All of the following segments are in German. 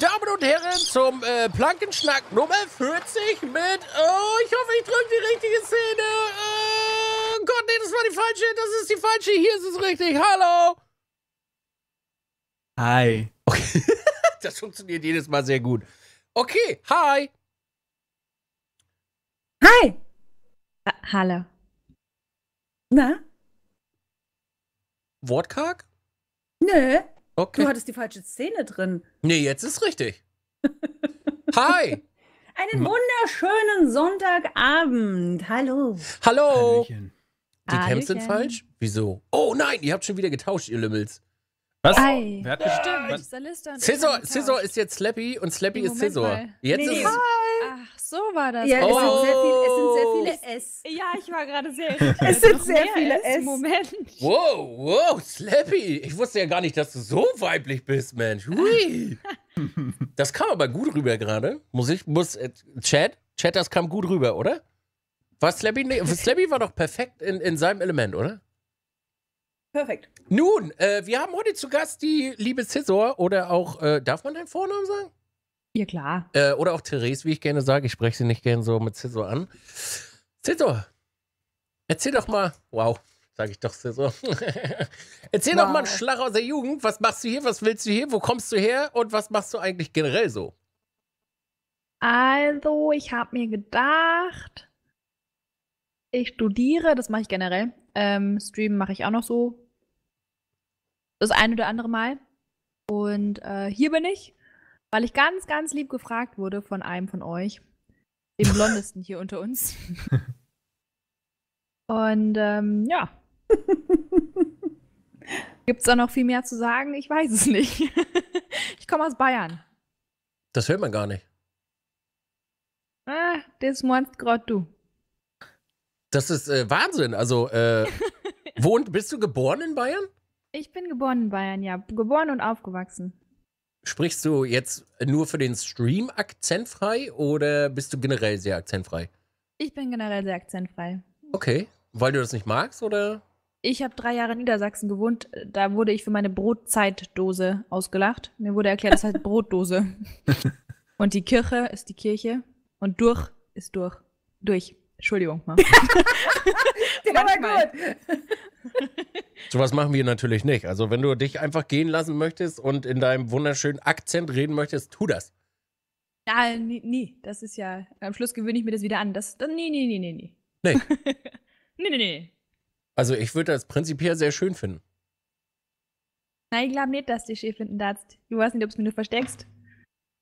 Damen und Herren, zum äh, Plankenschnack Nummer 40 mit. Oh, ich hoffe, ich drücke die richtige Szene. Oh Gott, nee, das war die falsche. Das ist die falsche. Hier ist es richtig. Hallo. Hi. Okay. das funktioniert jedes Mal sehr gut. Okay, hi. Hi. Ah, hallo. Na? Wortkarg? Nö. Okay. Du hattest die falsche Szene drin. Nee, jetzt ist richtig. Hi! Einen wunderschönen Sonntagabend. Hallo. Hallo. Hallöchen. Die Camps sind falsch? Wieso? Oh nein, ihr habt schon wieder getauscht, ihr Lümmels. Was? Ei. Wer hat ja. Scissor, Scissor ist jetzt Slappy und Slappy ist Scissor. Jetzt nee, ist. Hi. Ach so war das. Ja, oh. es, sind sehr viel, es sind sehr viele oh. S. Ja, ich war gerade sehr irritiert. Es sind sehr viele S. S. Moment. Wow, wow, Slappy. Ich wusste ja gar nicht, dass du so weiblich bist, Mensch. Hui. das kam aber gut rüber gerade. Muss ich, muss, Chat, äh, Chat, das kam gut rüber, oder? War Slappy, ne, Slappy war doch perfekt in, in seinem Element, oder? Perfekt. Nun, äh, wir haben heute zu Gast die liebe Scissor oder auch, äh, darf man deinen Vornamen sagen? Ja, klar. Äh, oder auch Therese, wie ich gerne sage. Ich spreche sie nicht gerne so mit Cizor an. Cizor, erzähl doch mal. Wow, sage ich doch Cizor. erzähl wow. doch mal einen Schlag aus der Jugend. Was machst du hier? Was willst du hier? Wo kommst du her? Und was machst du eigentlich generell so? Also, ich habe mir gedacht, ich studiere, das mache ich generell. Ähm, Streamen mache ich auch noch so. Das eine oder andere Mal. Und äh, hier bin ich weil ich ganz, ganz lieb gefragt wurde von einem von euch, dem Blondesten hier unter uns. Und ähm, ja. Gibt es da noch viel mehr zu sagen? Ich weiß es nicht. ich komme aus Bayern. Das hört man gar nicht. Ah, das meinst gerade du. Das ist äh, Wahnsinn. Also, äh, wohnt, bist du geboren in Bayern? Ich bin geboren in Bayern, ja. Geboren und aufgewachsen. Sprichst du jetzt nur für den Stream akzentfrei oder bist du generell sehr akzentfrei? Ich bin generell sehr akzentfrei. Okay. Weil du das nicht magst oder? Ich habe drei Jahre in Niedersachsen gewohnt. Da wurde ich für meine Brotzeitdose ausgelacht. Mir wurde erklärt, das heißt halt Brotdose. Und die Kirche ist die Kirche. Und durch ist durch. Durch. Entschuldigung. Der war gut. Sowas machen wir natürlich nicht. Also, wenn du dich einfach gehen lassen möchtest und in deinem wunderschönen Akzent reden möchtest, tu das. Ah, nie, nie. Das ist ja. Am Schluss gewöhne ich mir das wieder an. Das, das, nee, nee, nee, nee, nee. Nee. nee, nee, nee. Also, ich würde das prinzipiell sehr schön finden. Nein, ich glaube nicht, dass du dich schön finden darfst. Du weißt nicht, ob es mir nur versteckst.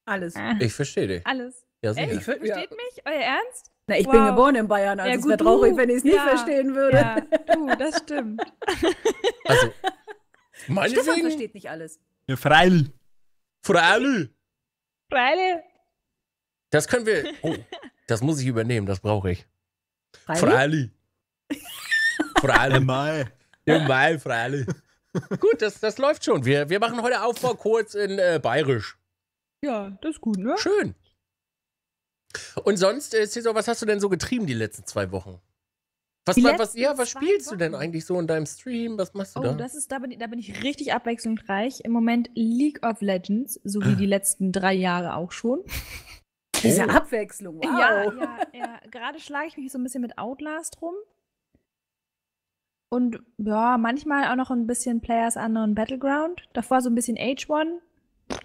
Alles. Ah. Ich verstehe dich. Alles. Ja, sicher. Ey, ich, versteht ja. mich? Euer Ernst? Na, ich wow. bin geboren in Bayern, also ja, gut, es wäre traurig, wenn ich es ja, nicht verstehen würde. Ja, du, das stimmt. Also, meine Stefan Segen. versteht nicht alles. Ja, Freil. Freil. Freil. Das können wir. Oh, das muss ich übernehmen, das brauche ich. Freil. Freil. Mai. Im Mai, Freil. gut, das, das läuft schon. Wir, wir machen heute Aufbau kurz in äh, Bayerisch. Ja, das ist gut, ne? Schön. Und sonst, äh, Cesar, was hast du denn so getrieben die letzten zwei Wochen? Was, was, ja, was spielst Wochen? du denn eigentlich so in deinem Stream? Was machst du oh, da? Das ist, da, bin, ich, da bin ich richtig abwechslungsreich. Im Moment League of Legends, so wie die ah. letzten drei Jahre auch schon. Diese oh. Abwechslung, wow. Ja, ja, ja. Gerade schlage ich mich so ein bisschen mit Outlast rum. Und ja, manchmal auch noch ein bisschen Players Unknown Battleground. Davor so ein bisschen H1. Immer,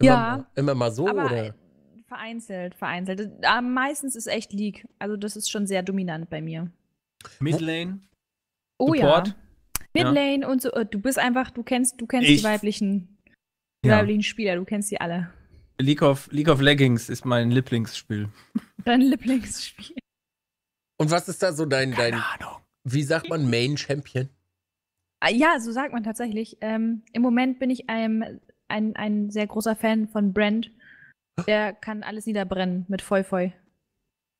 ja. Immer mal so, aber, oder? Vereinzelt, vereinzelt. Äh, Aber meistens ist echt League. Also das ist schon sehr dominant bei mir. Midlane. Oh Support. ja. Midlane ja. und so. Äh, du bist einfach, du kennst, du kennst ich, die weiblichen, die ja. weiblichen Spieler, du kennst sie alle. League of, League of Leggings ist mein Lieblingsspiel. Dein Lieblingsspiel. Und was ist da so dein, Keine dein wie sagt man, Main Champion? Ah, ja, so sagt man tatsächlich. Ähm, Im Moment bin ich ein, ein, ein sehr großer Fan von Brand der kann alles niederbrennen mit Foy Foy.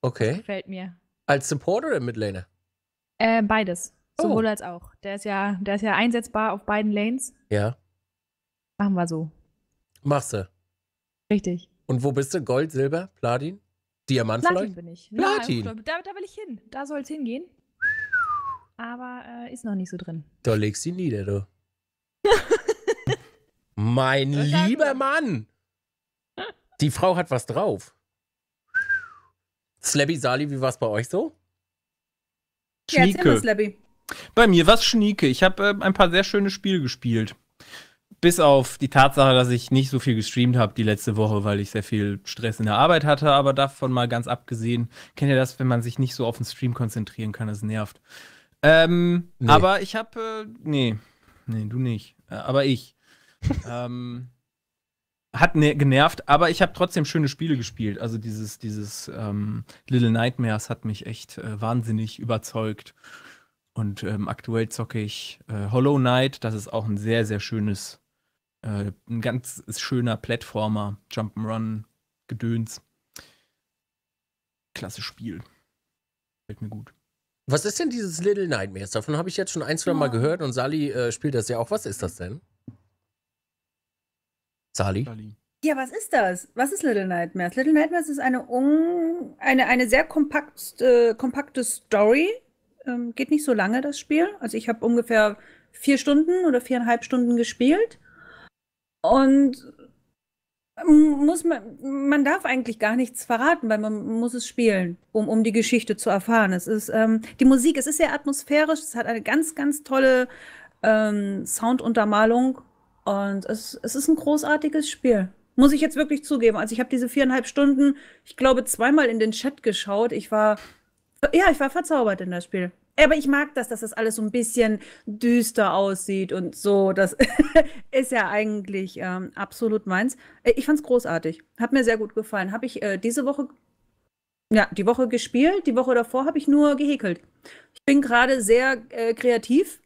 Okay. Das gefällt mir. Als Support oder Mid Laner? Äh, beides. Oh. Sowohl als auch. Der ist ja, der ist ja einsetzbar auf beiden Lanes. Ja. Machen wir so. Machst du. Richtig. Und wo bist du? Gold, Silber, Platin? Diamant Platin vielleicht? bin ich. Platin. Na, da, da, will ich hin. Da soll es hingehen. Aber äh, ist noch nicht so drin. Da legst du ihn nieder, du. mein lieber Mann! Die Frau hat was drauf. Slabby Sali, wie war es bei euch so? Ja, Schnieke. Slabby. Bei mir war es Schnieke. Ich habe äh, ein paar sehr schöne Spiele gespielt. Bis auf die Tatsache, dass ich nicht so viel gestreamt habe die letzte Woche, weil ich sehr viel Stress in der Arbeit hatte. Aber davon mal ganz abgesehen, kennt ihr das, wenn man sich nicht so auf den Stream konzentrieren kann, das nervt. Ähm, nee. Aber ich habe, äh, nee, nee, du nicht. Äh, aber ich. ähm, hat ne genervt, aber ich habe trotzdem schöne Spiele gespielt. Also dieses, dieses ähm, Little Nightmares hat mich echt äh, wahnsinnig überzeugt. Und ähm, aktuell zocke ich äh, Hollow Knight. Das ist auch ein sehr, sehr schönes, äh, ein ganz schöner Plattformer, Jump'n'Run, Gedöns. Klasse Spiel. Fällt mir gut. Was ist denn dieses Little Nightmares? Davon habe ich jetzt schon ein, zwei Mal gehört und Sali äh, spielt das ja auch. Was ist das denn? Sali. Ja, was ist das? Was ist Little Nightmares? Little Nightmares ist eine, un, eine, eine sehr kompakt, äh, kompakte Story. Ähm, geht nicht so lange, das Spiel. Also ich habe ungefähr vier Stunden oder viereinhalb Stunden gespielt. Und muss man, man darf eigentlich gar nichts verraten, weil man muss es spielen, um, um die Geschichte zu erfahren. Es ist ähm, die Musik, es ist sehr atmosphärisch, es hat eine ganz, ganz tolle ähm, Sounduntermalung und es, es ist ein großartiges Spiel. Muss ich jetzt wirklich zugeben. Also ich habe diese viereinhalb Stunden, ich glaube, zweimal in den Chat geschaut. Ich war, ja, ich war verzaubert in das Spiel. Aber ich mag das, dass das alles so ein bisschen düster aussieht und so. Das ist ja eigentlich ähm, absolut meins. Äh, ich fand es großartig. Hat mir sehr gut gefallen. Habe ich äh, diese Woche, ja, die Woche gespielt. Die Woche davor habe ich nur gehäkelt. Ich bin gerade sehr äh, kreativ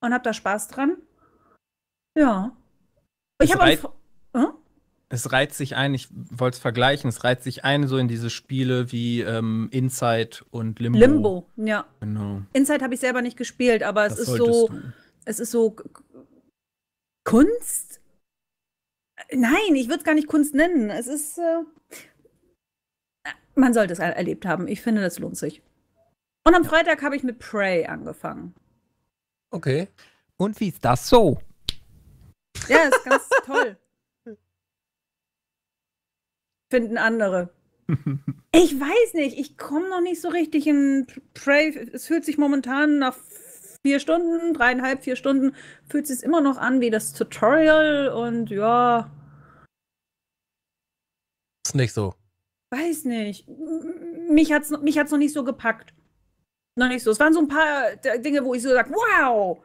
und habe da Spaß dran. Ja. Ich habe rei hm? Es reizt sich ein, ich wollte es vergleichen, es reizt sich ein so in diese Spiele wie ähm, Inside und Limbo. Limbo, ja. Genau. Inside habe ich selber nicht gespielt, aber es das ist so, du. es ist so Kunst? Nein, ich würde es gar nicht Kunst nennen. Es ist, äh, man sollte es erlebt haben. Ich finde, das lohnt sich. Und am Freitag habe ich mit Prey angefangen. Okay. Und wie ist das so? Ja, ist ganz toll. Finden andere. Ich weiß nicht, ich komme noch nicht so richtig in Prey. Es fühlt sich momentan nach vier Stunden, dreieinhalb, vier Stunden, fühlt es immer noch an wie das Tutorial und ja. Ist nicht so. Weiß nicht. Mich hat's, mich hat's noch nicht so gepackt. Noch nicht so. Es waren so ein paar äh, Dinge, wo ich so sage: wow,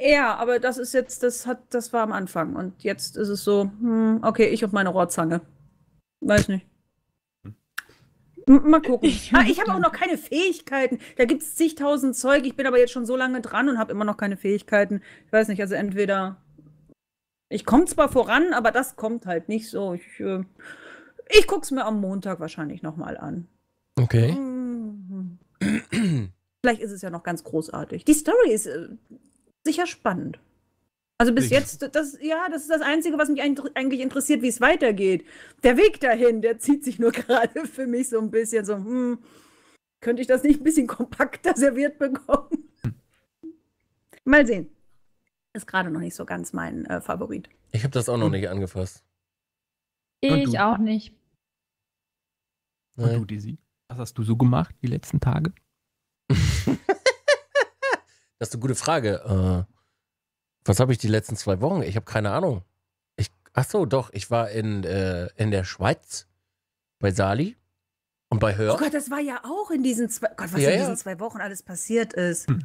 ja, aber das ist jetzt, das hat, das war am Anfang. Und jetzt ist es so, hm, okay, ich und meine Rohrzange. Weiß nicht. mal gucken. Ich, ah, ich habe auch noch keine Fähigkeiten. Da gibt es zigtausend Zeug. Ich bin aber jetzt schon so lange dran und habe immer noch keine Fähigkeiten. Ich weiß nicht, also entweder. Ich komme zwar voran, aber das kommt halt nicht so. Ich, äh, ich guck's mir am Montag wahrscheinlich nochmal an. Okay. Hm. Vielleicht ist es ja noch ganz großartig. Die Story ist. Äh, sicher spannend. Also bis ich. jetzt, das, ja, das ist das Einzige, was mich eigentlich interessiert, wie es weitergeht. Der Weg dahin, der zieht sich nur gerade für mich so ein bisschen so, hm, könnte ich das nicht ein bisschen kompakter serviert bekommen? Mal sehen. Ist gerade noch nicht so ganz mein äh, Favorit. Ich habe das auch noch hm. nicht angefasst. Ich auch nicht. Nein. Und du, Dizzy? Was hast du so gemacht die letzten Tage? Das ist eine gute Frage. Äh, was habe ich die letzten zwei Wochen? Ich habe keine Ahnung. Ich, ach so, doch. Ich war in, äh, in der Schweiz bei Sali und bei Hör. Oh Gott, das war ja auch in diesen zwei, Gott, was ja, in diesen ja. zwei Wochen alles passiert ist. Hm.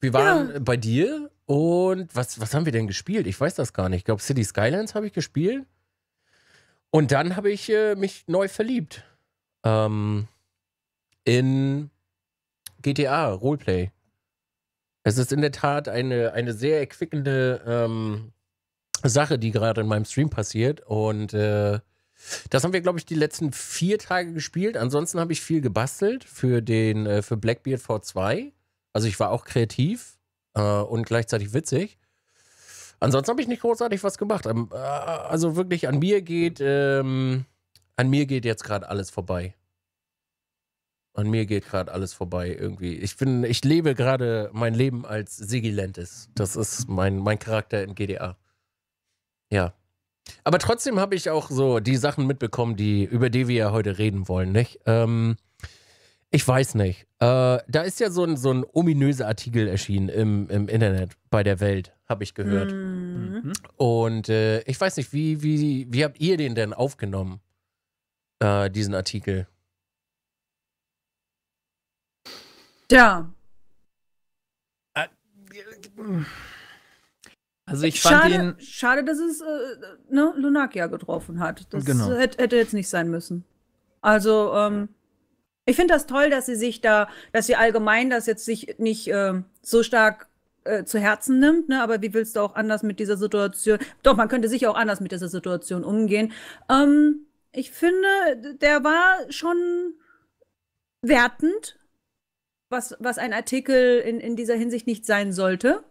Wir waren ja. bei dir und was, was haben wir denn gespielt? Ich weiß das gar nicht. Ich glaube, City Skylines habe ich gespielt. Und dann habe ich äh, mich neu verliebt. Ähm, in GTA, Roleplay. Es ist in der Tat eine, eine sehr erquickende ähm, Sache, die gerade in meinem Stream passiert. Und äh, das haben wir, glaube ich, die letzten vier Tage gespielt. Ansonsten habe ich viel gebastelt für den äh, für Blackbeard V2. Also ich war auch kreativ äh, und gleichzeitig witzig. Ansonsten habe ich nicht großartig was gemacht. Ähm, äh, also wirklich an mir geht ähm, an mir geht jetzt gerade alles vorbei. An mir geht gerade alles vorbei irgendwie. Ich bin, ich lebe gerade mein Leben als Sigilentis. Das ist mein, mein Charakter in GDA. Ja. Aber trotzdem habe ich auch so die Sachen mitbekommen, die, über die wir ja heute reden wollen, nicht? Ähm, ich weiß nicht. Äh, da ist ja so ein, so ein ominöser Artikel erschienen im, im Internet bei der Welt, habe ich gehört. Mhm. Und äh, ich weiß nicht, wie, wie, wie habt ihr den denn aufgenommen, äh, diesen Artikel? Ja. Also ich fand schade, ihn. Schade, dass es äh, ne, Lunakia getroffen hat. Das genau. hätte jetzt nicht sein müssen. Also, ähm, ich finde das toll, dass sie sich da, dass sie allgemein das jetzt sich nicht äh, so stark äh, zu Herzen nimmt, ne? aber wie willst du auch anders mit dieser Situation? Doch, man könnte sicher auch anders mit dieser Situation umgehen. Ähm, ich finde, der war schon wertend was, was ein Artikel in, in dieser Hinsicht nicht sein sollte.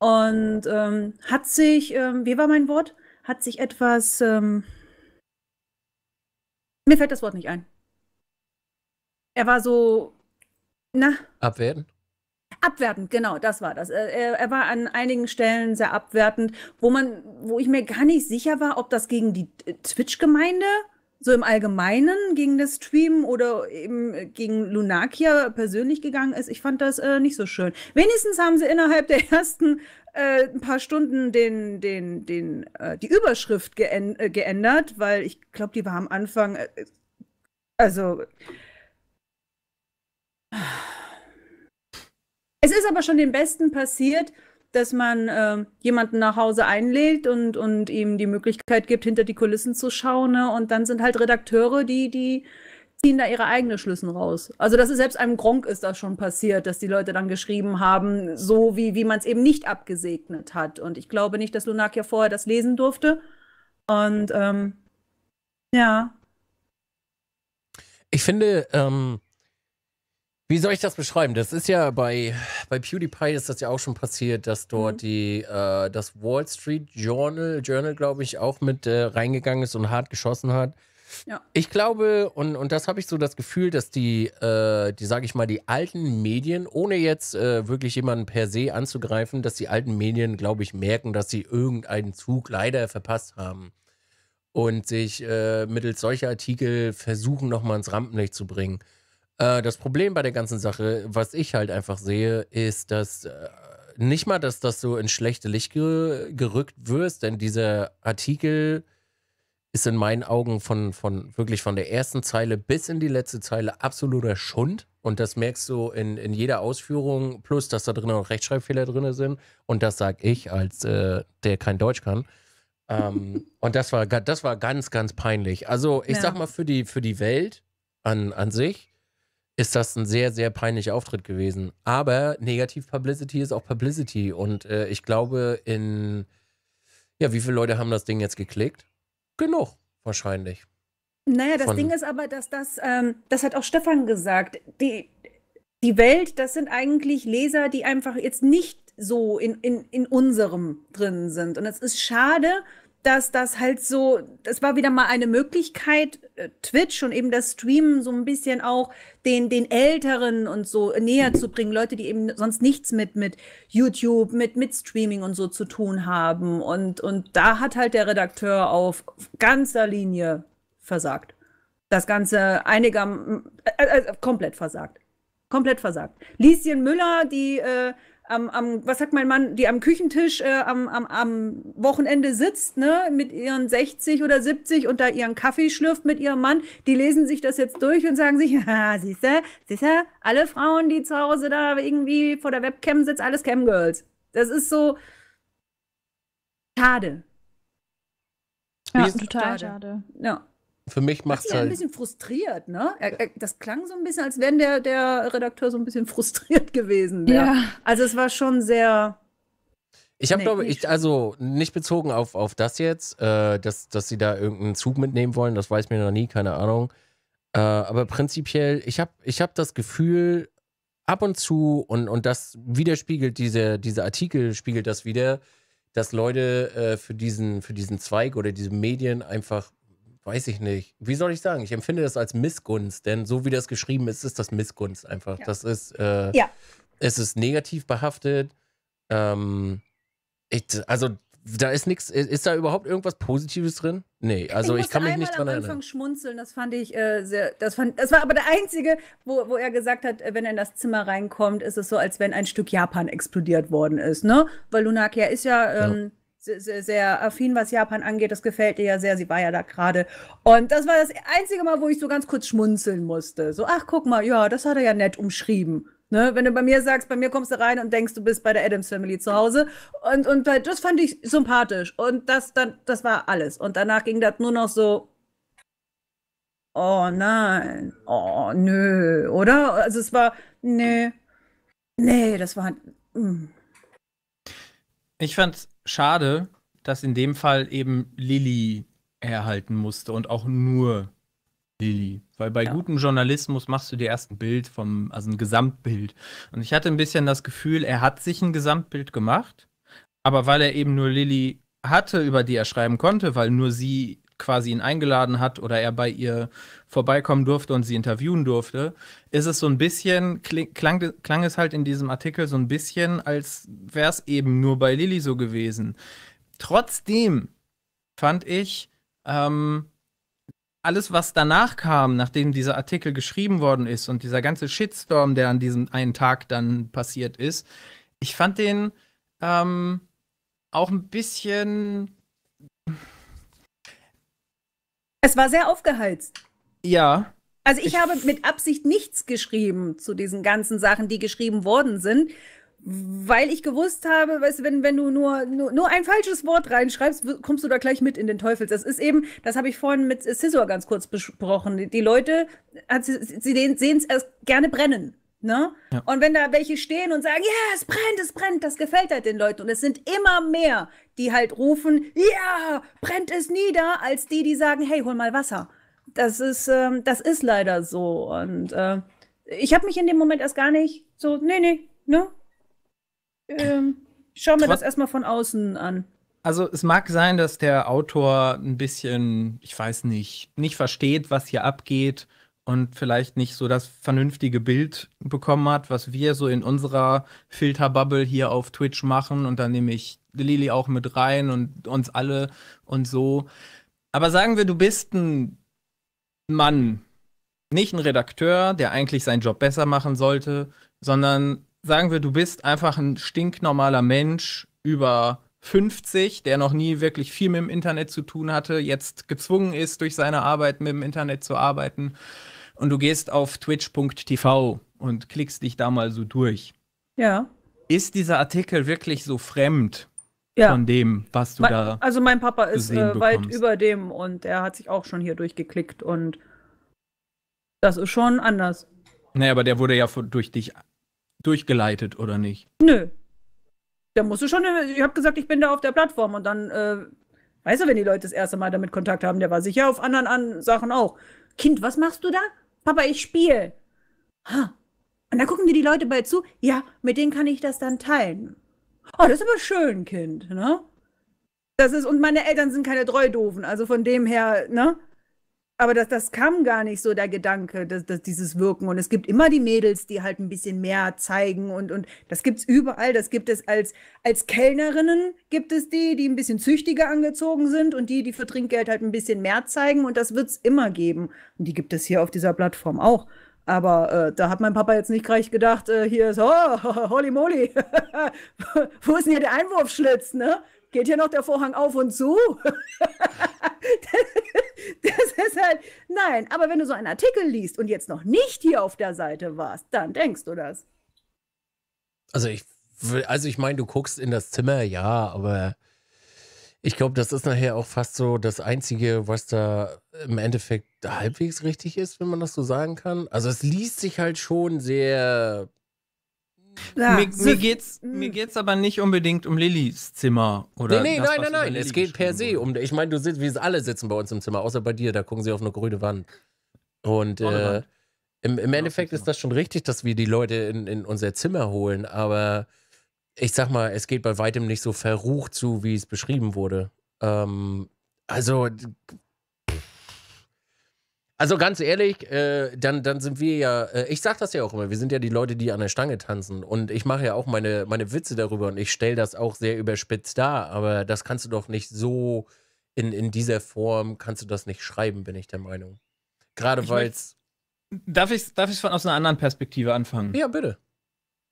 Und ähm, hat sich, ähm, wie war mein Wort? Hat sich etwas. Ähm, mir fällt das Wort nicht ein. Er war so. Na? Abwertend? Abwertend, genau, das war das. Er, er, war an einigen Stellen sehr abwertend, wo man, wo ich mir gar nicht sicher war, ob das gegen die äh, Twitch-Gemeinde so im Allgemeinen gegen das Stream oder eben äh, gegen Lunakia persönlich gegangen ist, ich fand das äh, nicht so schön. Wenigstens haben sie innerhalb der ersten äh, ein paar Stunden den, den, den, äh, die Überschrift geänd äh, geändert, weil ich glaube, die war am Anfang, äh, also es ist aber schon den Besten passiert dass man äh, jemanden nach Hause einlädt und, und ihm die Möglichkeit gibt, hinter die Kulissen zu schauen. Ne? Und dann sind halt Redakteure, die, die ziehen da ihre eigenen Schlüssen raus. Also das ist selbst einem Gronk ist das schon passiert, dass die Leute dann geschrieben haben, so wie, wie man es eben nicht abgesegnet hat. Und ich glaube nicht, dass Lunak ja vorher das lesen durfte. Und ähm, ja. Ich finde, ähm, wie soll ich das beschreiben? Das ist ja bei bei PewDiePie ist das ja auch schon passiert, dass dort mhm. die, äh, das Wall Street Journal, Journal glaube ich, auch mit äh, reingegangen ist und hart geschossen hat. Ja. Ich glaube, und, und das habe ich so das Gefühl, dass die, äh, die sage ich mal, die alten Medien, ohne jetzt äh, wirklich jemanden per se anzugreifen, dass die alten Medien, glaube ich, merken, dass sie irgendeinen Zug leider verpasst haben und sich äh, mittels solcher Artikel versuchen, nochmal ins Rampenlicht zu bringen. Äh, das Problem bei der ganzen Sache, was ich halt einfach sehe, ist, dass äh, nicht mal, dass das so ins schlechte Licht ger gerückt wirst, denn dieser Artikel ist in meinen Augen von, von wirklich von der ersten Zeile bis in die letzte Zeile absoluter Schund. Und das merkst du in, in jeder Ausführung, plus dass da drin auch Rechtschreibfehler drin sind. Und das sag ich, als äh, der kein Deutsch kann. ähm, und das war, das war ganz, ganz peinlich. Also, ich ja. sag mal, für die, für die Welt an, an sich ist das ein sehr, sehr peinlicher Auftritt gewesen. Aber Negativ-Publicity ist auch Publicity. Und äh, ich glaube, in. Ja, wie viele Leute haben das Ding jetzt geklickt? Genug, wahrscheinlich. Naja, das Von Ding ist aber, dass das, ähm, das hat auch Stefan gesagt, die, die Welt, das sind eigentlich Leser, die einfach jetzt nicht so in, in, in unserem drin sind. Und es ist schade, dass das halt so, das war wieder mal eine Möglichkeit, äh, Twitch und eben das Streamen so ein bisschen auch den, den Älteren und so näher zu bringen. Leute, die eben sonst nichts mit, mit YouTube, mit, mit Streaming und so zu tun haben. Und, und da hat halt der Redakteur auf ganzer Linie versagt. Das Ganze einigermaßen, äh, äh, komplett versagt. Komplett versagt. Lieschen Müller, die äh, am, am, was sagt mein Mann, die am Küchentisch äh, am, am, am Wochenende sitzt, ne, mit ihren 60 oder 70 und da ihren Kaffee schlürft mit ihrem Mann, die lesen sich das jetzt durch und sagen sich, ja, siehste, siehste, alle Frauen, die zu Hause da irgendwie vor der Webcam sitzen, alles Camgirls. Das ist so schade. Ja, total schade. schade. Ja. Für mich macht es halt. ein bisschen frustriert, ne? Das klang so ein bisschen, als wäre der, der Redakteur so ein bisschen frustriert gewesen. Ja. ja. Also es war schon sehr. Ich habe, nee, glaube ich, also nicht bezogen auf, auf das jetzt, äh, dass, dass sie da irgendeinen Zug mitnehmen wollen, das weiß mir noch nie, keine Ahnung. Äh, aber prinzipiell, ich habe ich hab das Gefühl, ab und zu, und, und das widerspiegelt, diese, diese Artikel spiegelt das wieder, dass Leute äh, für, diesen, für diesen Zweig oder diese Medien einfach weiß ich nicht. Wie soll ich sagen? Ich empfinde das als Missgunst, denn so wie das geschrieben ist, ist das Missgunst einfach. Ja. Das ist, äh, ja. es ist negativ behaftet. Ähm, ich, also da ist nichts, ist da überhaupt irgendwas Positives drin? Nee, also ich, ich kann mich nicht dran erinnern. Ich am Anfang schmunzeln, das fand ich äh, sehr, das, fand, das war aber der einzige, wo, wo er gesagt hat, äh, wenn er in das Zimmer reinkommt, ist es so, als wenn ein Stück Japan explodiert worden ist, ne? Weil Lunakia ist ja, ähm, ja sehr, sehr, affin, was Japan angeht. Das gefällt ihr ja sehr. Sie war ja da gerade. Und das war das einzige Mal, wo ich so ganz kurz schmunzeln musste. So, ach, guck mal, ja, das hat er ja nett umschrieben. Ne? Wenn du bei mir sagst, bei mir kommst du rein und denkst, du bist bei der Adams Family zu Hause. Und, und halt, das fand ich sympathisch. Und das, dann, das war alles. Und danach ging das nur noch so. Oh nein. Oh nö. Oder? Also es war. Nee. Nee, das war. Mh. Hm. Ich fand's schade, dass in dem Fall eben Lilly herhalten musste und auch nur Lilly. Weil bei ja. gutem Journalismus machst du dir erst ein Bild vom, also ein Gesamtbild. Und ich hatte ein bisschen das Gefühl, er hat sich ein Gesamtbild gemacht, aber weil er eben nur Lilly hatte, über die er schreiben konnte, weil nur sie quasi ihn eingeladen hat oder er bei ihr vorbeikommen durfte und sie interviewen durfte, ist es so ein bisschen, klang, klang es halt in diesem Artikel so ein bisschen, als wäre es eben nur bei Lilly so gewesen. Trotzdem fand ich, ähm, alles, was danach kam, nachdem dieser Artikel geschrieben worden ist und dieser ganze Shitstorm, der an diesem einen Tag dann passiert ist, ich fand den ähm, auch ein bisschen es war sehr aufgeheizt. Ja. Also ich, ich habe mit Absicht nichts geschrieben zu diesen ganzen Sachen, die geschrieben worden sind, weil ich gewusst habe, weißt, wenn, wenn du nur, nur, nur ein falsches Wort reinschreibst, kommst du da gleich mit in den Teufel. Das ist eben, das habe ich vorhin mit Scissor ganz kurz besprochen. Die Leute, sie, sie sehen es erst gerne brennen. Ne? Ja. Und wenn da welche stehen und sagen, ja, es brennt, es brennt, das gefällt halt den Leuten. Und es sind immer mehr, die halt rufen, ja, brennt es nieder, als die, die sagen, hey, hol mal Wasser. Das ist, ähm, das ist leider so. Und äh, ich habe mich in dem Moment erst gar nicht so, nee, nee, ne? Ähm, schau mir Trot das erstmal von außen an. Also es mag sein, dass der Autor ein bisschen, ich weiß nicht, nicht versteht, was hier abgeht und vielleicht nicht so das vernünftige Bild bekommen hat, was wir so in unserer Filterbubble hier auf Twitch machen. Und dann nehme ich Lili auch mit rein und uns alle und so. Aber sagen wir, du bist ein Mann, nicht ein Redakteur, der eigentlich seinen Job besser machen sollte, sondern sagen wir, du bist einfach ein stinknormaler Mensch über 50, der noch nie wirklich viel mit dem Internet zu tun hatte, jetzt gezwungen ist, durch seine Arbeit mit dem Internet zu arbeiten und du gehst auf twitch.tv und klickst dich da mal so durch. Ja. Ist dieser Artikel wirklich so fremd ja. von dem, was du mein, da. Also mein Papa ist äh, weit über dem und er hat sich auch schon hier durchgeklickt und das ist schon anders. Naja, aber der wurde ja durch dich durchgeleitet, oder nicht? Nö. Da musst du schon. Ich habe gesagt, ich bin da auf der Plattform und dann, äh, weißt du, wenn die Leute das erste Mal damit Kontakt haben, der war sicher auf anderen an Sachen auch. Kind, was machst du da? Papa, ich spiele. Und dann gucken dir die Leute bei zu, ja, mit denen kann ich das dann teilen. Oh, das ist aber schön, Kind, ne? Das ist, und meine Eltern sind keine Treudofen, also von dem her, ne? Aber das, das kam gar nicht so der Gedanke, dass, dass dieses Wirken. Und es gibt immer die Mädels, die halt ein bisschen mehr zeigen. Und, und das gibt es überall. Das gibt es als, als Kellnerinnen, gibt es die, die ein bisschen züchtiger angezogen sind und die, die für Trinkgeld halt ein bisschen mehr zeigen. Und das wird es immer geben. Und die gibt es hier auf dieser Plattform auch. Aber äh, da hat mein Papa jetzt nicht gleich gedacht, äh, hier ist, oh, holy moly, wo ist denn hier der Einwurfschlitz, ne? geht hier noch der Vorhang auf und zu. das ist halt, nein, aber wenn du so einen Artikel liest und jetzt noch nicht hier auf der Seite warst, dann denkst du das. Also ich, also ich meine, du guckst in das Zimmer, ja, aber ich glaube, das ist nachher auch fast so das Einzige, was da im Endeffekt halbwegs richtig ist, wenn man das so sagen kann. Also es liest sich halt schon sehr ja, mir, mir, geht's, mir hm. geht's aber nicht unbedingt um Lillys Zimmer oder. Nee, nee, das, nein, nein, nein. Es geht per se um. Ich meine, du sitzt, wir alle sitzen bei uns im Zimmer, außer bei dir, da gucken sie auf eine grüne Wand. Und äh, im, im, Endeffekt ist das schon richtig, dass wir die Leute in, in unser Zimmer holen, aber ich sag mal, es geht bei weitem nicht so verrucht zu, wie es beschrieben wurde. Ähm, also also ganz ehrlich, äh, dann, dann sind wir ja, äh, ich sag das ja auch immer, wir sind ja die Leute, die an der Stange tanzen. Und ich mache ja auch meine, meine Witze darüber und ich stelle das auch sehr überspitzt dar, aber das kannst du doch nicht so in, in dieser Form, kannst du das nicht schreiben, bin ich der Meinung. Gerade weil es. Darf ich darf von aus einer anderen Perspektive anfangen? Ja, bitte.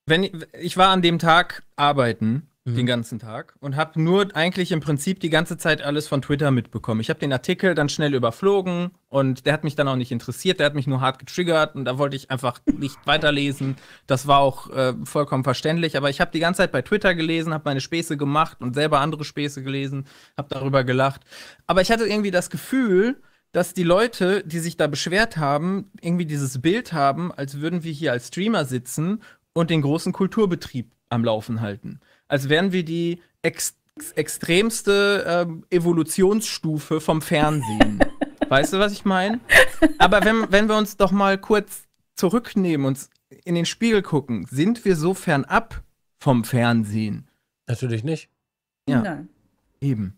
Wenn ich, ich war an dem Tag arbeiten mhm. den ganzen Tag und habe nur eigentlich im Prinzip die ganze Zeit alles von Twitter mitbekommen. Ich habe den Artikel dann schnell überflogen und der hat mich dann auch nicht interessiert, der hat mich nur hart getriggert und da wollte ich einfach nicht weiterlesen. Das war auch äh, vollkommen verständlich, aber ich habe die ganze Zeit bei Twitter gelesen, habe meine Späße gemacht und selber andere Späße gelesen, habe darüber gelacht. Aber ich hatte irgendwie das Gefühl, dass die Leute, die sich da beschwert haben, irgendwie dieses Bild haben, als würden wir hier als Streamer sitzen und den großen Kulturbetrieb am Laufen halten als wären wir die ex extremste ähm, Evolutionsstufe vom Fernsehen. weißt du, was ich meine? Aber wenn, wenn wir uns doch mal kurz zurücknehmen, und in den Spiegel gucken, sind wir so fernab vom Fernsehen? Natürlich nicht. Ja. Nein. Eben.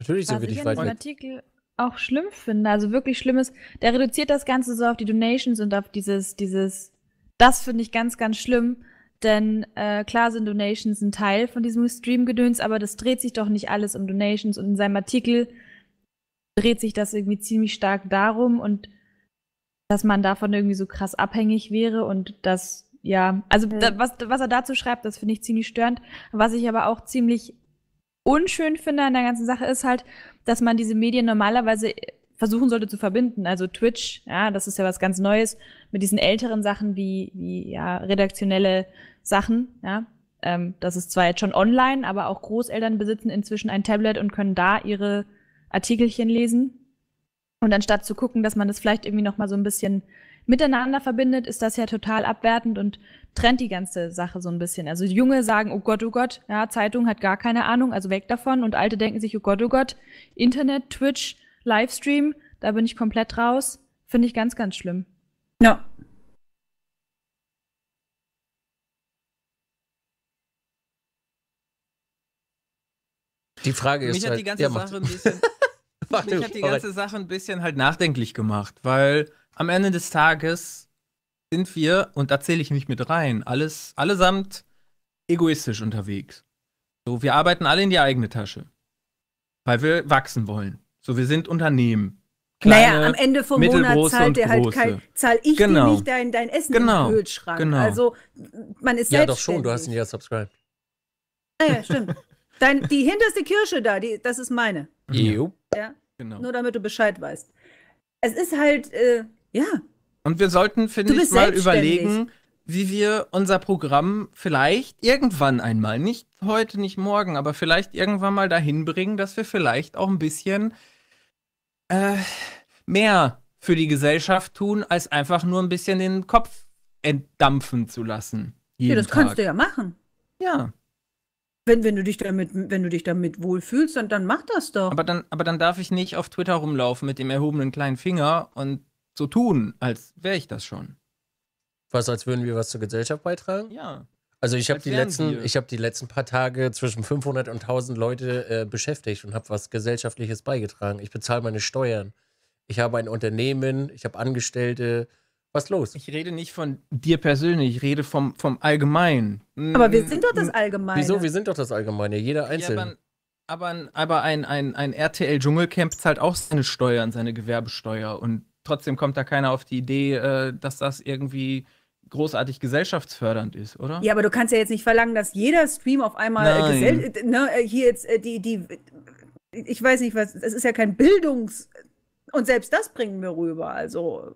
Natürlich sind was wir nicht weit Artikel auch schlimm finde, also wirklich schlimm ist, der reduziert das Ganze so auf die Donations und auf dieses, dieses, das finde ich ganz, ganz schlimm, denn äh, klar sind Donations ein Teil von diesem Stream-Gedöns, aber das dreht sich doch nicht alles um Donations. Und in seinem Artikel dreht sich das irgendwie ziemlich stark darum und dass man davon irgendwie so krass abhängig wäre und das, ja, also mhm. da, was, was er dazu schreibt, das finde ich ziemlich störend. Was ich aber auch ziemlich unschön finde an der ganzen Sache ist halt, dass man diese Medien normalerweise versuchen sollte zu verbinden. Also Twitch, ja, das ist ja was ganz Neues mit diesen älteren Sachen wie, wie ja, redaktionelle Sachen, ja. Ähm, das ist zwar jetzt schon online, aber auch Großeltern besitzen inzwischen ein Tablet und können da ihre Artikelchen lesen. Und anstatt zu gucken, dass man das vielleicht irgendwie nochmal so ein bisschen miteinander verbindet, ist das ja total abwertend und trennt die ganze Sache so ein bisschen. Also Junge sagen, oh Gott, oh Gott, ja, Zeitung hat gar keine Ahnung, also weg davon. Und Alte denken sich, oh Gott, oh Gott, Internet, Twitch, Livestream, da bin ich komplett raus. Finde ich ganz, ganz schlimm. Ja. Die Frage ist. Mich halt, hat die halt- ganze ja, Sache ein bisschen. mich hat die ganze Sache ein bisschen halt nachdenklich gemacht, weil am Ende des Tages sind wir, und da zähle ich mich mit rein, alles, allesamt egoistisch unterwegs. So, wir arbeiten alle in die eigene Tasche. Weil wir wachsen wollen. So, wir sind Unternehmen. Kleine, naja, am Ende vom Monat zahlt der halt kein, zahl ich genau. nicht dein, dein Essen genau. im Kühlschrank. Genau. Also man ist Ja, doch schon, du hast ihn ja subscribed. Naja, ah, stimmt. Dein, die hinterste Kirsche da, die, das ist meine. Jo. Ja. Genau. Nur damit du Bescheid weißt. Es ist halt, äh, ja. Und wir sollten, finde ich, mal überlegen, wie wir unser Programm vielleicht irgendwann einmal, nicht heute, nicht morgen, aber vielleicht irgendwann mal dahin bringen, dass wir vielleicht auch ein bisschen äh, mehr für die Gesellschaft tun, als einfach nur ein bisschen den Kopf entdampfen zu lassen. ja, das Tag. kannst du ja machen. Ja. Wenn, wenn, du dich damit, wenn du dich damit wohlfühlst, dann, dann mach das doch. Aber dann, aber dann darf ich nicht auf Twitter rumlaufen mit dem erhobenen kleinen Finger und so tun, als wäre ich das schon. Was, als würden wir was zur Gesellschaft beitragen? Ja. Also ich habe die letzten, wir. ich habe die letzten paar Tage zwischen 500 und 1000 Leute äh, beschäftigt und habe was gesellschaftliches beigetragen. Ich bezahle meine Steuern. Ich habe ein Unternehmen. Ich habe Angestellte. Was los? Ich rede nicht von dir persönlich, ich rede vom, vom Allgemeinen. Aber wir sind doch das Allgemeine. Wieso? Wir sind doch das Allgemeine, jeder Einzelne. Ja, aber, aber, aber ein, ein, ein RTL-Dschungelcamp zahlt auch seine Steuern, seine Gewerbesteuer. Und trotzdem kommt da keiner auf die Idee, äh, dass das irgendwie großartig gesellschaftsfördernd ist, oder? Ja, aber du kannst ja jetzt nicht verlangen, dass jeder Stream auf einmal äh, Gesell ne, hier jetzt äh, die, die, ich weiß nicht was, es ist ja kein Bildungs- und selbst das bringen wir rüber, also.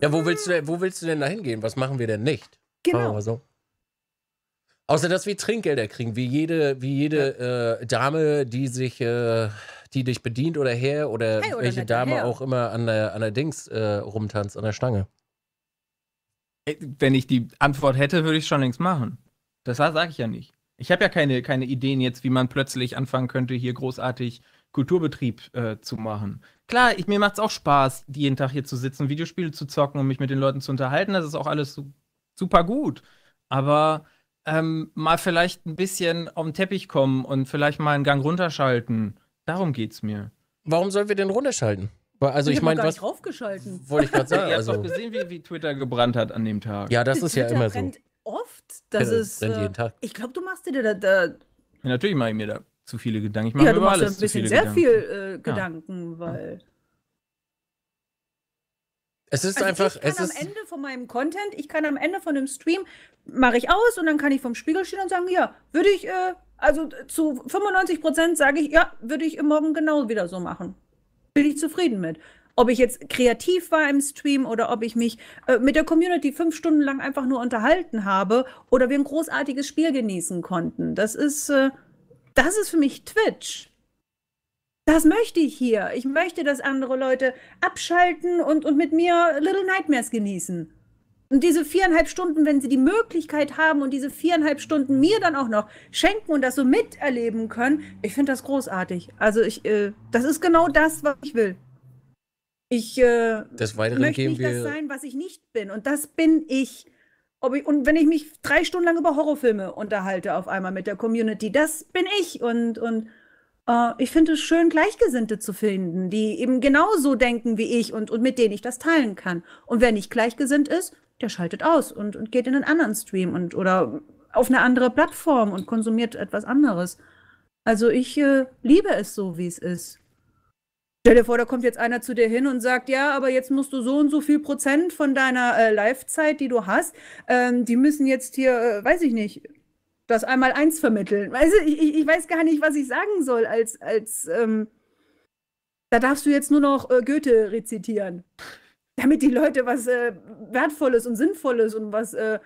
Ja, wo willst du, wo willst du denn da hingehen? Was machen wir denn nicht? Genau. So. Außer dass wir Trinkgelder kriegen, wie jede, wie jede ja. äh, Dame, die sich, äh, die dich bedient oder her oder, hey, oder welche Dame her. auch immer an der, an der Dings äh, rumtanzt, an der Stange. Äh, wenn ich die Antwort hätte, würde ich es schon längst machen. Das sage ich ja nicht. Ich habe ja keine, keine Ideen jetzt, wie man plötzlich anfangen könnte, hier großartig Kulturbetrieb äh, zu machen. Klar, ich, mir macht es auch Spaß, jeden Tag hier zu sitzen, Videospiele zu zocken und mich mit den Leuten zu unterhalten. Das ist auch alles su super gut. Aber ähm, mal vielleicht ein bisschen auf den Teppich kommen und vielleicht mal einen Gang runterschalten. Darum geht's mir. Warum sollen wir denn runterschalten? Also ich, ich meine, was draufgeschalten. Wollte ich gerade sagen. Ihr also. habt gesehen, wie, wie Twitter gebrannt hat an dem Tag. Ja, das ist Twitter ja immer so. Oft, das ja, ist. Äh, jeden Tag. Ich glaube, du machst dir da, da. Ja, natürlich mache ich mir da zu viele Gedanken. Ich mache ja, mir du über machst alles ein bisschen sehr Gedanken. viel äh, Gedanken, ja. weil. Es ist also einfach. Ich kann es am ist Ende von meinem Content, ich kann am Ende von dem Stream, mache ich aus und dann kann ich vom Spiegel stehen und sagen, ja, würde ich, äh, also zu 95 Prozent sage ich, ja, würde ich morgen genau wieder so machen bin ich zufrieden mit. Ob ich jetzt kreativ war im Stream oder ob ich mich äh, mit der Community fünf Stunden lang einfach nur unterhalten habe oder wir ein großartiges Spiel genießen konnten. Das ist, äh, das ist für mich Twitch. Das möchte ich hier. Ich möchte, dass andere Leute abschalten und, und mit mir Little Nightmares genießen. Und diese viereinhalb Stunden, wenn sie die Möglichkeit haben und diese viereinhalb Stunden mir dann auch noch schenken und das so miterleben können, ich finde das großartig. Also ich, äh, das ist genau das, was ich will. Ich äh, des Weiteren möchte nicht das sein, was ich nicht bin. Und das bin ich. ich. Und wenn ich mich drei Stunden lang über Horrorfilme unterhalte auf einmal mit der Community, das bin ich. Und, und äh, ich finde es schön, Gleichgesinnte zu finden, die eben genauso denken wie ich und, und mit denen ich das teilen kann. Und wer nicht gleichgesinnt ist, der schaltet aus und, und geht in einen anderen Stream und oder auf eine andere Plattform und konsumiert etwas anderes. Also ich äh, liebe es so, wie es ist. Stell dir vor, da kommt jetzt einer zu dir hin und sagt, ja, aber jetzt musst du so und so viel Prozent von deiner äh, Live-Zeit, die du hast, ähm, die müssen jetzt hier, äh, weiß ich nicht, das einmal eins vermitteln. Also ich, ich, weiß gar nicht, was ich sagen soll, als, als ähm, da darfst du jetzt nur noch äh, Goethe rezitieren damit die Leute was äh, Wertvolles und Sinnvolles und was äh,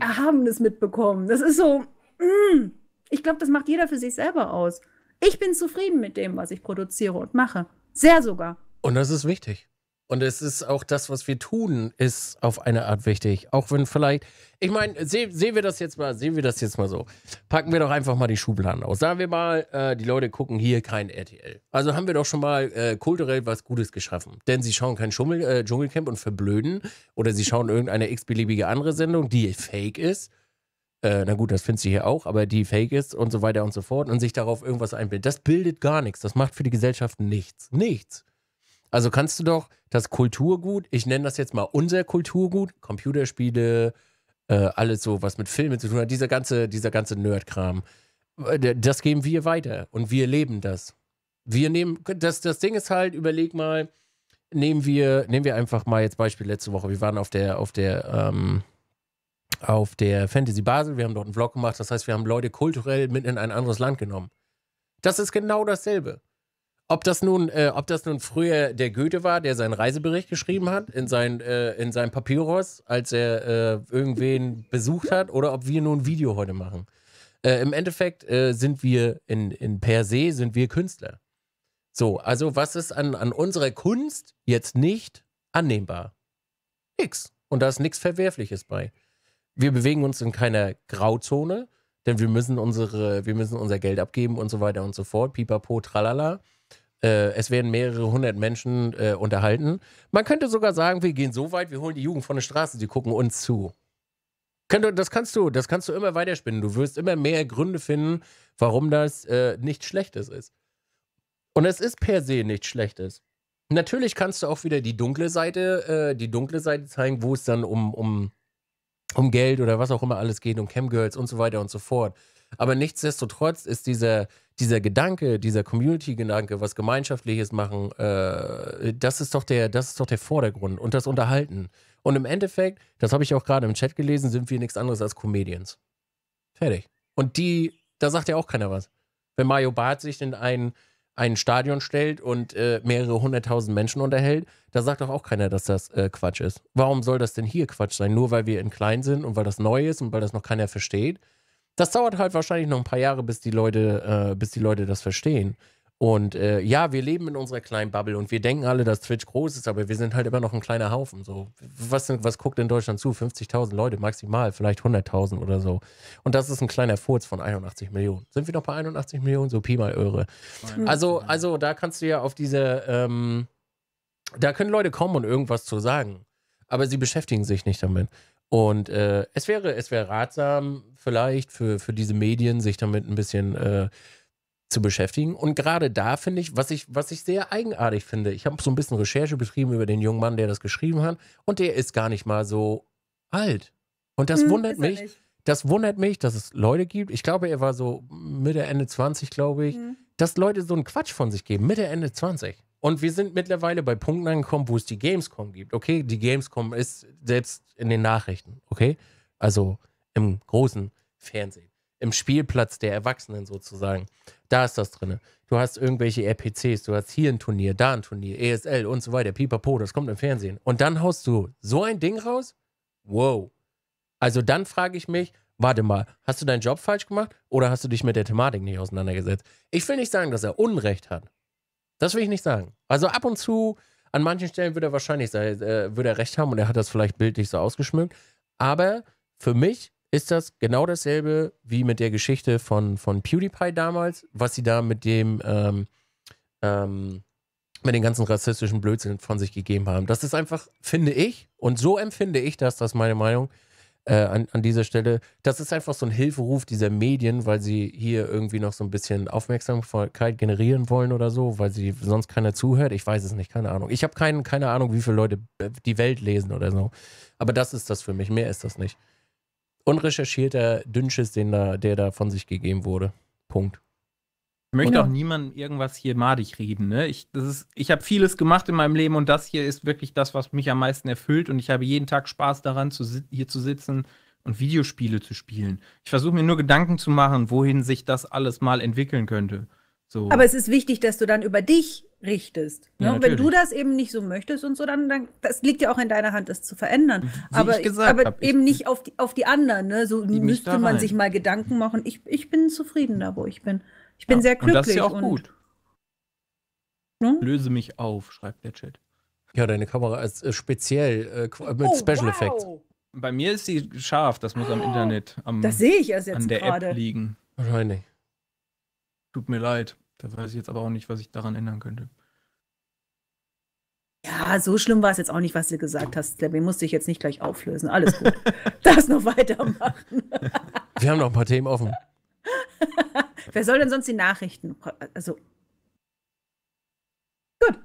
Erhabenes mitbekommen. Das ist so, mm, ich glaube, das macht jeder für sich selber aus. Ich bin zufrieden mit dem, was ich produziere und mache. Sehr sogar. Und das ist wichtig. Und es ist auch das, was wir tun, ist auf eine Art wichtig. Auch wenn vielleicht, ich meine, sehen wir das jetzt mal, sehen wir das jetzt mal so. Packen wir doch einfach mal die Schubladen aus. Sagen wir mal, äh, die Leute gucken hier kein RTL. Also haben wir doch schon mal äh, kulturell was Gutes geschaffen. Denn sie schauen kein Schummel, äh, Dschungelcamp und verblöden. Oder sie schauen irgendeine x-beliebige andere Sendung, die fake ist. Äh, na gut, das findest du hier auch, aber die fake ist und so weiter und so fort und sich darauf irgendwas einbildet. Das bildet gar nichts. Das macht für die Gesellschaft nichts. Nichts. Also kannst du doch das Kulturgut, ich nenne das jetzt mal unser Kulturgut, Computerspiele, äh, alles so, was mit Filmen zu tun hat, dieser ganze, dieser ganze Nerdkram, äh, das geben wir weiter und wir leben das. Wir nehmen, das, das Ding ist halt, überleg mal, nehmen wir, nehmen wir einfach mal jetzt Beispiel letzte Woche, wir waren auf der, auf der, ähm, auf der Fantasy Basel, wir haben dort einen Vlog gemacht, das heißt, wir haben Leute kulturell mit in ein anderes Land genommen. Das ist genau dasselbe. Ob das nun, äh, ob das nun früher der Goethe war, der seinen Reisebericht geschrieben hat in sein, äh, in seinem Papyrus, als er äh, irgendwen besucht hat, oder ob wir nun ein Video heute machen. Äh, Im Endeffekt äh, sind wir in, in per se sind wir Künstler. So, also was ist an, an unserer Kunst jetzt nicht annehmbar? Nix. Und da ist nichts Verwerfliches bei. Wir bewegen uns in keiner Grauzone, denn wir müssen unsere, wir müssen unser Geld abgeben und so weiter und so fort. Pipapo, tralala. Äh, es werden mehrere hundert Menschen äh, unterhalten. Man könnte sogar sagen, wir gehen so weit, wir holen die Jugend von der Straße, sie gucken uns zu. das kannst du, das kannst du immer weiterspinnen. Du wirst immer mehr Gründe finden, warum das äh, nichts Schlechtes ist. Und es ist per se nichts Schlechtes. Natürlich kannst du auch wieder die dunkle Seite, äh, die dunkle Seite zeigen, wo es dann um, um, um Geld oder was auch immer alles geht, um Camgirls und so weiter und so fort. Aber nichtsdestotrotz ist dieser, dieser Gedanke, dieser Community-Gedanke, was Gemeinschaftliches machen, äh, das, ist doch der, das ist doch der Vordergrund und das Unterhalten. Und im Endeffekt, das habe ich auch gerade im Chat gelesen, sind wir nichts anderes als Comedians. Fertig. Und die, da sagt ja auch keiner was. Wenn Mario Barth sich in ein, ein Stadion stellt und äh, mehrere hunderttausend Menschen unterhält, da sagt doch auch keiner, dass das äh, Quatsch ist. Warum soll das denn hier Quatsch sein? Nur weil wir in klein sind und weil das neu ist und weil das noch keiner versteht? das dauert halt wahrscheinlich noch ein paar Jahre, bis die Leute, äh, bis die Leute das verstehen. Und äh, ja, wir leben in unserer kleinen Bubble und wir denken alle, dass Twitch groß ist, aber wir sind halt immer noch ein kleiner Haufen. So, was, was guckt in Deutschland zu? 50.000 Leute maximal, vielleicht 100.000 oder so. Und das ist ein kleiner Furz von 81 Millionen. Sind wir noch bei 81 Millionen? So Pi mal Öre. Also, also da kannst du ja auf diese, ähm, da können Leute kommen und irgendwas zu sagen, aber sie beschäftigen sich nicht damit. Und äh, es, wäre, es wäre ratsam, vielleicht für, für diese Medien sich damit ein bisschen äh, zu beschäftigen. Und gerade da finde ich, was ich, was ich sehr eigenartig finde, ich habe so ein bisschen Recherche betrieben über den jungen Mann, der das geschrieben hat, und der ist gar nicht mal so alt. Und das hm, wundert mich. Das wundert mich, dass es Leute gibt. Ich glaube, er war so Mitte, Ende 20, glaube ich, hm. dass Leute so einen Quatsch von sich geben. Mitte, Ende 20. Und wir sind mittlerweile bei Punkten angekommen, wo es die Gamescom gibt. Okay, die Gamescom ist selbst in den Nachrichten, okay? Also im großen Fernsehen, im Spielplatz der Erwachsenen sozusagen. Da ist das drin. Du hast irgendwelche RPCs, du hast hier ein Turnier, da ein Turnier, ESL und so weiter, pipapo, das kommt im Fernsehen. Und dann haust du so ein Ding raus? Wow. Also dann frage ich mich, warte mal, hast du deinen Job falsch gemacht oder hast du dich mit der Thematik nicht auseinandergesetzt? Ich will nicht sagen, dass er Unrecht hat. Das will ich nicht sagen. Also ab und zu, an manchen Stellen würde er wahrscheinlich äh, würde er recht haben und er hat das vielleicht bildlich so ausgeschmückt. Aber für mich ist das genau dasselbe wie mit der Geschichte von, von PewDiePie damals, was sie da mit dem ähm, ähm, mit den ganzen rassistischen Blödsinn von sich gegeben haben. Das ist einfach, finde ich, und so empfinde ich das, das ist meine Meinung, äh, an, an dieser Stelle. Das ist einfach so ein Hilferuf dieser Medien, weil sie hier irgendwie noch so ein bisschen Aufmerksamkeit generieren wollen oder so, weil sie sonst keiner zuhört. Ich weiß es nicht, keine Ahnung. Ich habe kein, keine Ahnung, wie viele Leute äh, die Welt lesen oder so. Aber das ist das für mich, mehr ist das nicht. Unrecherchierter Dünnschiss, den da, der da von sich gegeben wurde. Punkt. Ich möchte auch niemandem irgendwas hier madig reden. Ne? Ich, ich habe vieles gemacht in meinem Leben und das hier ist wirklich das, was mich am meisten erfüllt und ich habe jeden Tag Spaß daran, zu, hier zu sitzen und Videospiele zu spielen. Ich versuche mir nur Gedanken zu machen, wohin sich das alles mal entwickeln könnte. So. Aber es ist wichtig, dass du dann über dich richtest. Ne? Ja, ne? Wenn du das eben nicht so möchtest und so, dann, dann, das liegt ja auch in deiner Hand, das zu verändern. Mhm. Wie aber aber hab, eben nicht auf die, auf die anderen. Ne? So müsste man sich mal Gedanken machen. Ich, ich bin zufrieden da, wo ich bin. Ich bin ja, sehr glücklich. Und das ist ja auch gut. Hm? Löse mich auf, schreibt der Chat. Ja, deine Kamera ist äh, speziell äh, äh mit oh, Special wow. Effects. Bei mir ist sie scharf, das muss oh, am Internet, am, das sehe ich erst jetzt an der gerade. App liegen. Wahrscheinlich. Tut mir leid. Da weiß ich jetzt aber auch nicht, was ich daran ändern könnte. Ja, so schlimm war es jetzt auch nicht, was du gesagt hast. Der musste ich jetzt nicht gleich auflösen. Alles gut. Lass noch weitermachen. Wir haben noch ein paar Themen offen. Wer soll denn sonst die Nachrichten? Also. Gut.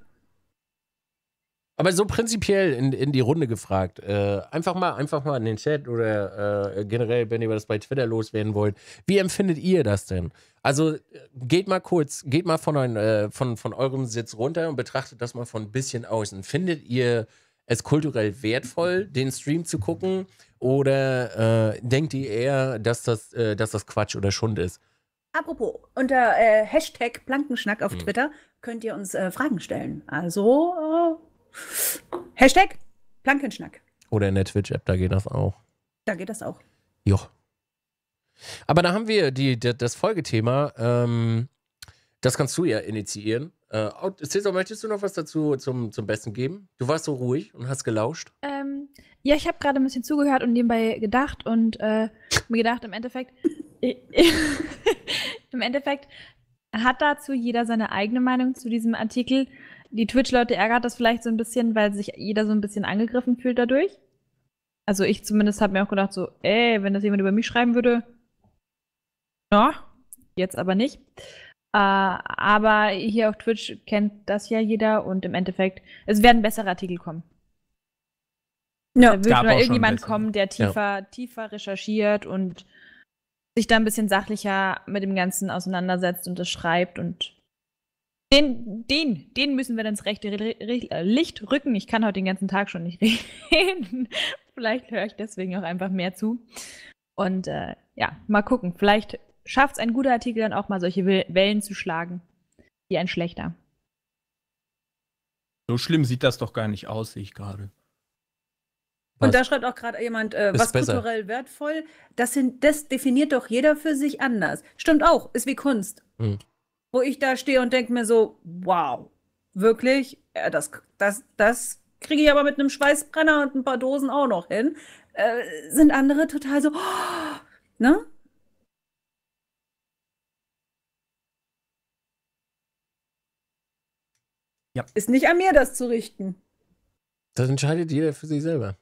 Aber so prinzipiell in, in die Runde gefragt. Äh, einfach mal, einfach mal in den Chat oder äh, generell, wenn ihr das bei Twitter loswerden wollt. Wie empfindet ihr das denn? Also geht mal kurz, geht mal von, ein, äh, von, von eurem Sitz runter und betrachtet das mal von ein bisschen außen. Findet ihr es kulturell wertvoll, den Stream zu gucken? Oder äh, denkt ihr eher, dass das, äh, dass das Quatsch oder Schund ist? Apropos, unter äh, Hashtag Plankenschnack auf hm. Twitter könnt ihr uns äh, Fragen stellen. Also äh, Hashtag Plankenschnack. Oder in der Twitch-App, da geht das auch. Da geht das auch. Joch. Aber da haben wir die, die das Folgethema. Ähm, das kannst du ja initiieren. Äh, Cesar, möchtest du noch was dazu zum, zum Besten geben? Du warst so ruhig und hast gelauscht. Ähm, ja, ich habe gerade ein bisschen zugehört und nebenbei gedacht und äh, mir gedacht, im Endeffekt Im Endeffekt hat dazu jeder seine eigene Meinung zu diesem Artikel. Die Twitch-Leute ärgert das vielleicht so ein bisschen, weil sich jeder so ein bisschen angegriffen fühlt dadurch. Also ich zumindest habe mir auch gedacht, so, ey, wenn das jemand über mich schreiben würde, ja, jetzt aber nicht. Äh, aber hier auf Twitch kennt das ja jeder und im Endeffekt, es werden bessere Artikel kommen. Ja, da wird nur irgendjemand kommen, der tiefer, ja. tiefer recherchiert und sich da ein bisschen sachlicher mit dem Ganzen auseinandersetzt und das schreibt und den, den, den müssen wir dann ins rechte Licht rücken. Ich kann heute den ganzen Tag schon nicht reden. Vielleicht höre ich deswegen auch einfach mehr zu. Und äh, ja, mal gucken. Vielleicht schafft es ein guter Artikel dann auch mal solche Wellen zu schlagen, wie ein schlechter. So schlimm sieht das doch gar nicht aus, sehe ich gerade. Und da schreibt auch gerade jemand, äh, was besser. kulturell wertvoll, das, sind, das definiert doch jeder für sich anders. Stimmt auch, ist wie Kunst. Mhm. Wo ich da stehe und denke mir so, wow, wirklich, ja, äh, das, das, das kriege ich aber mit einem Schweißbrenner und ein paar Dosen auch noch hin. Äh, sind andere total so, oh, ne? Ja. Ist nicht an mir, das zu richten. Das entscheidet jeder für sich selber.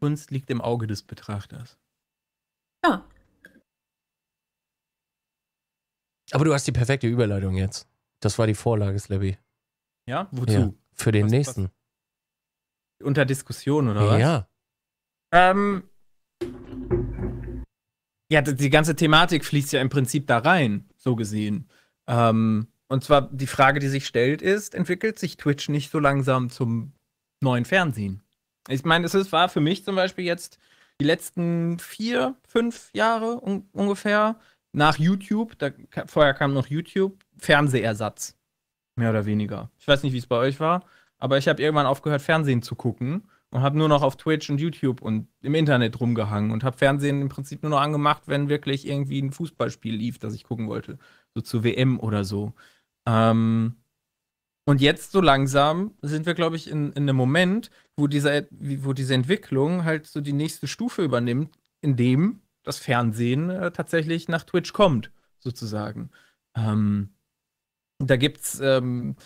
Kunst liegt im Auge des Betrachters. Ja. Aber du hast die perfekte Überleitung jetzt. Das war die Vorlage, Slabby. Ja, wozu? Ja, für den was, nächsten. Was? Unter Diskussion oder was? Ja. Ähm, ja, die ganze Thematik fließt ja im Prinzip da rein, so gesehen. Ähm, und zwar die Frage, die sich stellt, ist: Entwickelt sich Twitch nicht so langsam zum neuen Fernsehen? Ich meine, es ist, war für mich zum Beispiel jetzt die letzten vier, fünf Jahre un ungefähr nach YouTube, da, vorher kam noch YouTube, Fernsehersatz. Mehr oder weniger. Ich weiß nicht, wie es bei euch war, aber ich habe irgendwann aufgehört, Fernsehen zu gucken und habe nur noch auf Twitch und YouTube und im Internet rumgehangen und habe Fernsehen im Prinzip nur noch angemacht, wenn wirklich irgendwie ein Fußballspiel lief, das ich gucken wollte. So zu WM oder so. Ähm, und jetzt so langsam sind wir, glaube ich, in, in einem Moment, wo, dieser, wo diese Entwicklung halt so die nächste Stufe übernimmt, indem das Fernsehen äh, tatsächlich nach Twitch kommt, sozusagen. Ähm, da gibt's, ähm,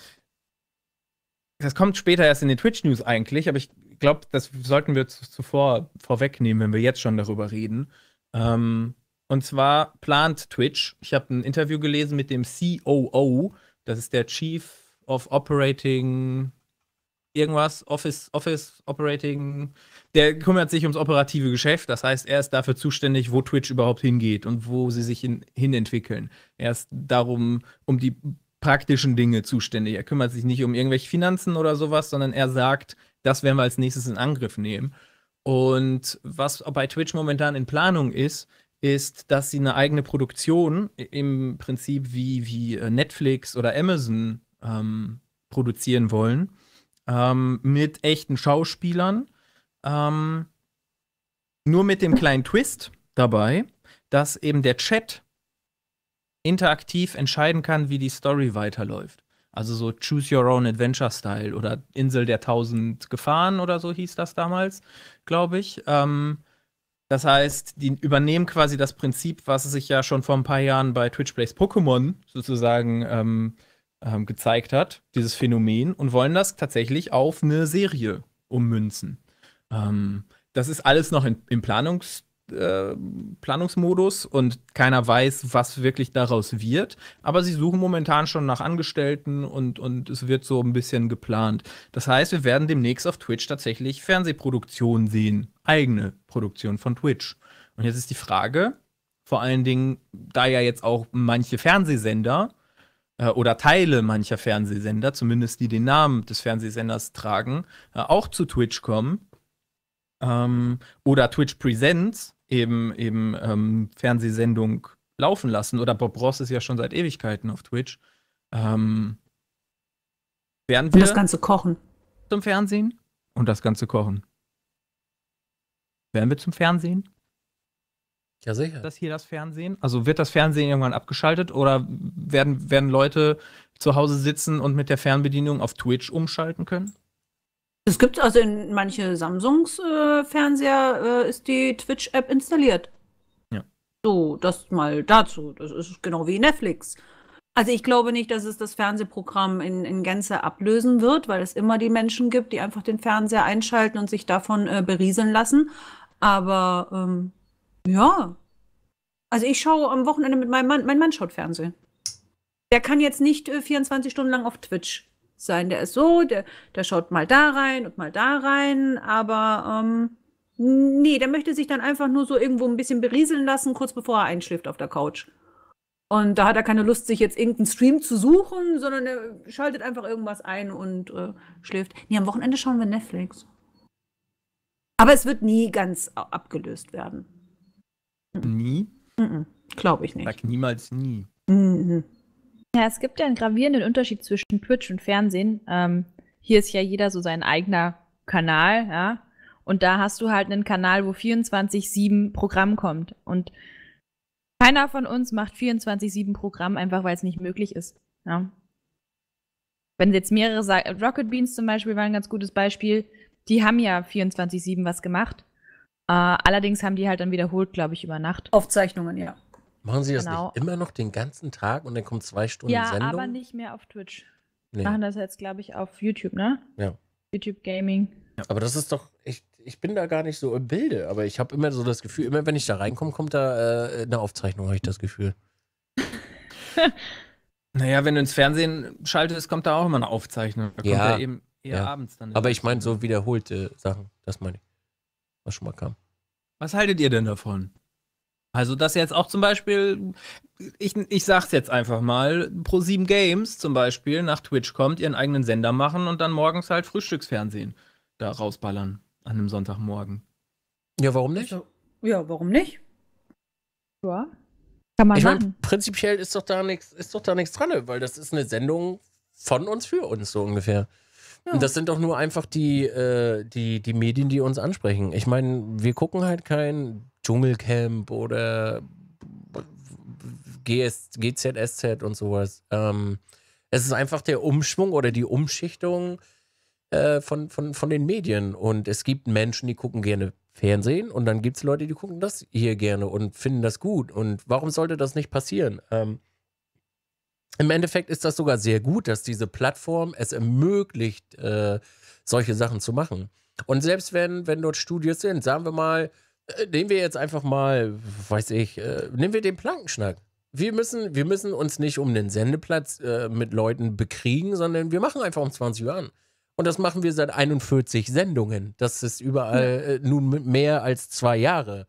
das kommt später erst in den Twitch-News eigentlich, aber ich glaube, das sollten wir zuvor vorwegnehmen, wenn wir jetzt schon darüber reden. Ähm, und zwar plant Twitch, ich habe ein Interview gelesen mit dem COO, das ist der Chief of Operating irgendwas, Office, Office Operating. Der kümmert sich ums operative Geschäft. Das heißt, er ist dafür zuständig, wo Twitch überhaupt hingeht und wo sie sich hin, hin entwickeln. Er ist darum, um die praktischen Dinge zuständig. Er kümmert sich nicht um irgendwelche Finanzen oder sowas, sondern er sagt, das werden wir als nächstes in Angriff nehmen. Und was bei Twitch momentan in Planung ist, ist, dass sie eine eigene Produktion im Prinzip wie, wie äh, Netflix oder Amazon ähm, produzieren wollen. Ähm, mit echten Schauspielern. Ähm, nur mit dem kleinen Twist dabei, dass eben der Chat interaktiv entscheiden kann, wie die Story weiterläuft. Also so Choose Your Own Adventure Style oder Insel der tausend Gefahren oder so hieß das damals, glaube ich. Ähm, das heißt, die übernehmen quasi das Prinzip, was sich ja schon vor ein paar Jahren bei Twitch Plays Pokémon sozusagen ähm, ähm, gezeigt hat, dieses Phänomen, und wollen das tatsächlich auf eine Serie ummünzen. Ähm, das ist alles noch in, im Planungs, äh, Planungsmodus und keiner weiß, was wirklich daraus wird. Aber sie suchen momentan schon nach Angestellten und, und es wird so ein bisschen geplant. Das heißt, wir werden demnächst auf Twitch tatsächlich Fernsehproduktionen sehen. Eigene Produktion von Twitch. Und jetzt ist die Frage, vor allen Dingen, da ja jetzt auch manche Fernsehsender äh, oder Teile mancher Fernsehsender, zumindest die den Namen des Fernsehsenders tragen, äh, auch zu Twitch kommen. Ähm, oder Twitch Presents eben, eben ähm, Fernsehsendung laufen lassen. Oder Bob Ross ist ja schon seit Ewigkeiten auf Twitch. Ähm, werden wir und das ganze Kochen. Zum Fernsehen? Und das ganze Kochen. Werden wir zum Fernsehen? Ja, sicher. Das hier das Fernsehen? Also wird das Fernsehen irgendwann abgeschaltet oder werden, werden Leute zu Hause sitzen und mit der Fernbedienung auf Twitch umschalten können? Es gibt also in manche Samsungs äh, Fernseher äh, ist die Twitch-App installiert. Ja. So, das mal dazu. Das ist genau wie Netflix. Also ich glaube nicht, dass es das Fernsehprogramm in, in Gänze ablösen wird, weil es immer die Menschen gibt, die einfach den Fernseher einschalten und sich davon äh, berieseln lassen. Aber ähm, ja. Also ich schaue am Wochenende mit meinem Mann, mein Mann schaut Fernsehen. Der kann jetzt nicht äh, 24 Stunden lang auf Twitch sein. Der ist so, der, der schaut mal da rein und mal da rein, aber ähm, nee, der möchte sich dann einfach nur so irgendwo ein bisschen berieseln lassen, kurz bevor er einschläft auf der Couch. Und da hat er keine Lust, sich jetzt irgendeinen Stream zu suchen, sondern er schaltet einfach irgendwas ein und äh, schläft. Nee, am Wochenende schauen wir Netflix. Aber es wird nie ganz abgelöst werden. Nie? Glaube ich nicht. Sag niemals nie. Ja, es gibt ja einen gravierenden Unterschied zwischen Twitch und Fernsehen. Ähm, hier ist ja jeder so sein eigener Kanal, ja. Und da hast du halt einen Kanal, wo 24-7 Programm kommt. Und keiner von uns macht 24-7 Programm, einfach weil es nicht möglich ist. Ja. Wenn jetzt mehrere sagen, Rocket Beans zum Beispiel war ein ganz gutes Beispiel, die haben ja 24-7 was gemacht. Uh, allerdings haben die halt dann wiederholt, glaube ich, über Nacht. Aufzeichnungen, ja. Machen sie das genau. nicht immer noch den ganzen Tag und dann kommt zwei Stunden ja, Sendung? Ja, aber nicht mehr auf Twitch. Nee. Machen das jetzt, glaube ich, auf YouTube, ne? Ja. YouTube Gaming. Ja. Aber das ist doch, ich, ich bin da gar nicht so im Bilde, aber ich habe immer so das Gefühl, immer wenn ich da reinkomme, kommt da äh, eine Aufzeichnung, habe ich das Gefühl. naja, wenn du ins Fernsehen schaltest, kommt da auch immer eine Aufzeichnung. Da ja. ja eben eher ja. abends dann. Aber ich meine so wiederholte Sachen, das meine ich was schon mal kam. Was haltet ihr denn davon? Also, dass jetzt auch zum Beispiel, ich, ich sag's jetzt einfach mal, Pro7 Games zum Beispiel nach Twitch kommt, ihren eigenen Sender machen und dann morgens halt Frühstücksfernsehen da rausballern an einem Sonntagmorgen. Ja, warum nicht? Also, ja, warum nicht? Ja. Kann man ich meine, prinzipiell ist doch da nichts, ist doch da nichts dran, weil das ist eine Sendung von uns für uns, so ungefähr. Ja. das sind doch nur einfach die, äh, die, die Medien, die uns ansprechen. Ich meine, wir gucken halt kein Dschungelcamp oder GS, GZSZ und sowas. Ähm, es ist einfach der Umschwung oder die Umschichtung äh, von, von, von den Medien. Und es gibt Menschen, die gucken gerne Fernsehen und dann gibt es Leute, die gucken das hier gerne und finden das gut. Und warum sollte das nicht passieren? Ähm, im Endeffekt ist das sogar sehr gut, dass diese Plattform es ermöglicht, äh, solche Sachen zu machen. Und selbst wenn, wenn dort Studios sind, sagen wir mal, äh, nehmen wir jetzt einfach mal, weiß ich, äh, nehmen wir den Plankenschnack. Wir müssen, wir müssen uns nicht um den Sendeplatz äh, mit Leuten bekriegen, sondern wir machen einfach um 20 Uhr an. Und das machen wir seit 41 Sendungen. Das ist überall ja. Äh, nun mehr als zwei Jahre.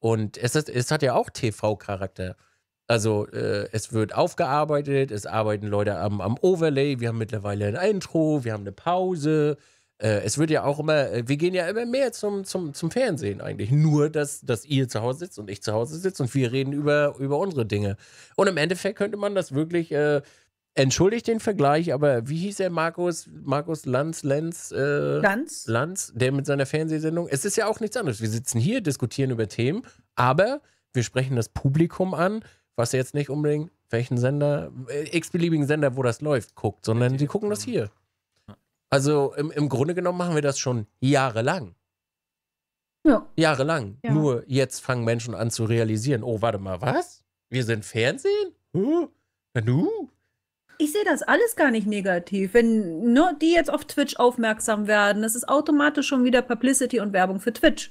Und es, ist, es hat ja auch TV-Charakter. Also äh, es wird aufgearbeitet, es arbeiten Leute am, am, Overlay, wir haben mittlerweile ein Intro, wir haben eine Pause. Äh, es wird ja auch immer, äh, wir gehen ja immer mehr zum, zum, zum Fernsehen eigentlich. Nur, dass, dass ihr zu Hause sitzt und ich zu Hause sitze und wir reden über, über unsere Dinge. Und im Endeffekt könnte man das wirklich, äh, entschuldigt den Vergleich, aber wie hieß er, Markus, Markus Lanz, Lenz, äh, Lanz? Lanz, der mit seiner Fernsehsendung, es ist ja auch nichts anderes. Wir sitzen hier, diskutieren über Themen, aber wir sprechen das Publikum an, was jetzt nicht unbedingt welchen Sender, äh, x-beliebigen Sender, wo das läuft, guckt, sondern die gucken das hier. Also im, im Grunde genommen machen wir das schon jahrelang. Ja. Jahrelang. Ja. Nur jetzt fangen Menschen an zu realisieren, oh, warte mal, was? Wir sind Fernsehen? Huh? Nanu? Ich sehe das alles gar nicht negativ. Wenn nur die jetzt auf Twitch aufmerksam werden, das ist automatisch schon wieder Publicity und Werbung für Twitch.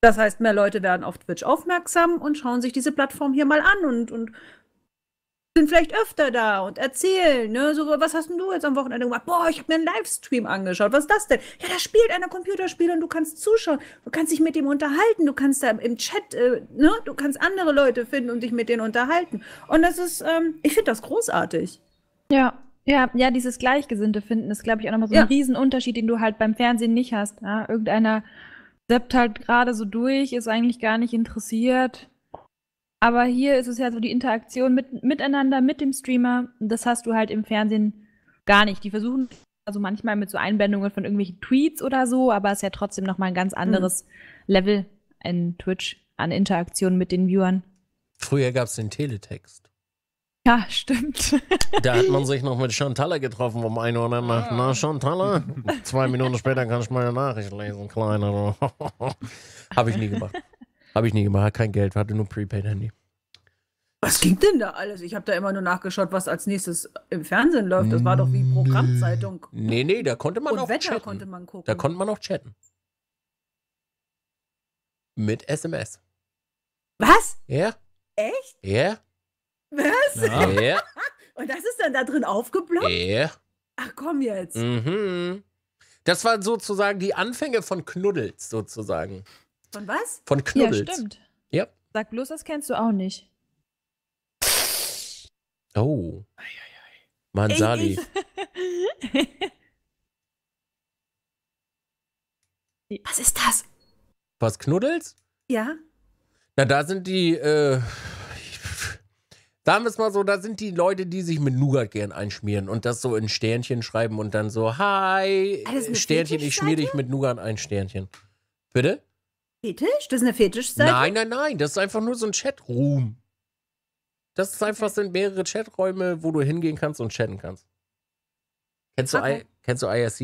Das heißt, mehr Leute werden auf Twitch aufmerksam und schauen sich diese Plattform hier mal an und, und sind vielleicht öfter da und erzählen, ne? So, was hast denn du jetzt am Wochenende gemacht? Boah, ich habe mir einen Livestream angeschaut. Was ist das denn? Ja, da spielt einer Computerspiel und du kannst zuschauen. Du kannst dich mit dem unterhalten. Du kannst da im Chat, äh, ne? Du kannst andere Leute finden und dich mit denen unterhalten. Und das ist, ähm, ich finde das großartig. Ja. Ja, ja, dieses Gleichgesinnte finden ist, glaube ich, auch nochmal so ja. ein Riesenunterschied, den du halt beim Fernsehen nicht hast. Ja? Irgendeiner Seppt halt gerade so durch, ist eigentlich gar nicht interessiert. Aber hier ist es ja so die Interaktion mit, miteinander, mit dem Streamer. Das hast du halt im Fernsehen gar nicht. Die versuchen also manchmal mit so Einblendungen von irgendwelchen Tweets oder so, aber es ist ja trotzdem nochmal ein ganz anderes mhm. Level in Twitch an Interaktion mit den Viewern. Früher gab es den Teletext. Ja, stimmt. Da hat man sich noch mit Chantal getroffen um ein Uhr nach. Na, Chantalle? Zwei Minuten später kann ich meine Nachricht lesen, Kleiner. Habe ich nie gemacht. Habe ich nie gemacht. Hat kein Geld, hatte nur Prepaid-Handy. Was ging denn da alles? Ich habe da immer nur nachgeschaut, was als nächstes im Fernsehen läuft. Das war doch wie Programmzeitung. Nee, nee, da konnte man Und auch Wetter chatten. konnte man gucken. Da konnte man auch chatten. Mit SMS. Was? Ja. Echt? Ja. Was? Ja. ja. Und das ist dann da drin aufgeploppt? Ja. Ach komm jetzt. Mhm. Das waren sozusagen die Anfänge von Knuddels, sozusagen. Von was? Von Knuddels. Ja, stimmt. Ja. Sag bloß, das kennst du auch nicht. Oh. Ei, ei, ei. Mansali. was ist das? Was Knuddels? Ja. Na, da sind die, äh, Sagen wir es mal so, da sind die Leute, die sich mit Nougat gern einschmieren und das so in Sternchen schreiben und dann so, hi, ah, Sternchen, ich schmier dich mit Nougat ein Sternchen. Bitte? Fetisch? Das ist eine Fetischseite? Nein, nein, nein, das ist einfach nur so ein Chatroom. Das ist einfach, sind mehrere Chaträume, wo du hingehen kannst und chatten kannst. Kennst du, okay. I kennst du IRC?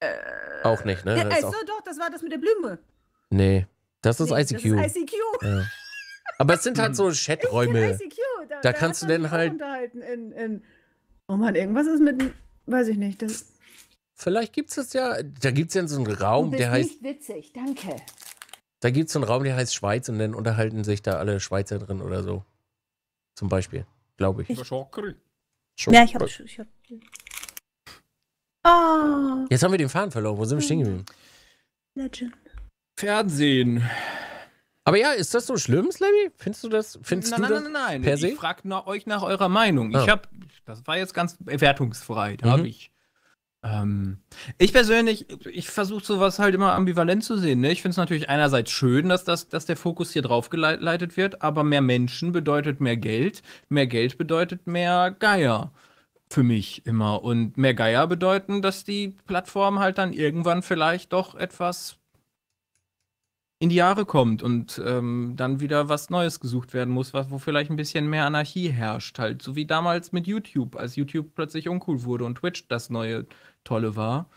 Äh, auch nicht, ne? Das ja, also, doch, das war das mit der Blume. Nee, das ist nee, ICQ. Das ist ICQ. Ja. Aber es sind halt so Chaträume. Da, da kannst du dann halt. In, in oh Mann, irgendwas ist mit. Weiß ich nicht. Das Vielleicht gibt es ja. Da gibt es ja so einen Raum, der heißt. Nicht witzig, danke. Da gibt es so einen Raum, der heißt Schweiz und dann unterhalten sich da alle Schweizer drin oder so. Zum Beispiel, glaube ich. ich. Ja, ich habe. hab, oh. Jetzt haben wir den Faden verloren. Wo sind wir stehen hm. geblieben? Legend. Fernsehen. Aber ja, ist das so schlimm, Slabby? Findest du das? Findest nein, du nein, das nein, nein, nein. Ich frage nach, euch nach eurer Meinung. Ah. Ich habe, das war jetzt ganz wertungsfrei, mhm. habe ich. Ähm, ich persönlich, ich versuche sowas halt immer ambivalent zu sehen. Ne? Ich finde es natürlich einerseits schön, dass, das, dass der Fokus hier drauf geleitet wird, aber mehr Menschen bedeutet mehr Geld. Mehr Geld bedeutet mehr Geier für mich immer. Und mehr Geier bedeuten, dass die Plattform halt dann irgendwann vielleicht doch etwas in die Jahre kommt und ähm, dann wieder was Neues gesucht werden muss, was, wo vielleicht ein bisschen mehr Anarchie herrscht, halt, so wie damals mit YouTube, als YouTube plötzlich uncool wurde und Twitch das neue Tolle war.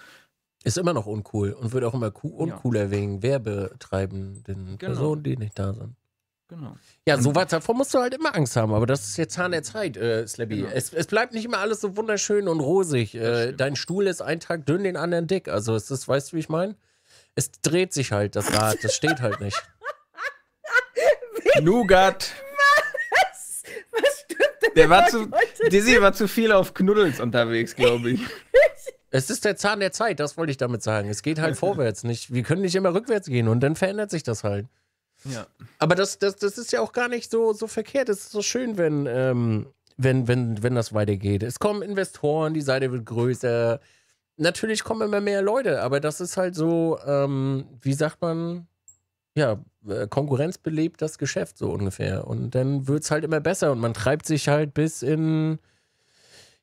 Ist immer noch uncool und wird auch immer uncooler ja. wegen werbetreibenden genau. Personen, die nicht da sind. Genau. Ja, so weit davor musst du halt immer Angst haben, aber das ist jetzt Zahn der Zeit, äh, Slabby. Genau. Es, es, bleibt nicht immer alles so wunderschön und rosig. Äh, dein Stuhl ist einen Tag dünn, den anderen dick. Also es ist, weißt du, wie ich meine? Es dreht sich halt das Rad, das steht halt nicht. Nougat. Was? Was stimmt denn? Der war zu, Dizzy war zu viel auf Knuddels unterwegs, glaube ich. Es ist der Zahn der Zeit, das wollte ich damit sagen. Es geht halt vorwärts nicht. Wir können nicht immer rückwärts gehen und dann verändert sich das halt. Ja. Aber das, das, das ist ja auch gar nicht so, so verkehrt. Es ist so schön, wenn, ähm, wenn, wenn, wenn das weitergeht. Es kommen Investoren, die Seite wird größer natürlich kommen immer mehr Leute, aber das ist halt so, ähm, wie sagt man, ja, äh, Konkurrenz belebt das Geschäft so ungefähr. Und dann wird es halt immer besser und man treibt sich halt bis in,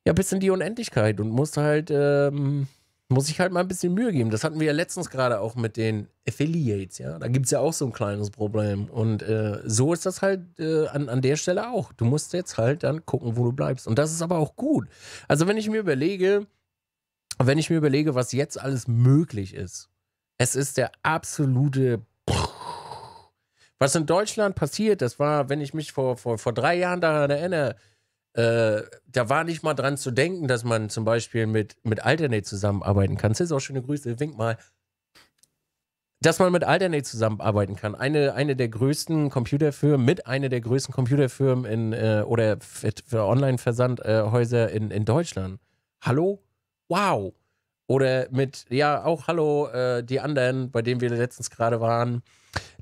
ja, bis in die Unendlichkeit und muss halt, ähm, muss ich halt mal ein bisschen Mühe geben. Das hatten wir ja letztens gerade auch mit den Affiliates, ja. Da gibt es ja auch so ein kleines Problem. Und äh, so ist das halt äh, an, an der Stelle auch. Du musst jetzt halt dann gucken, wo du bleibst. Und das ist aber auch gut. Also, wenn ich mir überlege, und wenn ich mir überlege, was jetzt alles möglich ist, es ist der absolute. Was in Deutschland passiert, das war, wenn ich mich vor, vor, vor drei Jahren daran erinnere, äh, da war nicht mal dran zu denken, dass man zum Beispiel mit, mit Alternate zusammenarbeiten kann. Das ist auch schöne Grüße, wink mal. Dass man mit Alternate zusammenarbeiten kann. Eine, eine der größten Computerfirmen, mit einer der größten Computerfirmen in, äh, oder für Online-Versandhäuser äh, in, in Deutschland. Hallo? wow. Oder mit, ja, auch hallo, äh, die anderen, bei denen wir letztens gerade waren.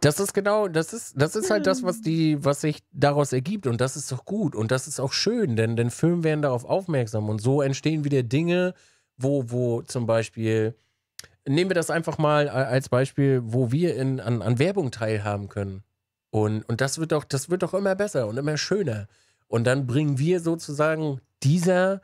Das ist genau, das ist, das ist halt das, was hm. die, was sich daraus ergibt. Und das ist doch gut und das ist auch schön, denn, denn Filme werden darauf aufmerksam. Und so entstehen wieder Dinge, wo, wo zum Beispiel, nehmen wir das einfach mal als Beispiel, wo wir in, an, an Werbung teilhaben können. Und, und das wird doch, das wird doch immer besser und immer schöner. Und dann bringen wir sozusagen dieser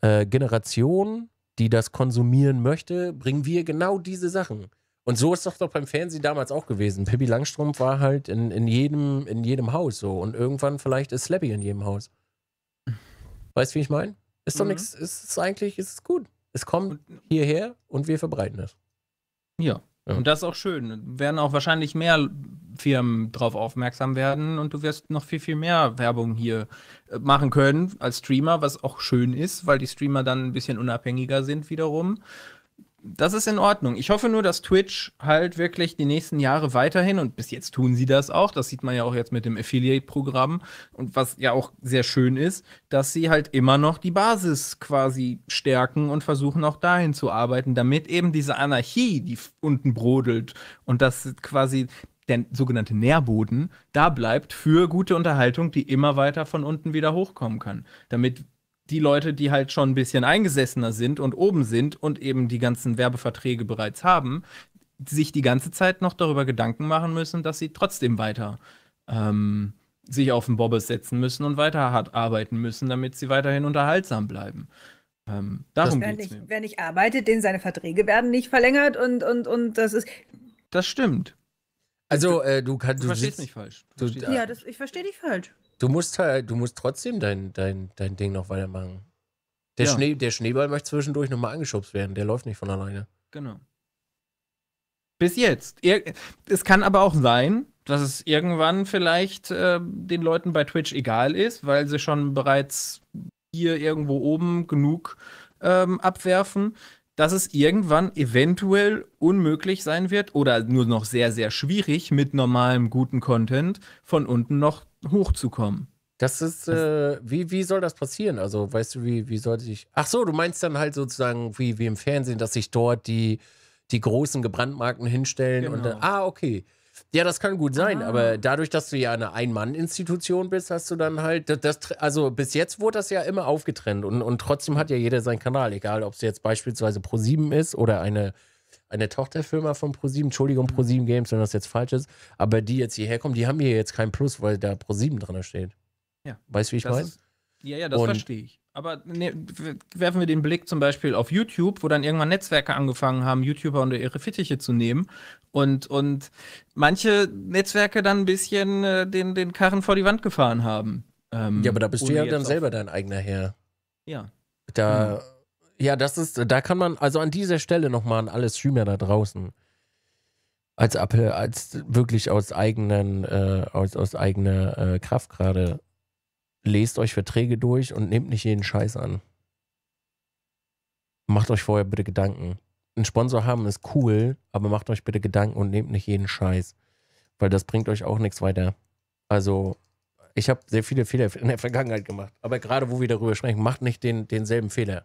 äh, Generation die das konsumieren möchte, bringen wir genau diese Sachen. Und so ist doch doch beim Fernsehen damals auch gewesen. Pippi Langstrumpf war halt in, in, jedem, in jedem Haus so. Und irgendwann vielleicht ist Slappy in jedem Haus. Weißt du, wie ich meine? Ist doch mhm. nichts, ist eigentlich, ist es gut. Es kommt hierher und wir verbreiten es. Ja. ja. Und das ist auch schön. Werden auch wahrscheinlich mehr Firmen darauf aufmerksam werden und du wirst noch viel, viel mehr Werbung hier äh, machen können als Streamer, was auch schön ist, weil die Streamer dann ein bisschen unabhängiger sind wiederum. Das ist in Ordnung. Ich hoffe nur, dass Twitch halt wirklich die nächsten Jahre weiterhin, und bis jetzt tun sie das auch, das sieht man ja auch jetzt mit dem Affiliate-Programm, und was ja auch sehr schön ist, dass sie halt immer noch die Basis quasi stärken und versuchen auch dahin zu arbeiten, damit eben diese Anarchie, die unten brodelt und das quasi der sogenannte Nährboden da bleibt für gute Unterhaltung, die immer weiter von unten wieder hochkommen kann. Damit die Leute, die halt schon ein bisschen eingesessener sind und oben sind und eben die ganzen Werbeverträge bereits haben, sich die ganze Zeit noch darüber Gedanken machen müssen, dass sie trotzdem weiter ähm, sich auf den Bobbes setzen müssen und weiter hart arbeiten müssen, damit sie weiterhin unterhaltsam bleiben. Ähm, darum wer, geht's nicht, mir. wer nicht arbeitet, den seine Verträge werden nicht verlängert und, und, und das ist. Das stimmt. Also, äh, du kannst. Du, du verstehst mich falsch. Du, du, ja, das, ich verstehe dich falsch. Du musst du musst trotzdem dein, dein, dein Ding noch weitermachen. Der, ja. Schnee, der Schneeball möchte zwischendurch nochmal angeschubst werden. Der läuft nicht von alleine. Genau. Bis jetzt. Es kann aber auch sein, dass es irgendwann vielleicht äh, den Leuten bei Twitch egal ist, weil sie schon bereits hier irgendwo oben genug ähm, abwerfen, dass es irgendwann eventuell unmöglich sein wird oder nur noch sehr, sehr schwierig mit normalem guten Content von unten noch hochzukommen. Das ist, äh, wie, wie soll das passieren? Also, weißt du, wie, wie sollte ich. Ach so, du meinst dann halt sozusagen wie, wie im Fernsehen, dass sich dort die, die großen Gebrandmarken hinstellen genau. und dann, ah, okay. Ja, das kann gut sein, ah. aber dadurch, dass du ja eine Ein-Mann-Institution bist, hast du dann halt, das, also bis jetzt wurde das ja immer aufgetrennt und, und trotzdem hat ja jeder seinen Kanal, egal ob es jetzt beispielsweise ProSieben ist oder eine, eine Tochterfirma von ProSieben, Entschuldigung, mhm. ProSieben Games, wenn das jetzt falsch ist, aber die jetzt hierher kommen, die haben hier jetzt keinen Plus, weil da ProSieben drin steht. Ja. Weißt du, wie ich meine? Ja, ja, das und, verstehe ich. Aber ne, werfen wir den Blick zum Beispiel auf YouTube, wo dann irgendwann Netzwerke angefangen haben, YouTuber unter ihre Fittiche zu nehmen und, und manche Netzwerke dann ein bisschen äh, den, den Karren vor die Wand gefahren haben. Ähm, ja, aber da bist du ja dann selber dein eigener Herr. Ja. Da, mhm. ja, das ist, da kann man, also an dieser Stelle nochmal an alle Streamer da draußen. Als Appel, als wirklich aus eigenen, äh, aus, aus eigener äh, Kraft gerade, lest euch Verträge durch und nehmt nicht jeden Scheiß an. Macht euch vorher bitte Gedanken einen Sponsor haben ist cool, aber macht euch bitte Gedanken und nehmt nicht jeden Scheiß, weil das bringt euch auch nichts weiter. Also, ich habe sehr viele Fehler in der Vergangenheit gemacht, aber gerade wo wir darüber sprechen, macht nicht den, denselben Fehler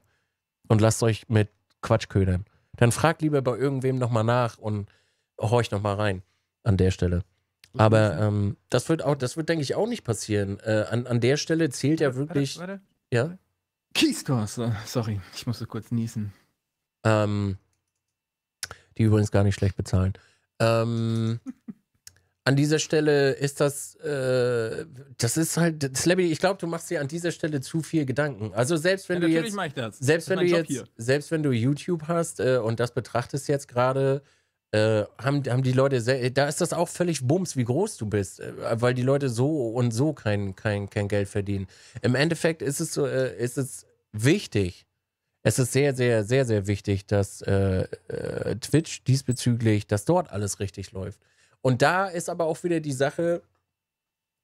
und lasst euch mit Quatsch ködern. Dann fragt lieber bei irgendwem nochmal nach und horcht nochmal rein an der Stelle. Aber ähm, das wird auch, das wird, denke ich, auch nicht passieren. Äh, an, an der Stelle zählt ja wirklich. warte, warte. Ja. Keystores, sorry, ich musste kurz niesen. Ähm, die übrigens gar nicht schlecht bezahlen. Ähm, an dieser Stelle ist das, äh, das ist halt, Slabby, ich glaube, du machst dir an dieser Stelle zu viel Gedanken. Also selbst wenn ja, du jetzt, selbst wenn du Job jetzt, hier. selbst wenn du YouTube hast äh, und das betrachtest jetzt gerade, äh, haben, haben die Leute, sehr, da ist das auch völlig bums, wie groß du bist, äh, weil die Leute so und so kein, kein, kein Geld verdienen. Im Endeffekt ist es, äh, ist es wichtig, es ist sehr, sehr, sehr, sehr wichtig, dass äh, äh, Twitch diesbezüglich, dass dort alles richtig läuft. Und da ist aber auch wieder die Sache,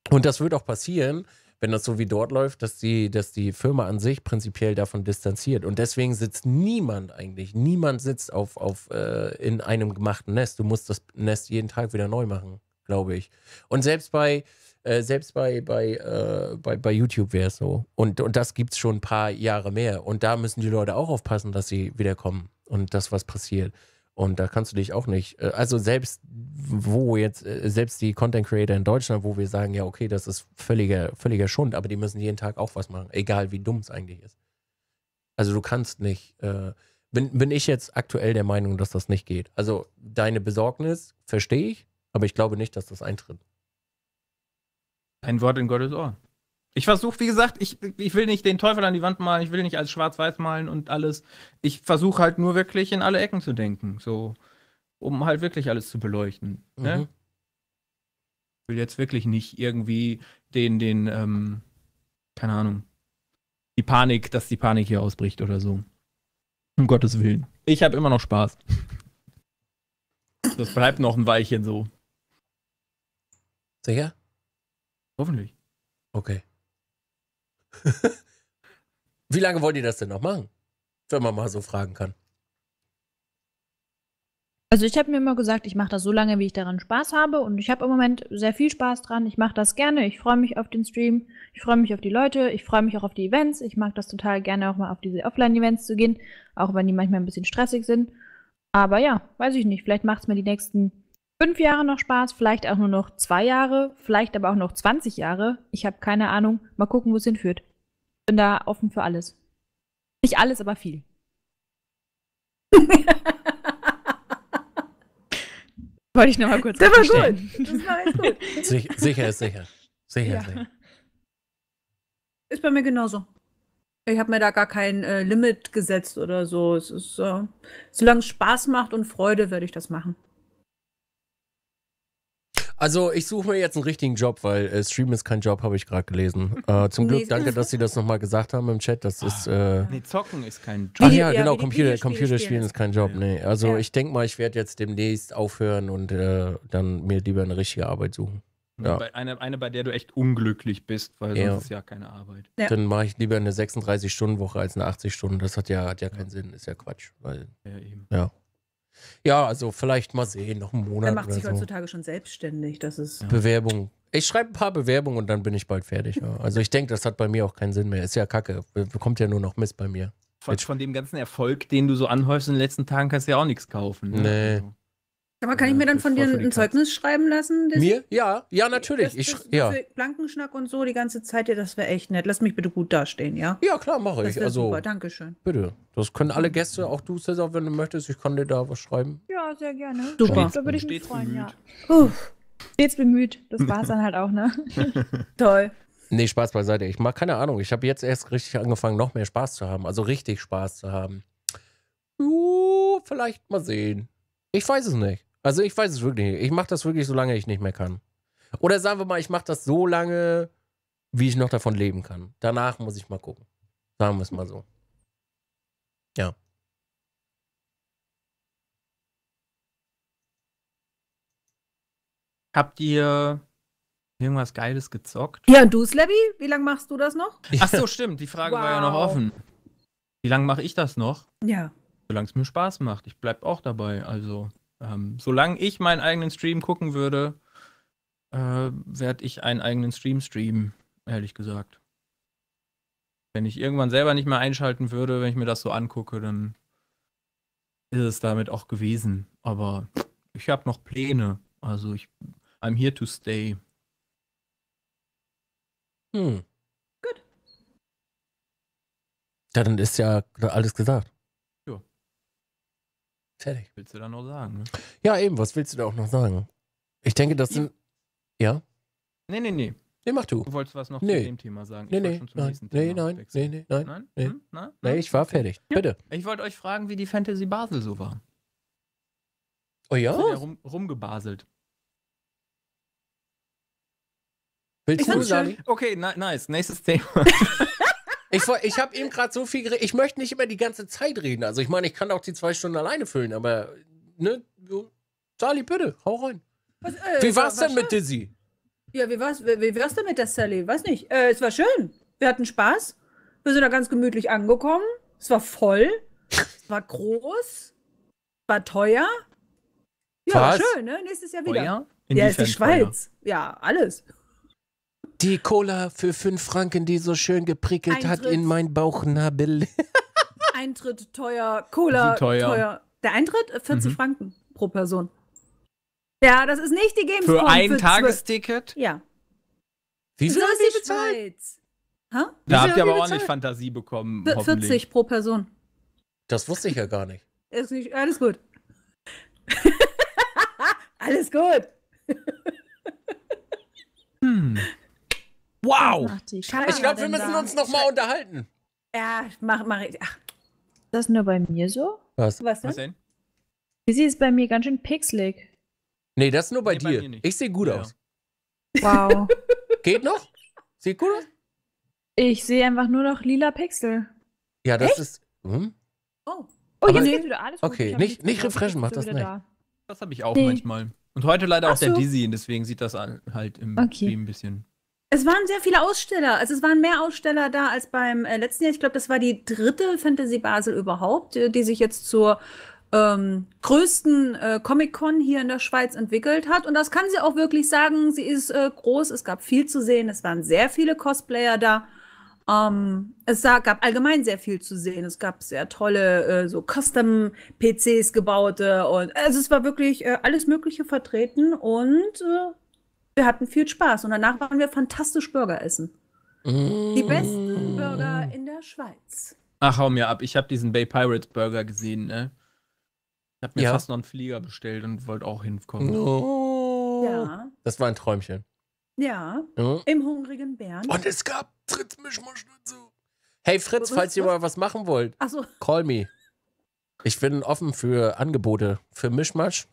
und das wird auch passieren, wenn das so wie dort läuft, dass die, dass die Firma an sich prinzipiell davon distanziert. Und deswegen sitzt niemand eigentlich, niemand sitzt auf, auf, äh, in einem gemachten Nest. Du musst das Nest jeden Tag wieder neu machen, glaube ich. Und selbst bei, äh, selbst bei, bei, äh, bei, bei YouTube wäre es so. Und, und das gibt es schon ein paar Jahre mehr. Und da müssen die Leute auch aufpassen, dass sie wiederkommen und dass was passiert. Und da kannst du dich auch nicht, äh, also selbst wo jetzt, äh, selbst die Content Creator in Deutschland, wo wir sagen, ja, okay, das ist völliger, völliger Schund, aber die müssen jeden Tag auch was machen, egal wie dumm es eigentlich ist. Also du kannst nicht, äh, bin, bin ich jetzt aktuell der Meinung, dass das nicht geht. Also deine Besorgnis verstehe ich, aber ich glaube nicht, dass das eintritt. Ein Wort in Gottes Ohr. Ich versuche, wie gesagt, ich, ich will nicht den Teufel an die Wand malen, ich will nicht als schwarz-weiß malen und alles. Ich versuche halt nur wirklich in alle Ecken zu denken, so, um halt wirklich alles zu beleuchten. Ne? Mhm. Ne? Ich will jetzt wirklich nicht irgendwie den, den, ähm, keine Ahnung, die Panik, dass die Panik hier ausbricht oder so. Um Gottes Willen. Ich habe immer noch Spaß. Das bleibt noch ein Weilchen so. Sicher? Hoffentlich. Okay. Wie lange wollt ihr das denn noch machen? Wenn man mal so fragen kann. Also ich habe mir immer gesagt, ich mache das so lange, wie ich daran Spaß habe und ich habe im Moment sehr viel Spaß dran. Ich mache das gerne, ich freue mich auf den Stream, ich freue mich auf die Leute, ich freue mich auch auf die Events. Ich mag das total gerne auch mal auf diese Offline-Events zu gehen, auch wenn die manchmal ein bisschen stressig sind. Aber ja, weiß ich nicht, vielleicht macht es mir die nächsten fünf Jahre noch Spaß, vielleicht auch nur noch zwei Jahre, vielleicht aber auch noch 20 Jahre. Ich habe keine Ahnung. Mal gucken, wo es hinführt. Bin da offen für alles. Nicht alles, aber viel. Wollte ich nochmal kurz. Das war gut. Das war echt gut. Sich, sicher ist sicher. Sicher ja. ist sicher. Ist bei mir genauso. Ich habe mir da gar kein äh, Limit gesetzt oder so. Es ist, äh, solange es Spaß macht und Freude, werde ich das machen. Also ich suche mir jetzt einen richtigen Job, weil äh, Stream ist kein Job, habe ich gerade gelesen. Äh, zum Glück, nee. danke, dass Sie das nochmal gesagt haben im Chat. Das ist. Äh, ah. nee, zocken ist kein Job. Ach ja, ja genau, Computer, Computerspielen ist kein Job. Nee. Also ja. ich denke mal, ich werde jetzt demnächst aufhören und äh, dann mir lieber eine richtige Arbeit suchen. Ja. Eine, eine, bei der du echt unglücklich bist, weil sonst ist ja keine Arbeit. Ja. Dann mache ich lieber eine 36-Stunden-Woche als eine 80-Stunden. Das hat ja, hat ja keinen Sinn, ist ja Quatsch. Weil, ja, eben. Ja. Ja, also vielleicht mal sehen, noch einen Monat. Er macht sich so. heutzutage schon selbstständig. Das ist ja. Bewerbung. Ich schreibe ein paar Bewerbungen und dann bin ich bald fertig. Ja. Also ich denke, das hat bei mir auch keinen Sinn mehr. Ist ja kacke. Bekommt ja nur noch Mist bei mir. Von, von dem ganzen Erfolg, den du so anhäufst in den letzten Tagen, kannst du ja auch nichts kaufen. Ne? Nee. Also. Aber kann ich mir dann von dir ein Zeugnis schreiben lassen? Mir? Ja, ja, natürlich. ich ja. Blankenschnack und so die ganze Zeit, ja, das wäre echt nett. Lass mich bitte gut dastehen, ja? Ja, klar, mache ich. Also, super, danke schön. Bitte. Das können alle mhm. Gäste, auch du, Cesar, wenn du möchtest. Ich kann dir da was schreiben. Ja, sehr gerne. Super. Da würde ich mich freuen, bemüht. ja. Uff. Stets bemüht. Das war es dann halt auch, ne? Toll. Nee, Spaß beiseite. Ich mag keine Ahnung. Ich habe jetzt erst richtig angefangen, noch mehr Spaß zu haben. Also richtig Spaß zu haben. Uh, vielleicht mal sehen. Ich weiß es nicht. Also ich weiß es wirklich nicht. Ich mache das wirklich, solange ich nicht mehr kann. Oder sagen wir mal, ich mache das so lange, wie ich noch davon leben kann. Danach muss ich mal gucken. Sagen wir es mal so. Ja. Habt ihr irgendwas Geiles gezockt? Ja, und du, Slabby? Wie lange machst du das noch? Ach so, stimmt. Die Frage wow. war ja noch offen. Wie lange mache ich das noch? Ja. Solange es mir Spaß macht. Ich bleibe auch dabei. Also. Ähm, solange ich meinen eigenen Stream gucken würde, äh, werde ich einen eigenen Stream streamen, ehrlich gesagt. Wenn ich irgendwann selber nicht mehr einschalten würde, wenn ich mir das so angucke, dann ist es damit auch gewesen. Aber ich habe noch Pläne. Also ich, I'm here to stay. Hm. Gut. Ja, dann ist ja alles gesagt. Fertig. Willst du da noch sagen? Ne? Ja, eben, was willst du da auch noch sagen? Ich denke, das sind. Ja? Nee, nee, nee. Nee, mach du. Du wolltest was noch nee. zu dem Thema sagen. Nee, ich nee, schon zum nein, nächsten nee, Thema nein, nee, nee, nein, nein, nee. Hm? nein, nein. Nee, ich war fertig. Ja. Bitte. Ich wollte euch fragen, wie die Fantasy Basel so war. Oh ja? ja rum, rumgebaselt. Willst ich du sagen? Okay, nice. Nächstes Thema. Ich, ich habe eben gerade so viel geredet. Ich möchte nicht immer die ganze Zeit reden. Also ich meine, ich kann auch die zwei Stunden alleine füllen, aber ne, Sally, bitte, hau rein. Was, äh, wie war's war, war denn schön. mit Dizzy? Ja, wie war's, wie, wie war's denn mit der Sally? Weiß nicht. Äh, es war schön. Wir hatten Spaß. Wir sind da ganz gemütlich angekommen. Es war voll. Es war groß. Es War teuer. Ja, Was? schön, ne? Nächstes Jahr wieder. In ja, ist die Schweiz. Teuer. Ja, alles. Die Cola für 5 Franken, die so schön geprickelt Eintritt. hat in mein Bauchnabel. Eintritt teuer, Cola teuer. teuer. Der Eintritt 40 äh, mhm. Franken pro Person. Ja, das ist nicht die Gamescom. Für ein für Tagesticket? Ja. Wie viel so ist bezahlt? Ha? Da habt ihr aber ordentlich Fantasie bekommen. 40 pro Person. Das wusste ich ja gar nicht. Ist nicht alles gut. alles gut. hm. Wow! Ich glaube, wir müssen da? uns nochmal unterhalten. Ja, mach, mach. Ach. Ist das nur bei mir so? Was? Was denn? Was ist bei mir ganz schön pixelig. Nee, das ist nur bei nee, dir. Bei ich sehe gut ja. aus. Wow. Geht noch? Sieht gut aus? Ich sehe einfach nur noch lila Pixel. Ja, das Echt? ist. Hm? Oh. Oh, jetzt geht's wieder alles Okay, okay. nicht, nicht refreshen, macht das nicht. Da. Das habe ich auch nee. manchmal. Und heute leider Ach auch so. der Dizzy, deswegen sieht das halt im okay. Stream ein bisschen es waren sehr viele Aussteller. Also es waren mehr Aussteller da als beim äh, letzten Jahr. Ich glaube, das war die dritte Fantasy Basel überhaupt, die, äh, die sich jetzt zur ähm, größten äh, Comic-Con hier in der Schweiz entwickelt hat. Und das kann sie auch wirklich sagen. Sie ist äh, groß, es gab viel zu sehen, es waren sehr viele Cosplayer da. Ähm, es sah, gab allgemein sehr viel zu sehen. Es gab sehr tolle, äh, so Custom-PCs gebaute und also es war wirklich äh, alles Mögliche vertreten und äh, wir hatten viel Spaß und danach waren wir fantastisch Burger essen. Mm. Die besten Burger in der Schweiz. Ach, hau mir ab. Ich habe diesen Bay Pirates Burger gesehen, ne? Ich habe mir ja. fast noch einen Flieger bestellt und wollte auch hinkommen. No. Ja. Das war ein Träumchen. Ja, ja. Im hungrigen Bern. Und es gab Trittmischmuscheln und so. Hey Fritz, falls ihr mal was machen wollt, so. call me. Ich bin offen für Angebote. Für Mischmasch,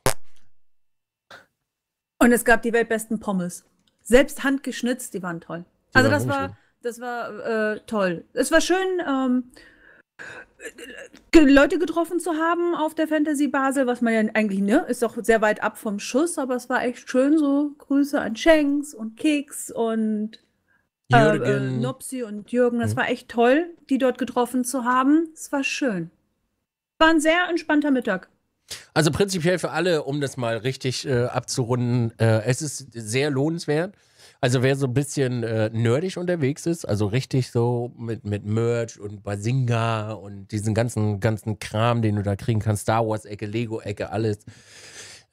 und es gab die weltbesten Pommes. Selbst handgeschnitzt, die waren toll. Die also waren das, war, das war äh, toll. Es war schön, ähm, äh, Leute getroffen zu haben auf der Fantasy Basel, was man ja eigentlich, ne, ist doch sehr weit ab vom Schuss, aber es war echt schön so. Grüße an Shanks und Keks und äh, äh, Nopsi und Jürgen. Das mhm. war echt toll, die dort getroffen zu haben. Es war schön. War ein sehr entspannter Mittag. Also prinzipiell für alle, um das mal richtig äh, abzurunden, äh, es ist sehr lohnenswert. Also wer so ein bisschen äh, nerdig unterwegs ist, also richtig so mit, mit Merch und Basinga und diesen ganzen, ganzen Kram, den du da kriegen kannst, Star Wars-Ecke, Lego-Ecke, alles.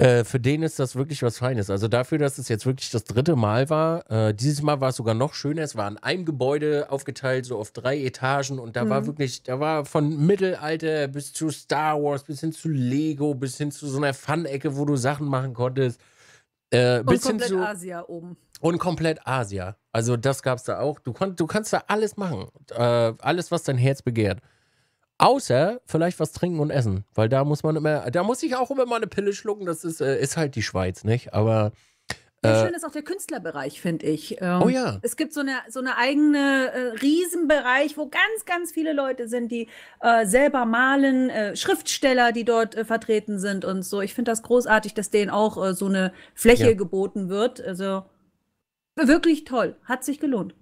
Äh, für den ist das wirklich was Feines. Also dafür, dass es jetzt wirklich das dritte Mal war, äh, dieses Mal war es sogar noch schöner. Es war in einem Gebäude aufgeteilt, so auf drei Etagen und da mhm. war wirklich, da war von Mittelalter bis zu Star Wars, bis hin zu Lego, bis hin zu so einer Fun-Ecke, wo du Sachen machen konntest. Äh, und komplett hin zu, Asia oben. Und komplett Asia. Also das gab es da auch. Du, du kannst da alles machen. Äh, alles, was dein Herz begehrt. Außer vielleicht was trinken und essen, weil da muss man immer, da muss ich auch immer mal eine Pille schlucken. Das ist, äh, ist halt die Schweiz, nicht? Aber ja, äh, schön ist auch der Künstlerbereich, finde ich. Ähm, oh ja. Es gibt so eine, so eine eigene äh, Riesenbereich, wo ganz, ganz viele Leute sind, die äh, selber malen, äh, Schriftsteller, die dort äh, vertreten sind und so. Ich finde das großartig, dass denen auch äh, so eine Fläche ja. geboten wird. Also wirklich toll. Hat sich gelohnt.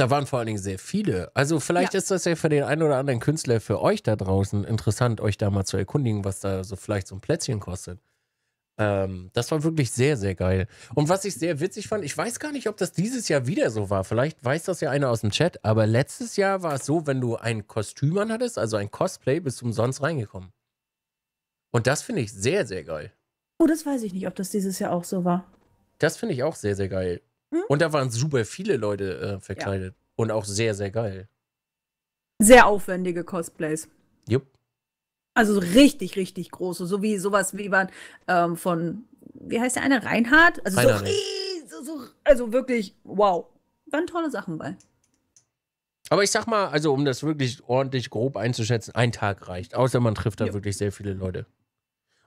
Da waren vor allen Dingen sehr viele. Also vielleicht ja. ist das ja für den einen oder anderen Künstler, für euch da draußen interessant, euch da mal zu erkundigen, was da so vielleicht so ein Plätzchen kostet. Ähm, das war wirklich sehr, sehr geil. Und was ich sehr witzig fand, ich weiß gar nicht, ob das dieses Jahr wieder so war. Vielleicht weiß das ja einer aus dem Chat, aber letztes Jahr war es so, wenn du ein Kostüm anhattest, also ein Cosplay, bist du umsonst reingekommen. Und das finde ich sehr, sehr geil. Oh, das weiß ich nicht, ob das dieses Jahr auch so war. Das finde ich auch sehr, sehr geil. Mhm. Und da waren super viele Leute äh, verkleidet. Ja. Und auch sehr, sehr geil. Sehr aufwendige Cosplays. Jupp. Also richtig, richtig große. So wie sowas wie man ähm, von, wie heißt der eine? Reinhard? Also Reinhard. so so, also wirklich, wow. Waren tolle Sachen bei. Aber ich sag mal, also um das wirklich ordentlich grob einzuschätzen, ein Tag reicht. Außer man trifft da jo. wirklich sehr viele Leute.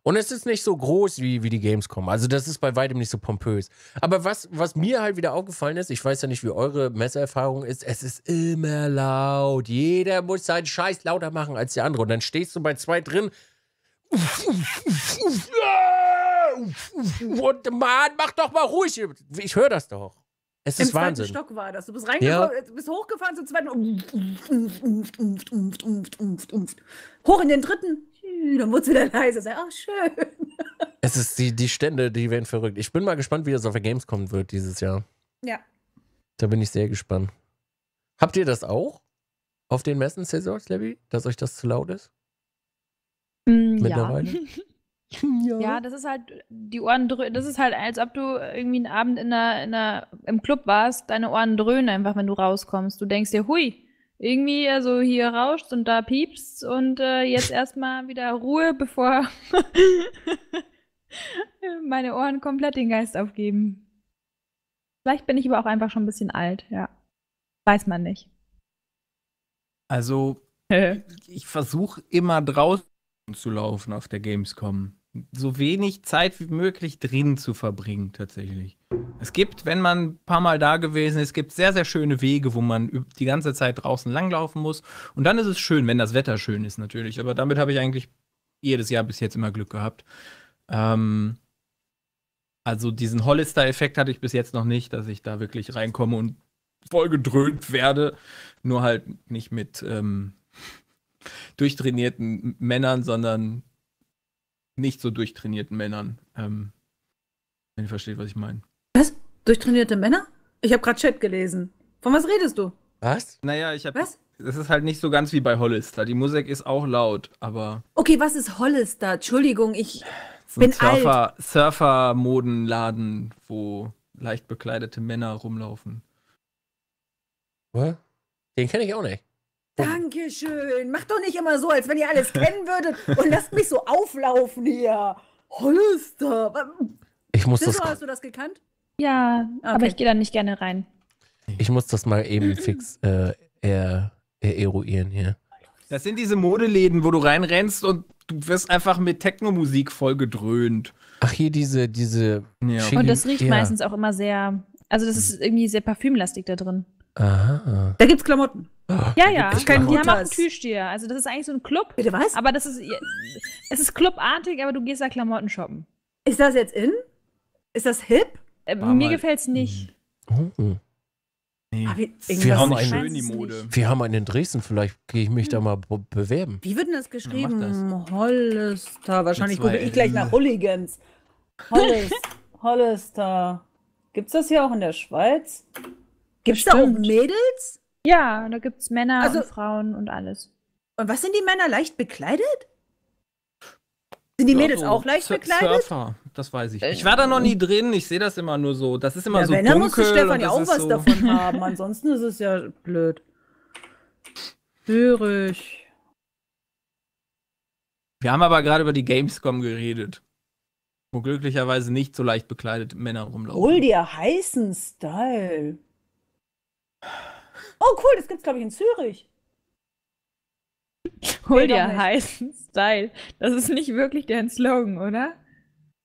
Und es ist nicht so groß wie, wie die Gamescom. Also das ist bei weitem nicht so pompös. Aber was, was mir halt wieder aufgefallen ist, ich weiß ja nicht, wie eure Messererfahrung ist, es ist immer laut. Jeder muss seinen Scheiß lauter machen als die andere. Und dann stehst du bei zwei drin. Und Mann, mach doch mal ruhig. Ich höre das doch. Es Im ist Im Wahnsinn. Im Stock war das. Du bist reingefahren, ja. bist hochgefahren zum zweiten. Hoch in den dritten dann wurde es wieder leise. Sag, ach, schön. Es ist die, die Stände, die werden verrückt. Ich bin mal gespannt, wie das auf der Games kommen wird dieses Jahr. Ja. Da bin ich sehr gespannt. Habt ihr das auch? Auf den Messen, Saisons Levy? Dass euch das zu laut ist? Mm, Mittlerweile? Ja. Ja. ja. das ist halt die Ohren dröhnen. Das ist halt, als ob du irgendwie einen Abend in einer, in einer, im Club warst, deine Ohren dröhnen einfach, wenn du rauskommst. Du denkst dir, hui, irgendwie also hier rauscht und da piepst und äh, jetzt erstmal wieder Ruhe, bevor meine Ohren komplett den Geist aufgeben. Vielleicht bin ich aber auch einfach schon ein bisschen alt, ja. Weiß man nicht. Also, ich, ich versuche immer draußen zu laufen auf der Gamescom so wenig Zeit wie möglich drin zu verbringen, tatsächlich. Es gibt, wenn man ein paar Mal da gewesen ist, gibt sehr, sehr schöne Wege, wo man die ganze Zeit draußen langlaufen muss. Und dann ist es schön, wenn das Wetter schön ist, natürlich. Aber damit habe ich eigentlich jedes Jahr bis jetzt immer Glück gehabt. Ähm, also diesen Hollister-Effekt hatte ich bis jetzt noch nicht, dass ich da wirklich reinkomme und voll gedröhnt werde. Nur halt nicht mit ähm, durchtrainierten Männern, sondern nicht so durchtrainierten Männern. Ähm, wenn ihr versteht, was ich meine. Was? Durchtrainierte Männer? Ich habe gerade Chat gelesen. Von was redest du? Was? Naja, ich habe. Was? Das ist halt nicht so ganz wie bei Hollister. Die Musik ist auch laut, aber. Okay, was ist Hollister? Entschuldigung, ich so bin Surfer, alt. Surfer-Modenladen, wo leicht bekleidete Männer rumlaufen. What? Den kenne ich auch nicht. Oh. Dankeschön. Macht doch nicht immer so, als wenn ihr alles kennen würdet und lasst mich so auflaufen hier. Hollister. Ich muss Siso, das. Hast du das gekannt? Ja, okay. aber ich gehe da nicht gerne rein. Ich muss das mal eben fix äh, er, er eruieren hier. Das sind diese Modeläden, wo du reinrennst und du wirst einfach mit Techno-Musik gedröhnt. Ach, hier diese, diese. Ja. Und das riecht ja. meistens auch immer sehr. Also, das mhm. ist irgendwie sehr parfümlastig da drin. Aha. Da gibt's Klamotten. Oh, ja, ja, ich kann die haben auch einen Türsteher. Also das ist eigentlich so ein Club. Bitte was? Aber das ist, es ist clubartig, aber du gehst da Klamotten shoppen. Ist das jetzt in? Ist das hip? Äh, mir gefällt's nicht. Mhm. Mhm. Nee. wir, haben einen, schön, die Mode. wir haben einen in Dresden, vielleicht gehe ich mich hm. da mal bewerben. Wie wird denn das geschrieben? Das. Hollister. Wahrscheinlich gucke ich gleich nach Hooligans. Hollis, Hollister. Gibt's das hier auch in der Schweiz? Gibt es da auch Mädels? Ja, da gibt es Männer also, und Frauen und alles. Und was sind die Männer leicht bekleidet? Sind die ja, Mädels so auch leicht Sur bekleidet? Surfer, das weiß ich. Ich war da noch nie drin, ich sehe das immer nur so. Das ist immer ja, so wenn, dunkel. muss Stefan ja auch was so davon haben. Ansonsten ist es ja blöd. Hörig. Wir haben aber gerade über die Gamescom geredet. Wo glücklicherweise nicht so leicht bekleidet Männer rumlaufen. Hol dir heißen Style. Oh, cool, das gibt's, glaube ich, in Zürich. Hol dir heißen halt Style. Das ist nicht wirklich deren Slogan, oder?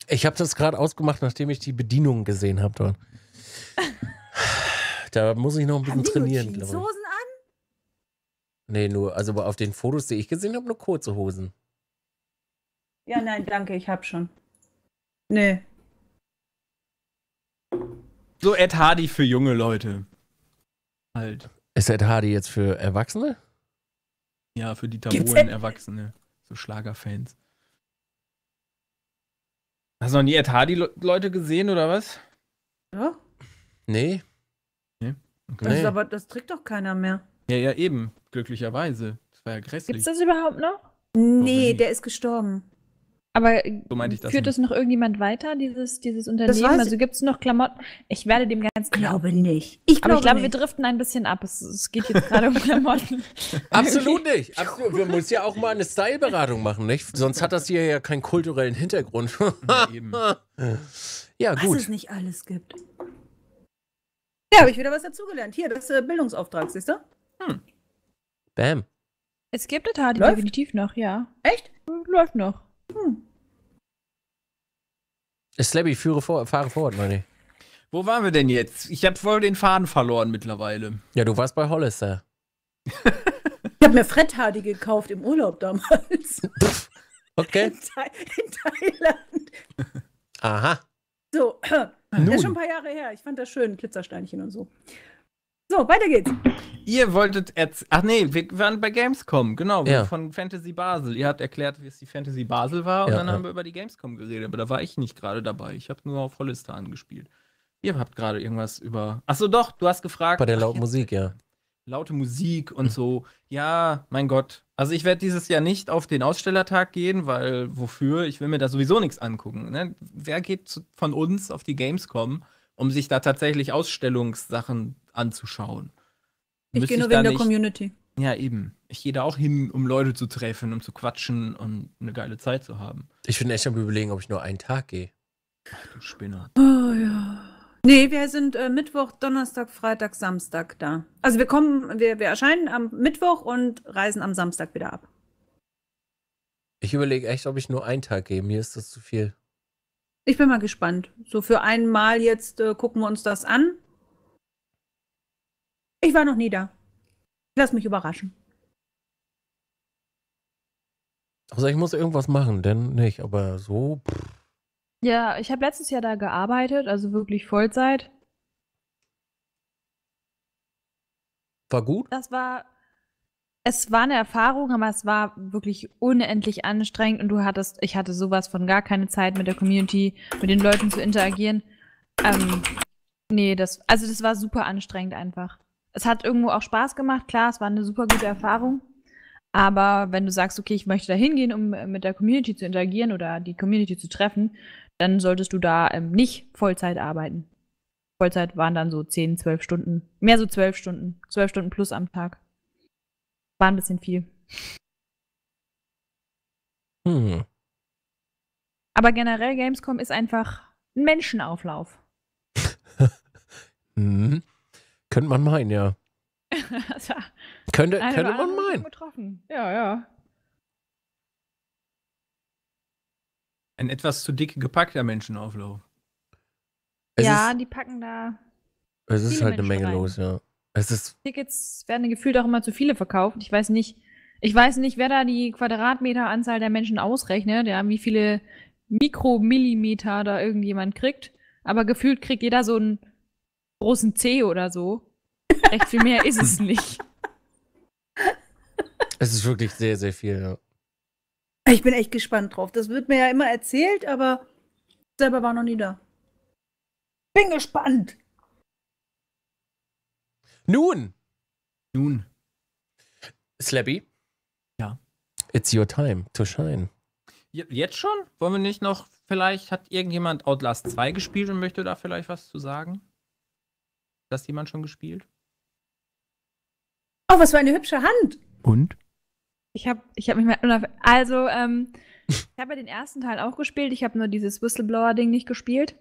Ich habe das gerade ausgemacht, nachdem ich die Bedienung gesehen habe da muss ich noch ein bisschen trainieren, glaube ich. Hosen an? Nee, nur, also auf den Fotos, die ich gesehen habe, nur kurze Hosen. Ja, nein, danke, ich habe schon. Nee. So Ed Hardy für junge Leute halt. Ist Ed Hardy jetzt für Erwachsene? Ja, für die Tabolen Erwachsene. So Schlagerfans. Hast du noch nie Ed Hardy-Leute gesehen oder was? Ja. Nee. Nee. Okay. Das, nee. aber, das trägt doch keiner mehr. Ja, ja, eben. Glücklicherweise. Das war ja grässlich. Gibt's das überhaupt noch? Nee, der ist gestorben. Aber so führt es noch irgendjemand weiter, dieses, dieses Unternehmen? Also gibt es noch Klamotten? Ich werde dem Ganzen. Glaube nicht. Ich glaube aber ich glaube, wir driften ein bisschen ab. Es, es geht jetzt gerade um Klamotten. Absolut nicht. Absolut. Wir müssen ja auch mal eine Styleberatung machen, nicht? Sonst hat das hier ja keinen kulturellen Hintergrund. ja, ja, gut. Was es nicht alles gibt. Ja, habe ich wieder was dazugelernt. Hier, das äh, Bildungsauftrag, siehst du? Hm. Bam. Es gibt eine Tat definitiv noch, ja. Echt? Hm, läuft noch. Hm. Slabby, führe vor, fahre fort, meine ich. Wo waren wir denn jetzt? Ich habe voll den Faden verloren mittlerweile. Ja, du warst bei Hollister. ich habe mir Fred Hardy gekauft im Urlaub damals. okay. In, Tha in Thailand. Aha. So, das ist schon ein paar Jahre her. Ich fand das schön, Glitzersteinchen und so. So, weiter geht's. Ihr wolltet erzählen. Ach nee, wir waren bei Gamescom, genau, ja. von Fantasy Basel. Ihr habt erklärt, wie es die Fantasy Basel war und ja, dann haben wir über die Gamescom geredet, aber da war ich nicht gerade dabei. Ich habe nur auf Hollister angespielt. Ihr habt gerade irgendwas über. Achso, doch, du hast gefragt. Bei der lauten Musik, ja. Laute Musik und hm. so. Ja, mein Gott. Also, ich werde dieses Jahr nicht auf den Ausstellertag gehen, weil wofür? Ich will mir da sowieso nichts angucken. Ne? Wer geht zu, von uns auf die Gamescom, um sich da tatsächlich Ausstellungssachen anzuschauen? Ich gehe nur wegen der Community. Ja, eben. Ich gehe da auch hin, um Leute zu treffen, um zu quatschen und eine geile Zeit zu haben. Ich bin echt am überlegen, ob ich nur einen Tag gehe. Ach du Spinner. Oh ja. Nee, wir sind äh, Mittwoch, Donnerstag, Freitag, Samstag da. Also wir kommen, wir, wir erscheinen am Mittwoch und reisen am Samstag wieder ab. Ich überlege echt, ob ich nur einen Tag gehe. Mir ist das zu viel. Ich bin mal gespannt. So für einmal jetzt äh, gucken wir uns das an ich war noch nie da. Lass mich überraschen. Also ich muss irgendwas machen, denn nicht, aber so. Pff. Ja, ich habe letztes Jahr da gearbeitet, also wirklich Vollzeit. War gut? Das war. Es war eine Erfahrung, aber es war wirklich unendlich anstrengend und du hattest, ich hatte sowas von gar keine Zeit mit der Community, mit den Leuten zu interagieren. Ähm, nee, das, also das war super anstrengend einfach es hat irgendwo auch Spaß gemacht, klar, es war eine super gute Erfahrung. Aber wenn du sagst, okay, ich möchte da hingehen, um äh, mit der Community zu interagieren oder die Community zu treffen, dann solltest du da ähm, nicht Vollzeit arbeiten. Vollzeit waren dann so 10, 12 Stunden. Mehr so 12 Stunden. 12 Stunden plus am Tag. War ein bisschen viel. Hm. Aber generell, Gamescom ist einfach ein Menschenauflauf. hm. Könnte man meinen, ja. Also, könnte könnte man meinen. Getroffen. Ja, ja. Ein etwas zu dick gepackter Menschenauflauf. Es ja, ist, die packen da. Es ist halt Menschen eine Menge rein. los, ja. Es ist Tickets werden gefühlt auch immer zu viele verkauft. Ich weiß nicht, ich weiß nicht, wer da die Quadratmeteranzahl der Menschen ausrechnet, ja, wie viele Mikromillimeter da irgendjemand kriegt. Aber gefühlt kriegt jeder so ein großen C oder so. Recht viel mehr ist es nicht. Es ist wirklich sehr, sehr viel, ja. Ich bin echt gespannt drauf. Das wird mir ja immer erzählt, aber ich selber war noch nie da. Bin gespannt. Nun. Nun. Slappy. Ja. It's your time to shine. Jetzt schon? Wollen wir nicht noch, vielleicht hat irgendjemand Outlast 2 gespielt und möchte da vielleicht was zu sagen? das jemand schon gespielt? Oh, was für eine hübsche Hand! Und? Ich habe ich hab mich mal. Also, ähm, ich habe ja den ersten Teil auch gespielt. Ich habe nur dieses Whistleblower-Ding nicht gespielt.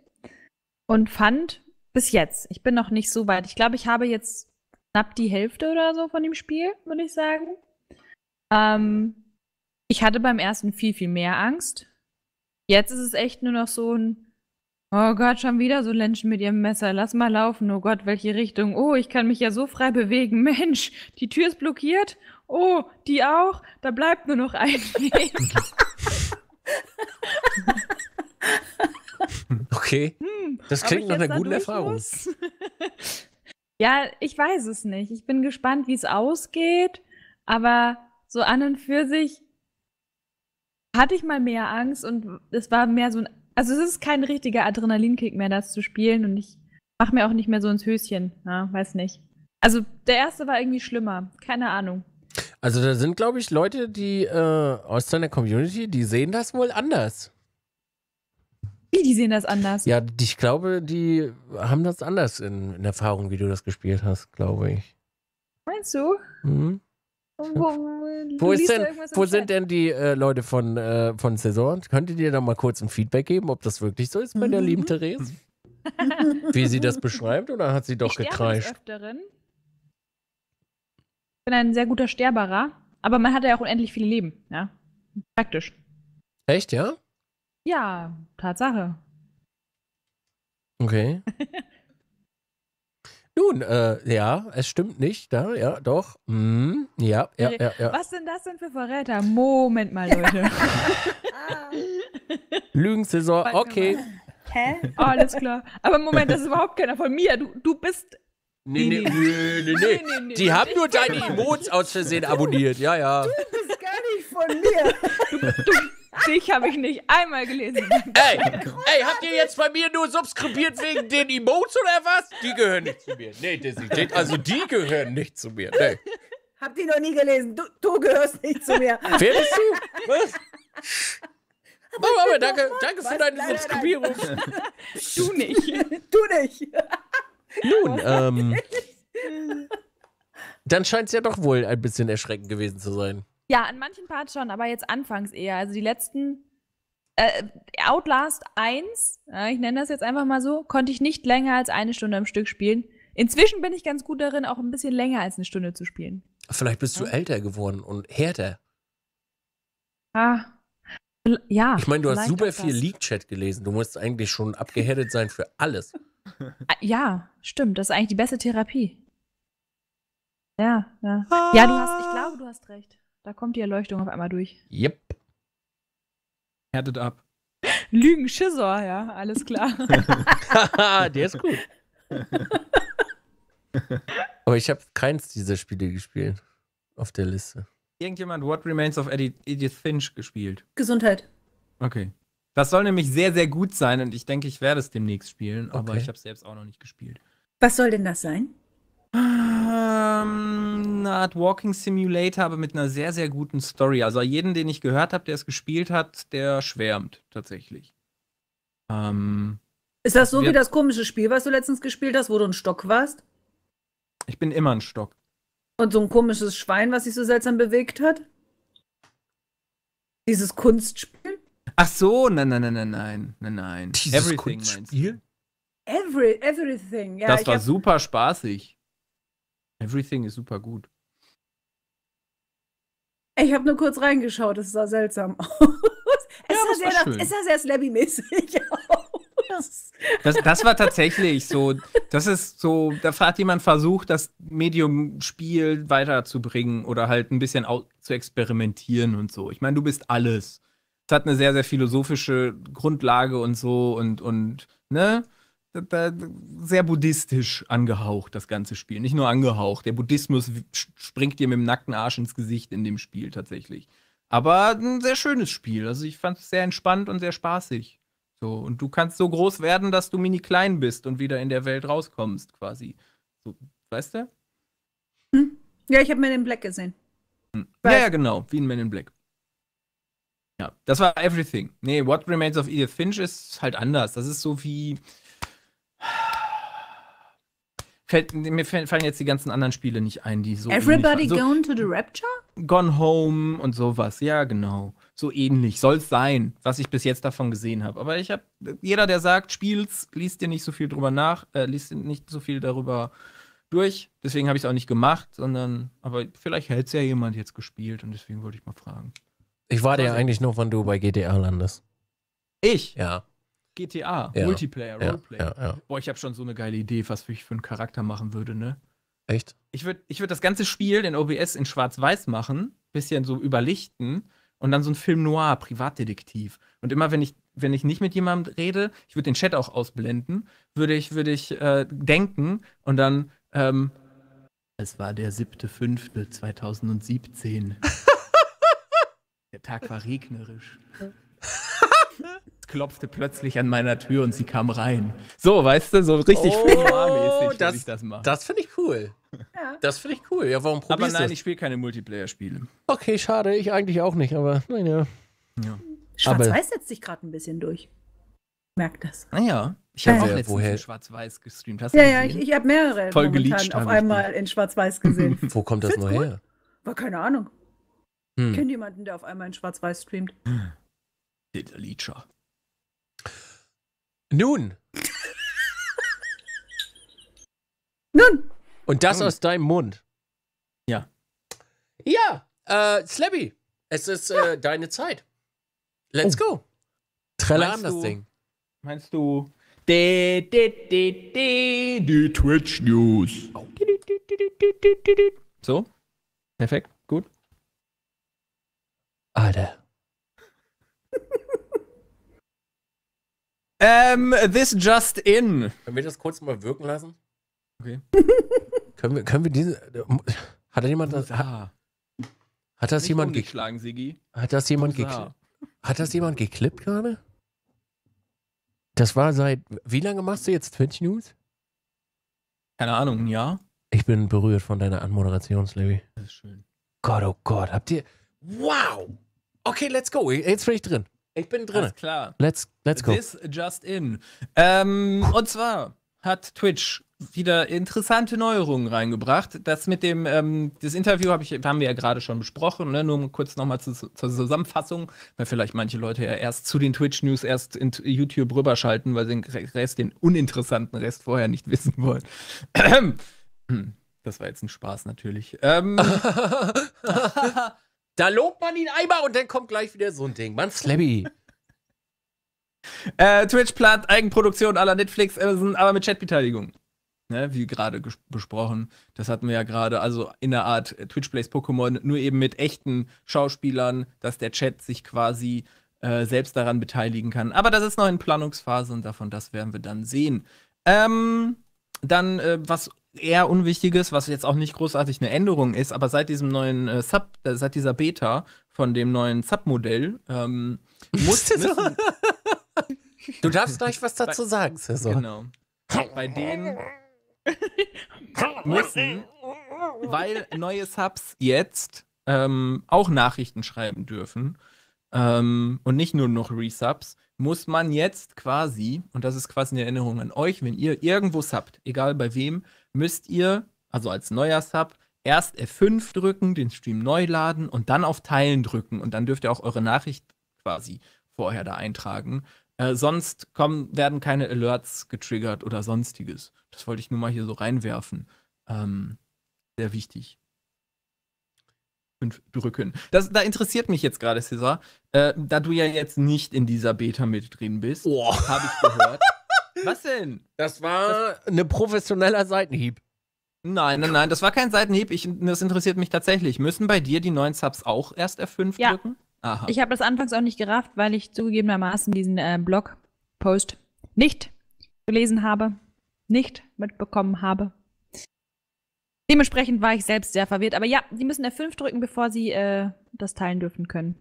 Und fand bis jetzt, ich bin noch nicht so weit. Ich glaube, ich habe jetzt knapp die Hälfte oder so von dem Spiel, würde ich sagen. Ähm, ich hatte beim ersten viel, viel mehr Angst. Jetzt ist es echt nur noch so ein Oh Gott, schon wieder so Lenschen mit ihrem Messer. Lass mal laufen. Oh Gott, welche Richtung? Oh, ich kann mich ja so frei bewegen. Mensch, die Tür ist blockiert. Oh, die auch. Da bleibt nur noch ein Weg. okay. Hm, das klingt nach einer guten Erfahrung. ja, ich weiß es nicht. Ich bin gespannt, wie es ausgeht. Aber so an und für sich hatte ich mal mehr Angst und es war mehr so ein also es ist kein richtiger Adrenalinkick mehr, das zu spielen und ich mache mir auch nicht mehr so ins Höschen. Ja, weiß nicht. Also der erste war irgendwie schlimmer. Keine Ahnung. Also da sind, glaube ich, Leute, die äh, aus deiner Community, die sehen das wohl anders. Wie, die sehen das anders? Ja, ich glaube, die haben das anders in, in Erfahrung, wie du das gespielt hast, glaube ich. Meinst du? Mhm. Wo, ist denn, wo sind denn die äh, Leute von, äh, von Saison? Könntet ihr da mal kurz ein Feedback geben, ob das wirklich so ist meine der lieben mhm. Therese? Wie sie das beschreibt oder hat sie doch ich gekreischt? Ich bin ein sehr guter Sterberer, aber man hat ja auch unendlich viele Leben, ja. Praktisch. Echt, ja? Ja, Tatsache. Okay. Nun, äh, ja, es stimmt nicht, da, ja, doch. Mm, ja, ja, ja, ja. Was denn das denn für Verräter? Moment mal, Leute. Ah. Lügensaison, okay. Hä? Oh, alles klar. Aber Moment, das ist überhaupt keiner von mir. Du, du bist. Nee, nee, nee, nee, nee. nee, nee. Die haben nur deine Emotes aus Versehen abonniert, ja, ja. Du bist gar nicht von mir. du, du, Dich habe ich nicht einmal gelesen. Ey, ey, habt ihr jetzt bei mir nur subskribiert wegen den Emotes oder was? Die gehören nicht zu mir. Nee, Dizzy, also die gehören nicht zu mir. Nee. Hab die noch nie gelesen. Du, du gehörst nicht zu mir. Wer bist du? Was? Oh, aber Mama, aber danke, danke für deine Subskribierung. du nicht. Du nicht. Nun, oh, ähm, dann scheint es ja doch wohl ein bisschen erschreckend gewesen zu sein. Ja, an manchen Parts schon, aber jetzt anfangs eher. Also die letzten äh, Outlast 1, ja, ich nenne das jetzt einfach mal so, konnte ich nicht länger als eine Stunde am Stück spielen. Inzwischen bin ich ganz gut darin, auch ein bisschen länger als eine Stunde zu spielen. Vielleicht bist du älter geworden und härter. Ah. Ja. Ich meine, du hast super viel League-Chat gelesen. Du musst eigentlich schon abgehärtet sein für alles. Ah, ja, stimmt. Das ist eigentlich die beste Therapie. Ja, ja. Ja, du hast, ich glaube, du hast recht. Da kommt die Erleuchtung auf einmal durch. Yep. Härtet ab. Lügen, Schissor, ja, alles klar. Der ist gut. Aber ich habe keins dieser Spiele gespielt auf der Liste. Irgendjemand What Remains of Edith, Edith Finch gespielt? Gesundheit. Okay. Das soll nämlich sehr, sehr gut sein und ich denke, ich werde es demnächst spielen, aber okay. ich habe es selbst auch noch nicht gespielt. Was soll denn das sein? Ähm, eine Art Walking Simulator, aber mit einer sehr, sehr guten Story. Also jeden, den ich gehört habe, der es gespielt hat, der schwärmt tatsächlich. Ähm, ist das so wie das komische Spiel, was du letztens gespielt hast, wo du ein Stock warst? Ich bin immer ein Stock. Und so ein komisches Schwein, was sich so seltsam bewegt hat? Dieses Kunstspiel? Ach so, nein, nein, nein, nein, nein, nein, nein. Dieses Everything Kunstspiel? Every, everything, ja. Das war super spaßig. Everything ist super gut. Ich habe nur kurz reingeschaut, es sah seltsam aus. Es, ja, sah, sehr nach, es sah sehr slabby-mäßig aus. Das, das war tatsächlich so. Das ist so, da hat jemand versucht, das Medium-Spiel weiterzubringen oder halt ein bisschen zu experimentieren und so. Ich meine, du bist alles. Es hat eine sehr, sehr philosophische Grundlage und so und, und ne? sehr buddhistisch angehaucht, das ganze Spiel. Nicht nur angehaucht. Der Buddhismus springt dir mit dem nackten Arsch ins Gesicht in dem Spiel tatsächlich. Aber ein sehr schönes Spiel. Also ich fand es sehr entspannt und sehr spaßig. So, und du kannst so groß werden, dass du mini klein bist und wieder in der Welt rauskommst, quasi. So, weißt du? Hm. Ja, ich habe Men in Black gesehen. Hm. Ja, ja, genau, wie in Men in Black. Ja, das war Everything. Nee, What Remains of Edith Finch ist halt anders. Das ist so wie, Fällt, mir fallen jetzt die ganzen anderen Spiele nicht ein, die so. Everybody so, Gone to the Rapture? Gone Home und sowas, ja, genau. So ähnlich. Soll es sein, was ich bis jetzt davon gesehen habe. Aber ich habe, jeder, der sagt, spiel's, liest dir nicht so viel drüber nach, äh, liest nicht so viel darüber durch. Deswegen habe ich es auch nicht gemacht, sondern, aber vielleicht hält es ja jemand jetzt gespielt und deswegen wollte ich mal fragen. Ich warte ja also eigentlich nur, wann du bei GTA landest. Ich? Ja. GTA, ja, Multiplayer, Roleplay. Ja, ja, Boah, ich habe schon so eine geile Idee, was ich für einen Charakter machen würde, ne? Echt? Ich würde ich würd das ganze Spiel in OBS in schwarz-weiß machen, bisschen so überlichten und dann so ein Film noir, Privatdetektiv. Und immer wenn ich, wenn ich nicht mit jemandem rede, ich würde den Chat auch ausblenden, würde ich, würde ich äh, denken und dann, ähm, es war der 7.5.2017. der Tag war regnerisch. Es klopfte plötzlich an meiner Tür und sie kam rein. So, weißt du, so richtig oh, mäßig das, ich das machen. Das finde ich cool. Ja. Das finde ich cool. Ja, warum probierst du Aber nein, das? ich spiele keine Multiplayer-Spiele. Okay, schade, ich eigentlich auch nicht, aber naja. Ja. Schwarz-Weiß setzt sich gerade ein bisschen durch. Merkt das. Ah ja. Ich habe ja, auch letztens woher? Schwarz-Weiß gestreamt. Hast ja, ja, ich, ich habe mehrere Voll momentan auf einmal in Schwarz-Weiß gesehen. Wo kommt das nur her? War keine Ahnung. Hm. Ich kenne jemanden, der auf einmal in Schwarz-Weiß streamt. Hm. Lilalicia. Nun. Nun. Und das Nun. aus deinem Mund. Ja. Ja, äh, Slabby, es ist äh, ja. äh, deine Zeit. Let's oh. go. Trellan das Ding. Meinst du? Die, die, die, die Twitch News. So. Perfekt. Gut. Alter. Ähm, this just in. Können wir das kurz mal wirken lassen? Okay. können, wir, können wir diese. Hat da jemand das. Hat, hat das Nicht jemand geschlagen, Hat das jemand geklippt? Hat das jemand geklippt gerade? Das war seit. Wie lange machst du jetzt Twitch News? Keine Ahnung, ein Jahr? Ich bin berührt von deiner Anmoderation, Levi. Das ist schön. Gott, oh Gott, habt ihr. Wow! Okay, let's go. Jetzt bin ich drin. Ich bin drin. Alles klar. Let's, let's go. This just in. Ähm, und zwar hat Twitch wieder interessante Neuerungen reingebracht. Das mit dem, ähm, das Interview hab ich, haben wir ja gerade schon besprochen, ne? nur kurz nochmal zu, zur Zusammenfassung, weil vielleicht manche Leute ja erst zu den Twitch-News erst in YouTube rüberschalten, weil sie den Rest, den uninteressanten Rest vorher nicht wissen wollen. Das war jetzt ein Spaß natürlich. Ähm, Da lobt man ihn einmal und dann kommt gleich wieder so ein Ding. Mann, Slabby. äh, Twitch plant Eigenproduktion aller Netflix, Amazon, aber mit Chatbeteiligung. Ne, wie gerade besprochen, das hatten wir ja gerade, also in der Art äh, Twitch Plays Pokémon, nur eben mit echten Schauspielern, dass der Chat sich quasi äh, selbst daran beteiligen kann. Aber das ist noch in Planungsphase und davon das werden wir dann sehen. Ähm, dann, äh, was eher Unwichtiges, was jetzt auch nicht großartig eine Änderung ist, aber seit diesem neuen äh, Sub, äh, seit dieser Beta von dem neuen Sub-Modell, ähm, muss. Müssen, du darfst gleich was dazu bei, sagen, Saison. Genau. Bei denen müssen, weil neue Subs jetzt ähm, auch Nachrichten schreiben dürfen ähm, und nicht nur noch Resubs, muss man jetzt quasi, und das ist quasi eine Erinnerung an euch, wenn ihr irgendwo subbt, egal bei wem, müsst ihr, also als neuer Sub, erst F5 drücken, den Stream neu laden und dann auf Teilen drücken. Und dann dürft ihr auch eure Nachricht quasi vorher da eintragen. Äh, sonst kommen, werden keine Alerts getriggert oder sonstiges. Das wollte ich nur mal hier so reinwerfen. Ähm, sehr wichtig. Fünf drücken. Das, da interessiert mich jetzt gerade, Cesar. Äh, da du ja jetzt nicht in dieser Beta mit drin bist, oh. habe ich gehört. Was denn? Das war ein professioneller Seitenhieb. Nein, nein, nein, das war kein Seitenhieb. Ich, das interessiert mich tatsächlich. Müssen bei dir die neuen Subs auch erst F5 ja. drücken? Aha. Ich habe das anfangs auch nicht gerafft, weil ich zugegebenermaßen diesen äh, Blog-Post nicht gelesen habe, nicht mitbekommen habe. Dementsprechend war ich selbst sehr verwirrt. Aber ja, die müssen F5 drücken, bevor sie äh, das teilen dürfen können.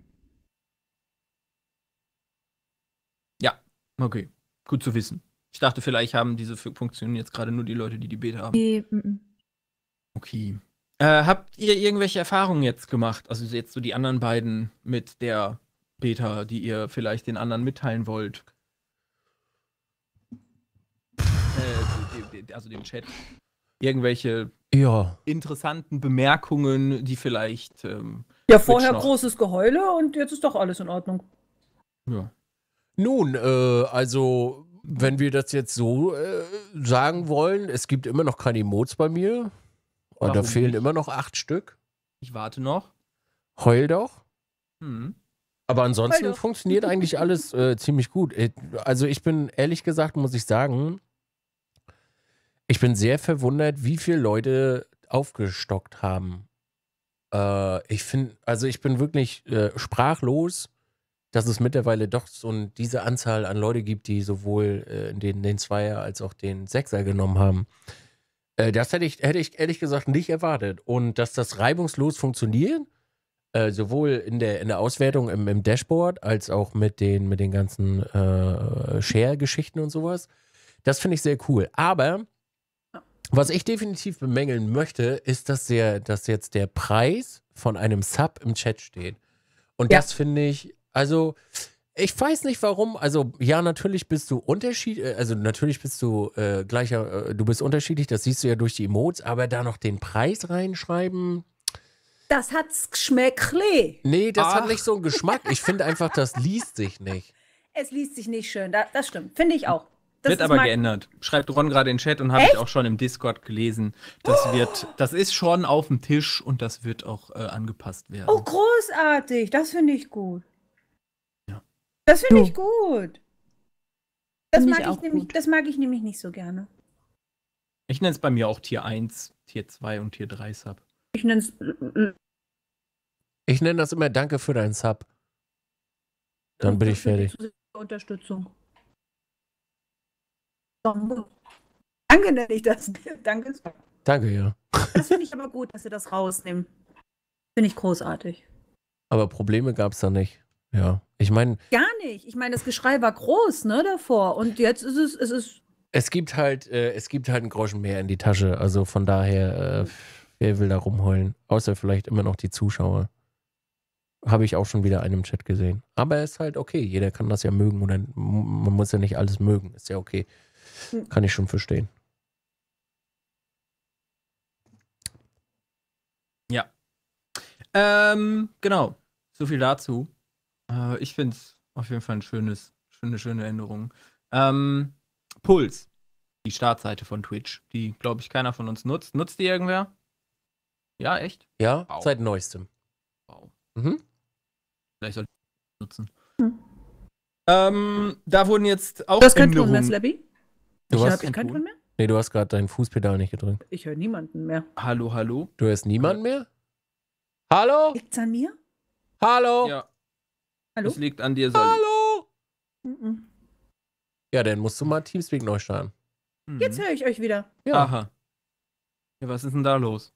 Ja, okay. Gut zu wissen. Ich dachte, vielleicht haben diese Funktionen jetzt gerade nur die Leute, die die Beta haben. Nee, m mm, -m. Mm. Okay. Äh, habt ihr irgendwelche Erfahrungen jetzt gemacht? Also jetzt so die anderen beiden mit der Beta, die ihr vielleicht den anderen mitteilen wollt? Äh, also dem Chat. Irgendwelche ja. interessanten Bemerkungen, die vielleicht. Ähm, ja, vorher großes Geheule und jetzt ist doch alles in Ordnung. Ja. Nun, äh, also wenn wir das jetzt so äh, sagen wollen, es gibt immer noch keine Emotes bei mir. Und Warum da fehlen nicht? immer noch acht Stück. Ich warte noch. Heul doch. Hm. Aber ansonsten funktioniert eigentlich alles äh, ziemlich gut. Äh, also ich bin ehrlich gesagt, muss ich sagen, ich bin sehr verwundert, wie viele Leute aufgestockt haben. Äh, ich finde, also ich bin wirklich äh, sprachlos, dass es mittlerweile doch so ein, diese Anzahl an Leute gibt, die sowohl äh, den, den Zweier als auch den Sechser genommen haben. Äh, das hätte ich, hätte ich ehrlich gesagt nicht erwartet. Und dass das reibungslos funktioniert, äh, sowohl in der, in der Auswertung im, im Dashboard als auch mit den, mit den ganzen äh, Share-Geschichten und sowas, das finde ich sehr cool. Aber was ich definitiv bemängeln möchte, ist, dass, der, dass jetzt der Preis von einem Sub im Chat steht. Und ja. das finde ich also, ich weiß nicht warum. Also, ja, natürlich bist du unterschiedlich, äh, also natürlich bist du äh, gleicher, äh, du bist unterschiedlich, das siehst du ja durch die Emotes, aber da noch den Preis reinschreiben. Das hat's Geschmäckle. Nee, das Ach. hat nicht so einen Geschmack. Ich finde einfach, das liest sich nicht. Es liest sich nicht schön, da, das stimmt. Finde ich auch. Das wird aber geändert. Schreibt Ron gerade in den Chat und habe ich auch schon im Discord gelesen. Das oh. wird, das ist schon auf dem Tisch und das wird auch äh, angepasst werden. Oh, großartig, das finde ich gut. Das finde ich gut. Das, find mag ich, ich nämlich, gut. das mag ich nämlich nicht so gerne. Ich nenne es bei mir auch Tier 1, Tier 2 und Tier 3 Sub. Ich nenne es. Mm, mm. Ich nenne das immer Danke für deinen Sub. Dann bin ich fertig. Unterstützung. Danke nenne ich das. Danke. Danke, ja. Das finde ich aber gut, dass sie das rausnehmen. Finde ich großartig. Aber Probleme gab es da nicht. Ja, ich meine. Gar nicht. Ich meine, das Geschrei war groß, ne, davor. Und jetzt ist es, es ist. Es gibt halt, äh, es gibt halt einen Groschen mehr in die Tasche. Also von daher, äh, wer will da rumheulen? Außer vielleicht immer noch die Zuschauer. Habe ich auch schon wieder einen im Chat gesehen. Aber ist halt okay. Jeder kann das ja mögen oder man muss ja nicht alles mögen. Ist ja okay. Hm. Kann ich schon verstehen. Ja. Ähm, genau. So viel dazu. Äh, ich finde es auf jeden Fall ein schönes, schöne, schöne Änderung. Ähm, Puls, die Startseite von Twitch, die, glaube ich, keiner von uns nutzt. Nutzt die irgendwer? Ja, echt? Ja, wow. seit neuestem. Wow. Mhm. Vielleicht sollte ich nutzen. Hm. Ähm, da wurden jetzt auch. Du hast keinen Ton mehr, Slabby? Du ich hast hab keinen Ton mehr? Nee, du hast gerade dein Fußpedal nicht gedrückt. Ich höre niemanden mehr. Hallo, hallo? Du hörst niemanden mehr? Hallo? Liegt's an mir? Hallo? Ja. Hallo? Das liegt an dir, Sally. Hallo! Mhm. Ja, dann musst du mal Teamspeak neu starten. Mhm. Jetzt höre ich euch wieder. Ja. Aha. Ja, was ist denn da los?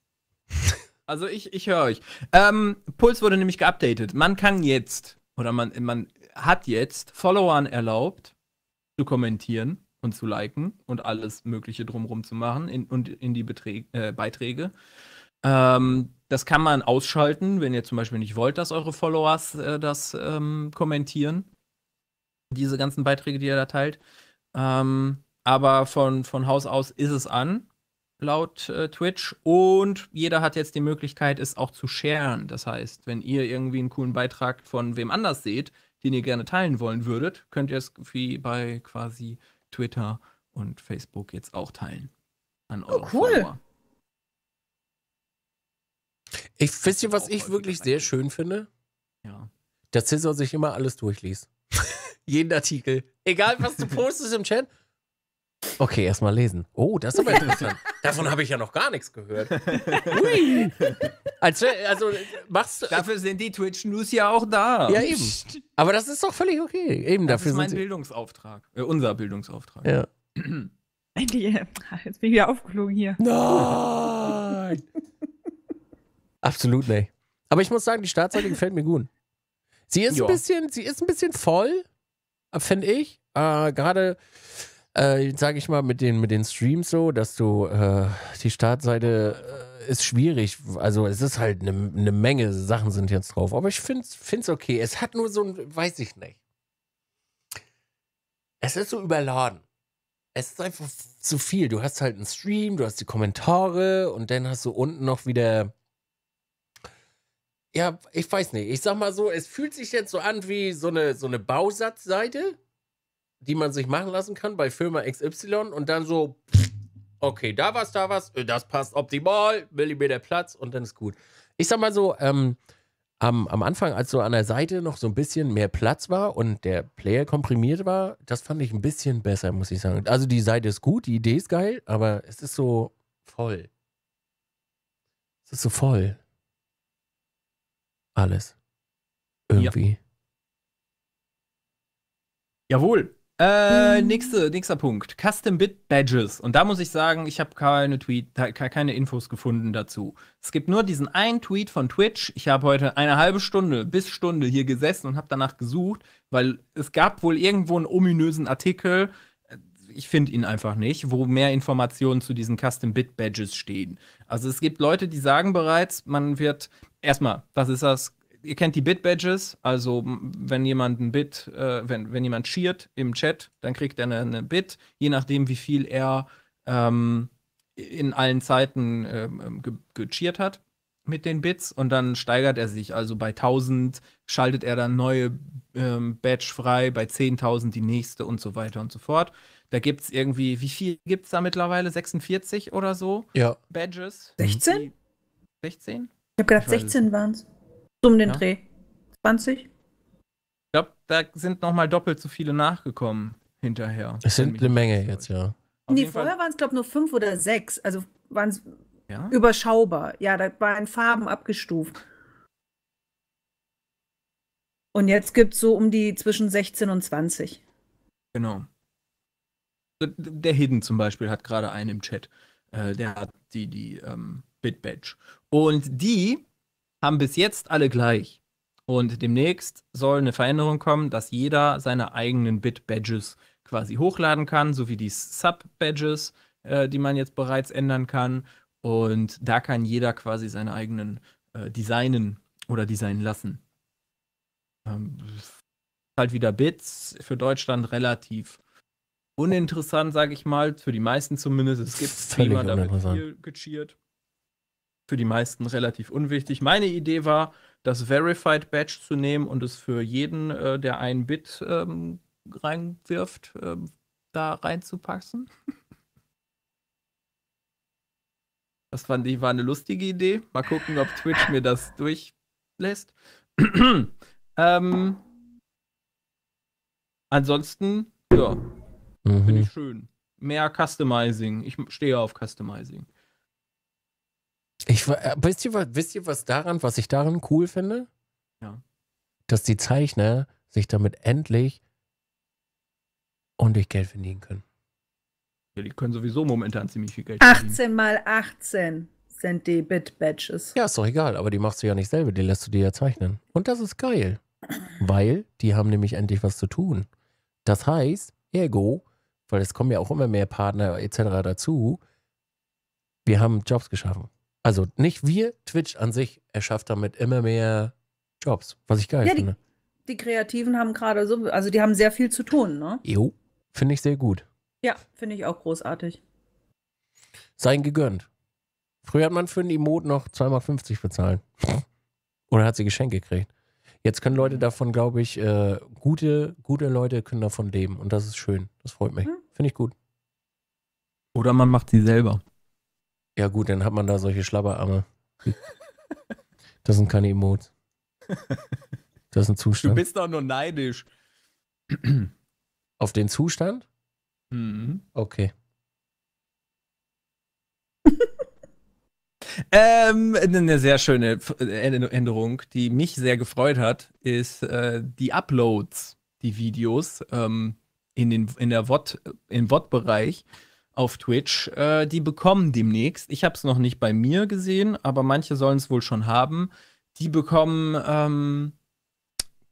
also ich, ich höre euch. Ähm, Puls wurde nämlich geupdatet. Man kann jetzt, oder man, man hat jetzt Followern erlaubt, zu kommentieren und zu liken und alles Mögliche drumherum zu machen in, und in die Beträ äh, Beiträge. Ähm, das kann man ausschalten, wenn ihr zum Beispiel nicht wollt, dass eure Followers äh, das ähm, kommentieren. Diese ganzen Beiträge, die ihr da teilt. Ähm, aber von, von Haus aus ist es an, laut äh, Twitch. Und jeder hat jetzt die Möglichkeit, es auch zu sharen. Das heißt, wenn ihr irgendwie einen coolen Beitrag von wem anders seht, den ihr gerne teilen wollen würdet, könnt ihr es wie bei quasi Twitter und Facebook jetzt auch teilen. An oh, cool. Follower. Ich wisst ihr, was ich wirklich sehr eigentlich. schön finde? Ja. Dass Scissor sich immer alles durchliest. Jeden Artikel. Egal, was du postest im Chat. Okay, erstmal lesen. Oh, das ist aber interessant. Davon habe ich ja noch gar nichts gehört. Ui. Also, also machst du. Äh, dafür sind die Twitch-News ja auch da. Ja, eben. Aber das ist doch völlig okay. Eben das dafür ist mein Bildungsauftrag. Äh, unser Bildungsauftrag. Ja. Jetzt bin ich wieder aufgeflogen hier. Nein! Absolut, nicht. Aber ich muss sagen, die Startseite gefällt mir gut. Sie ist, ein bisschen, sie ist ein bisschen voll, finde ich. Äh, Gerade, äh, sage ich mal, mit den, mit den Streams so, dass du äh, die Startseite äh, ist schwierig. Also es ist halt eine ne Menge Sachen sind jetzt drauf. Aber ich finde es okay. Es hat nur so ein, weiß ich nicht. Es ist so überladen. Es ist einfach zu viel. Du hast halt einen Stream, du hast die Kommentare und dann hast du unten noch wieder ja, ich weiß nicht. Ich sag mal so, es fühlt sich jetzt so an wie so eine, so eine Bausatzseite, die man sich machen lassen kann bei Firma XY und dann so, okay, da was, da was, das passt optimal, Millimeter Platz und dann ist gut. Ich sag mal so, ähm, am, am Anfang, als so an der Seite noch so ein bisschen mehr Platz war und der Player komprimiert war, das fand ich ein bisschen besser, muss ich sagen. Also die Seite ist gut, die Idee ist geil, aber es ist so voll. Es ist so voll. Alles. Irgendwie. Ja. Jawohl. Äh, hm. nächste, nächster Punkt. Custom-Bit-Badges. Und da muss ich sagen, ich habe keine Tweet, keine Infos gefunden dazu. Es gibt nur diesen einen Tweet von Twitch. Ich habe heute eine halbe Stunde bis Stunde hier gesessen und habe danach gesucht, weil es gab wohl irgendwo einen ominösen Artikel, ich finde ihn einfach nicht, wo mehr Informationen zu diesen Custom-Bit-Badges stehen. Also es gibt Leute, die sagen bereits, man wird erstmal, das ist das ihr kennt die Bit-Badges, also wenn jemand ein Bit, äh, wenn, wenn jemand cheert im Chat, dann kriegt er eine, eine Bit, je nachdem, wie viel er ähm, in allen Zeiten ähm, ähm ge gecheert hat mit den Bits und dann steigert er sich. Also bei 1000 schaltet er dann neue ähm, Badge frei, bei 10.000 die nächste und so weiter und so fort. Da gibt es irgendwie, wie viel gibt es da mittlerweile? 46 oder so? Ja. Badges. 16? 16? Ich habe gedacht, ich 16 waren es. So um den ja. Dreh. 20? Ich glaube, da sind nochmal doppelt so viele nachgekommen hinterher. Es sind eine Menge jetzt, ja. Auf nee, vorher waren es, glaube ich, nur fünf oder sechs. Also waren es ja? überschaubar. Ja, da waren Farben abgestuft. Und jetzt gibt es so um die zwischen 16 und 20. Genau. Der Hidden zum Beispiel hat gerade einen im Chat. Äh, der hat die, die ähm, Bitbatch. Und die haben bis jetzt alle gleich. Und demnächst soll eine Veränderung kommen, dass jeder seine eigenen Bit-Badges quasi hochladen kann, sowie die Sub-Badges, äh, die man jetzt bereits ändern kann. Und da kann jeder quasi seine eigenen äh, designen oder designen lassen. Ähm, halt wieder Bits für Deutschland relativ uninteressant, sage ich mal, für die meisten zumindest. Es gibt Thema, da wird viel gecheert. Für die meisten relativ unwichtig. Meine Idee war, das Verified Badge zu nehmen und es für jeden, äh, der einen Bit ähm, reinwirft, äh, da reinzupassen. Das fand ich war eine lustige Idee. Mal gucken, ob Twitch mir das durchlässt. ähm, ansonsten, ja. Mhm. Finde ich schön. Mehr Customizing. Ich stehe auf Customizing. Ich, äh, wisst, ihr, wisst ihr was daran, was ich daran cool finde? Ja. Dass die Zeichner sich damit endlich ordentlich Geld verdienen können. Ja, die können sowieso momentan ziemlich viel Geld verdienen. 18 mal 18 sind die Bit-Batches. Ja, ist doch egal, aber die machst du ja nicht selber, die lässt du dir ja zeichnen. Und das ist geil, weil die haben nämlich endlich was zu tun. Das heißt, ergo, weil es kommen ja auch immer mehr Partner etc. dazu. Wir haben Jobs geschaffen. Also nicht wir, Twitch an sich erschafft damit immer mehr Jobs, was ich geil ja, finde. Die, die Kreativen haben gerade so, also die haben sehr viel zu tun, ne? Jo, finde ich sehr gut. Ja, finde ich auch großartig. Seien gegönnt. Früher hat man für ein Emote noch 2,50 bezahlen. Oder hat sie Geschenk gekriegt. Jetzt können Leute davon, glaube ich, äh, gute, gute Leute können davon leben und das ist schön. Das freut mich. Mhm. Finde ich gut. Oder man macht sie selber. Ja gut, dann hat man da solche Schlabberarme. Das sind keine Emotes. Das ist ein Zustand. Du bist doch nur neidisch. Auf den Zustand? Mhm. Okay. Ähm, eine sehr schöne Änderung, die mich sehr gefreut hat, ist äh, die Uploads, die Videos ähm, in den, in der VOD, im VOD-Bereich auf Twitch, äh, die bekommen demnächst. Ich habe es noch nicht bei mir gesehen, aber manche sollen es wohl schon haben. Die bekommen ähm,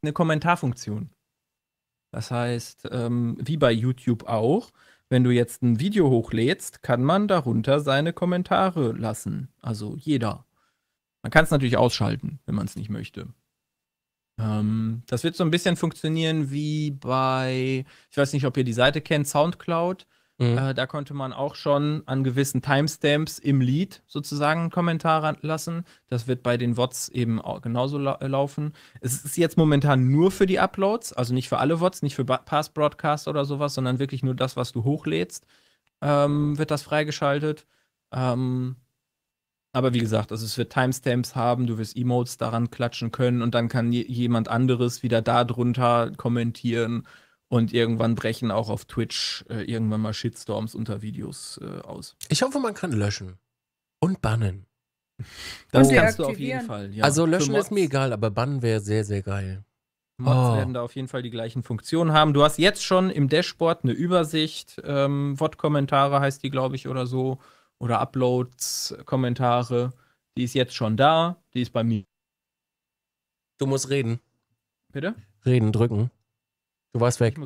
eine Kommentarfunktion. Das heißt, ähm, wie bei YouTube auch, wenn du jetzt ein Video hochlädst, kann man darunter seine Kommentare lassen. Also jeder. Man kann es natürlich ausschalten, wenn man es nicht möchte. Ähm, das wird so ein bisschen funktionieren wie bei, ich weiß nicht, ob ihr die Seite kennt, Soundcloud. Mhm. Äh, da konnte man auch schon an gewissen Timestamps im Lied sozusagen Kommentare lassen. Das wird bei den WOTs eben genauso la laufen. Es ist jetzt momentan nur für die Uploads, also nicht für alle WOTs, nicht für Pass-Broadcast oder sowas, sondern wirklich nur das, was du hochlädst, ähm, wird das freigeschaltet. Ähm, aber wie gesagt, also es wird Timestamps haben, du wirst Emotes daran klatschen können und dann kann jemand anderes wieder darunter kommentieren und irgendwann brechen auch auf Twitch äh, irgendwann mal Shitstorms unter Videos äh, aus. Ich hoffe, man kann löschen und bannen. Das und kannst du auf jeden Fall. Ja. Also löschen ist mir egal, aber bannen wäre sehr, sehr geil. Mods oh. werden da auf jeden Fall die gleichen Funktionen haben. Du hast jetzt schon im Dashboard eine Übersicht. Ähm, VOD-Kommentare heißt die, glaube ich, oder so. Oder Uploads, Kommentare. Die ist jetzt schon da. Die ist bei mir. Du musst reden. Bitte? Reden, drücken. Du warst weg.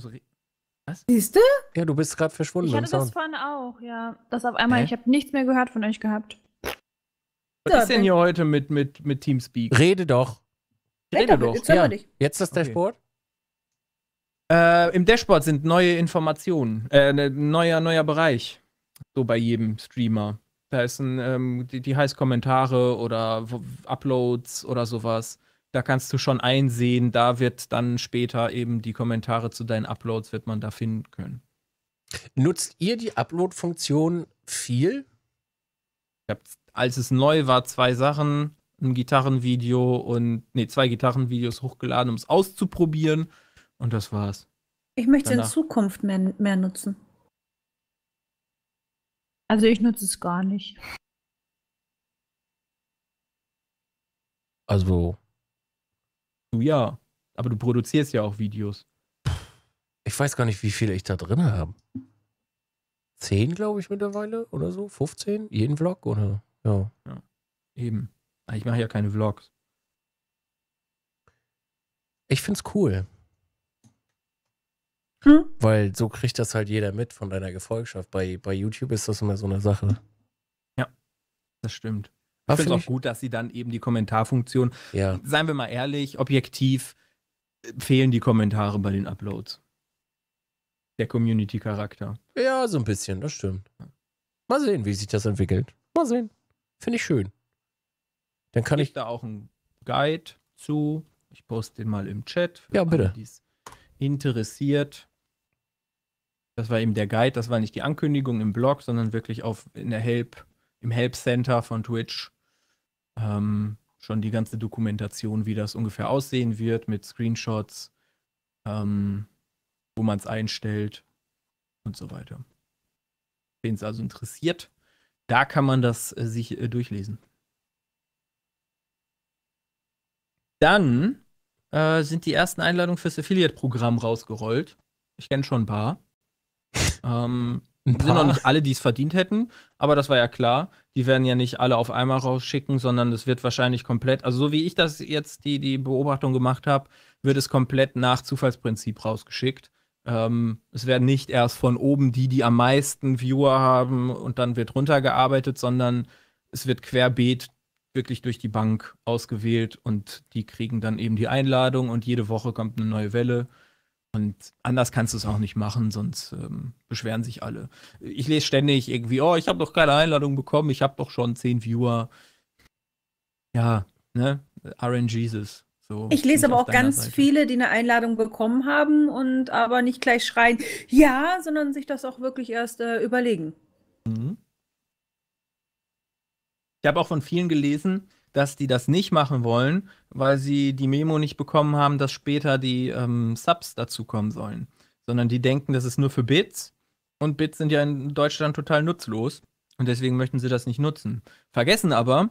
Was? Siehst du? Ja, du bist gerade verschwunden. Ich hatte das vorhin auch, ja. Das auf einmal, Hä? ich habe nichts mehr gehört von euch gehabt. Was so, ist denn hier heute mit, mit, mit Teamspeak? Rede doch. Rede, Rede doch. Jetzt, ja. jetzt das okay. Dashboard. Äh, Im Dashboard sind neue Informationen, äh, ne, neuer, neuer Bereich. So bei jedem Streamer. Da ist ein, ähm, die, die heißt Kommentare oder Uploads oder sowas da kannst du schon einsehen, da wird dann später eben die Kommentare zu deinen Uploads, wird man da finden können. Nutzt ihr die Upload-Funktion viel? Ich habe, als es neu war, zwei Sachen, ein Gitarrenvideo und, nee, zwei Gitarrenvideos hochgeladen, um es auszuprobieren. Und das war's. Ich möchte es in Zukunft mehr, mehr nutzen. Also ich nutze es gar nicht. Also Du ja. Aber du produzierst ja auch Videos. Ich weiß gar nicht, wie viele ich da drin habe. Zehn, glaube ich, mittlerweile oder so. 15? Jeden Vlog oder? Ja. ja. Eben. Ah, ich mache ja keine Vlogs. Ich finde es cool. Hm. Weil so kriegt das halt jeder mit von deiner Gefolgschaft. Bei, bei YouTube ist das immer so eine Sache. Ja, das stimmt. Ich ah, finde es auch gut, dass sie dann eben die Kommentarfunktion, ja. seien wir mal ehrlich, objektiv äh, fehlen die Kommentare bei den Uploads. Der Community-Charakter. Ja, so ein bisschen, das stimmt. Mal sehen, wie sich das entwickelt. Mal sehen. Finde ich schön. Dann kann ich, ich da auch einen Guide zu. Ich poste den mal im Chat. ja, bitte. Die interessiert. Das war eben der Guide, das war nicht die Ankündigung im Blog, sondern wirklich auf in der Help im Help Center von Twitch ähm, schon die ganze Dokumentation, wie das ungefähr aussehen wird, mit Screenshots, ähm, wo man es einstellt und so weiter. Wen es also interessiert, da kann man das äh, sich äh, durchlesen. Dann äh, sind die ersten Einladungen fürs Affiliate-Programm rausgerollt. Ich kenne schon ein paar. ähm, sind noch nicht alle, die es verdient hätten, aber das war ja klar. Die werden ja nicht alle auf einmal rausschicken, sondern es wird wahrscheinlich komplett, also so wie ich das jetzt die, die Beobachtung gemacht habe, wird es komplett nach Zufallsprinzip rausgeschickt. Ähm, es werden nicht erst von oben die, die am meisten Viewer haben und dann wird runtergearbeitet, sondern es wird querbeet wirklich durch die Bank ausgewählt und die kriegen dann eben die Einladung und jede Woche kommt eine neue Welle. Und anders kannst du es auch nicht machen, sonst ähm, beschweren sich alle. Ich lese ständig irgendwie, oh, ich habe doch keine Einladung bekommen, ich habe doch schon zehn Viewer. Ja, ne? RNGesus. So, ich lese aber auch ganz Seite. viele, die eine Einladung bekommen haben und aber nicht gleich schreien, ja, sondern sich das auch wirklich erst äh, überlegen. Mhm. Ich habe auch von vielen gelesen, dass die das nicht machen wollen, weil sie die Memo nicht bekommen haben, dass später die ähm, Subs dazukommen sollen. Sondern die denken, das ist nur für Bits und Bits sind ja in Deutschland total nutzlos und deswegen möchten sie das nicht nutzen. Vergessen aber,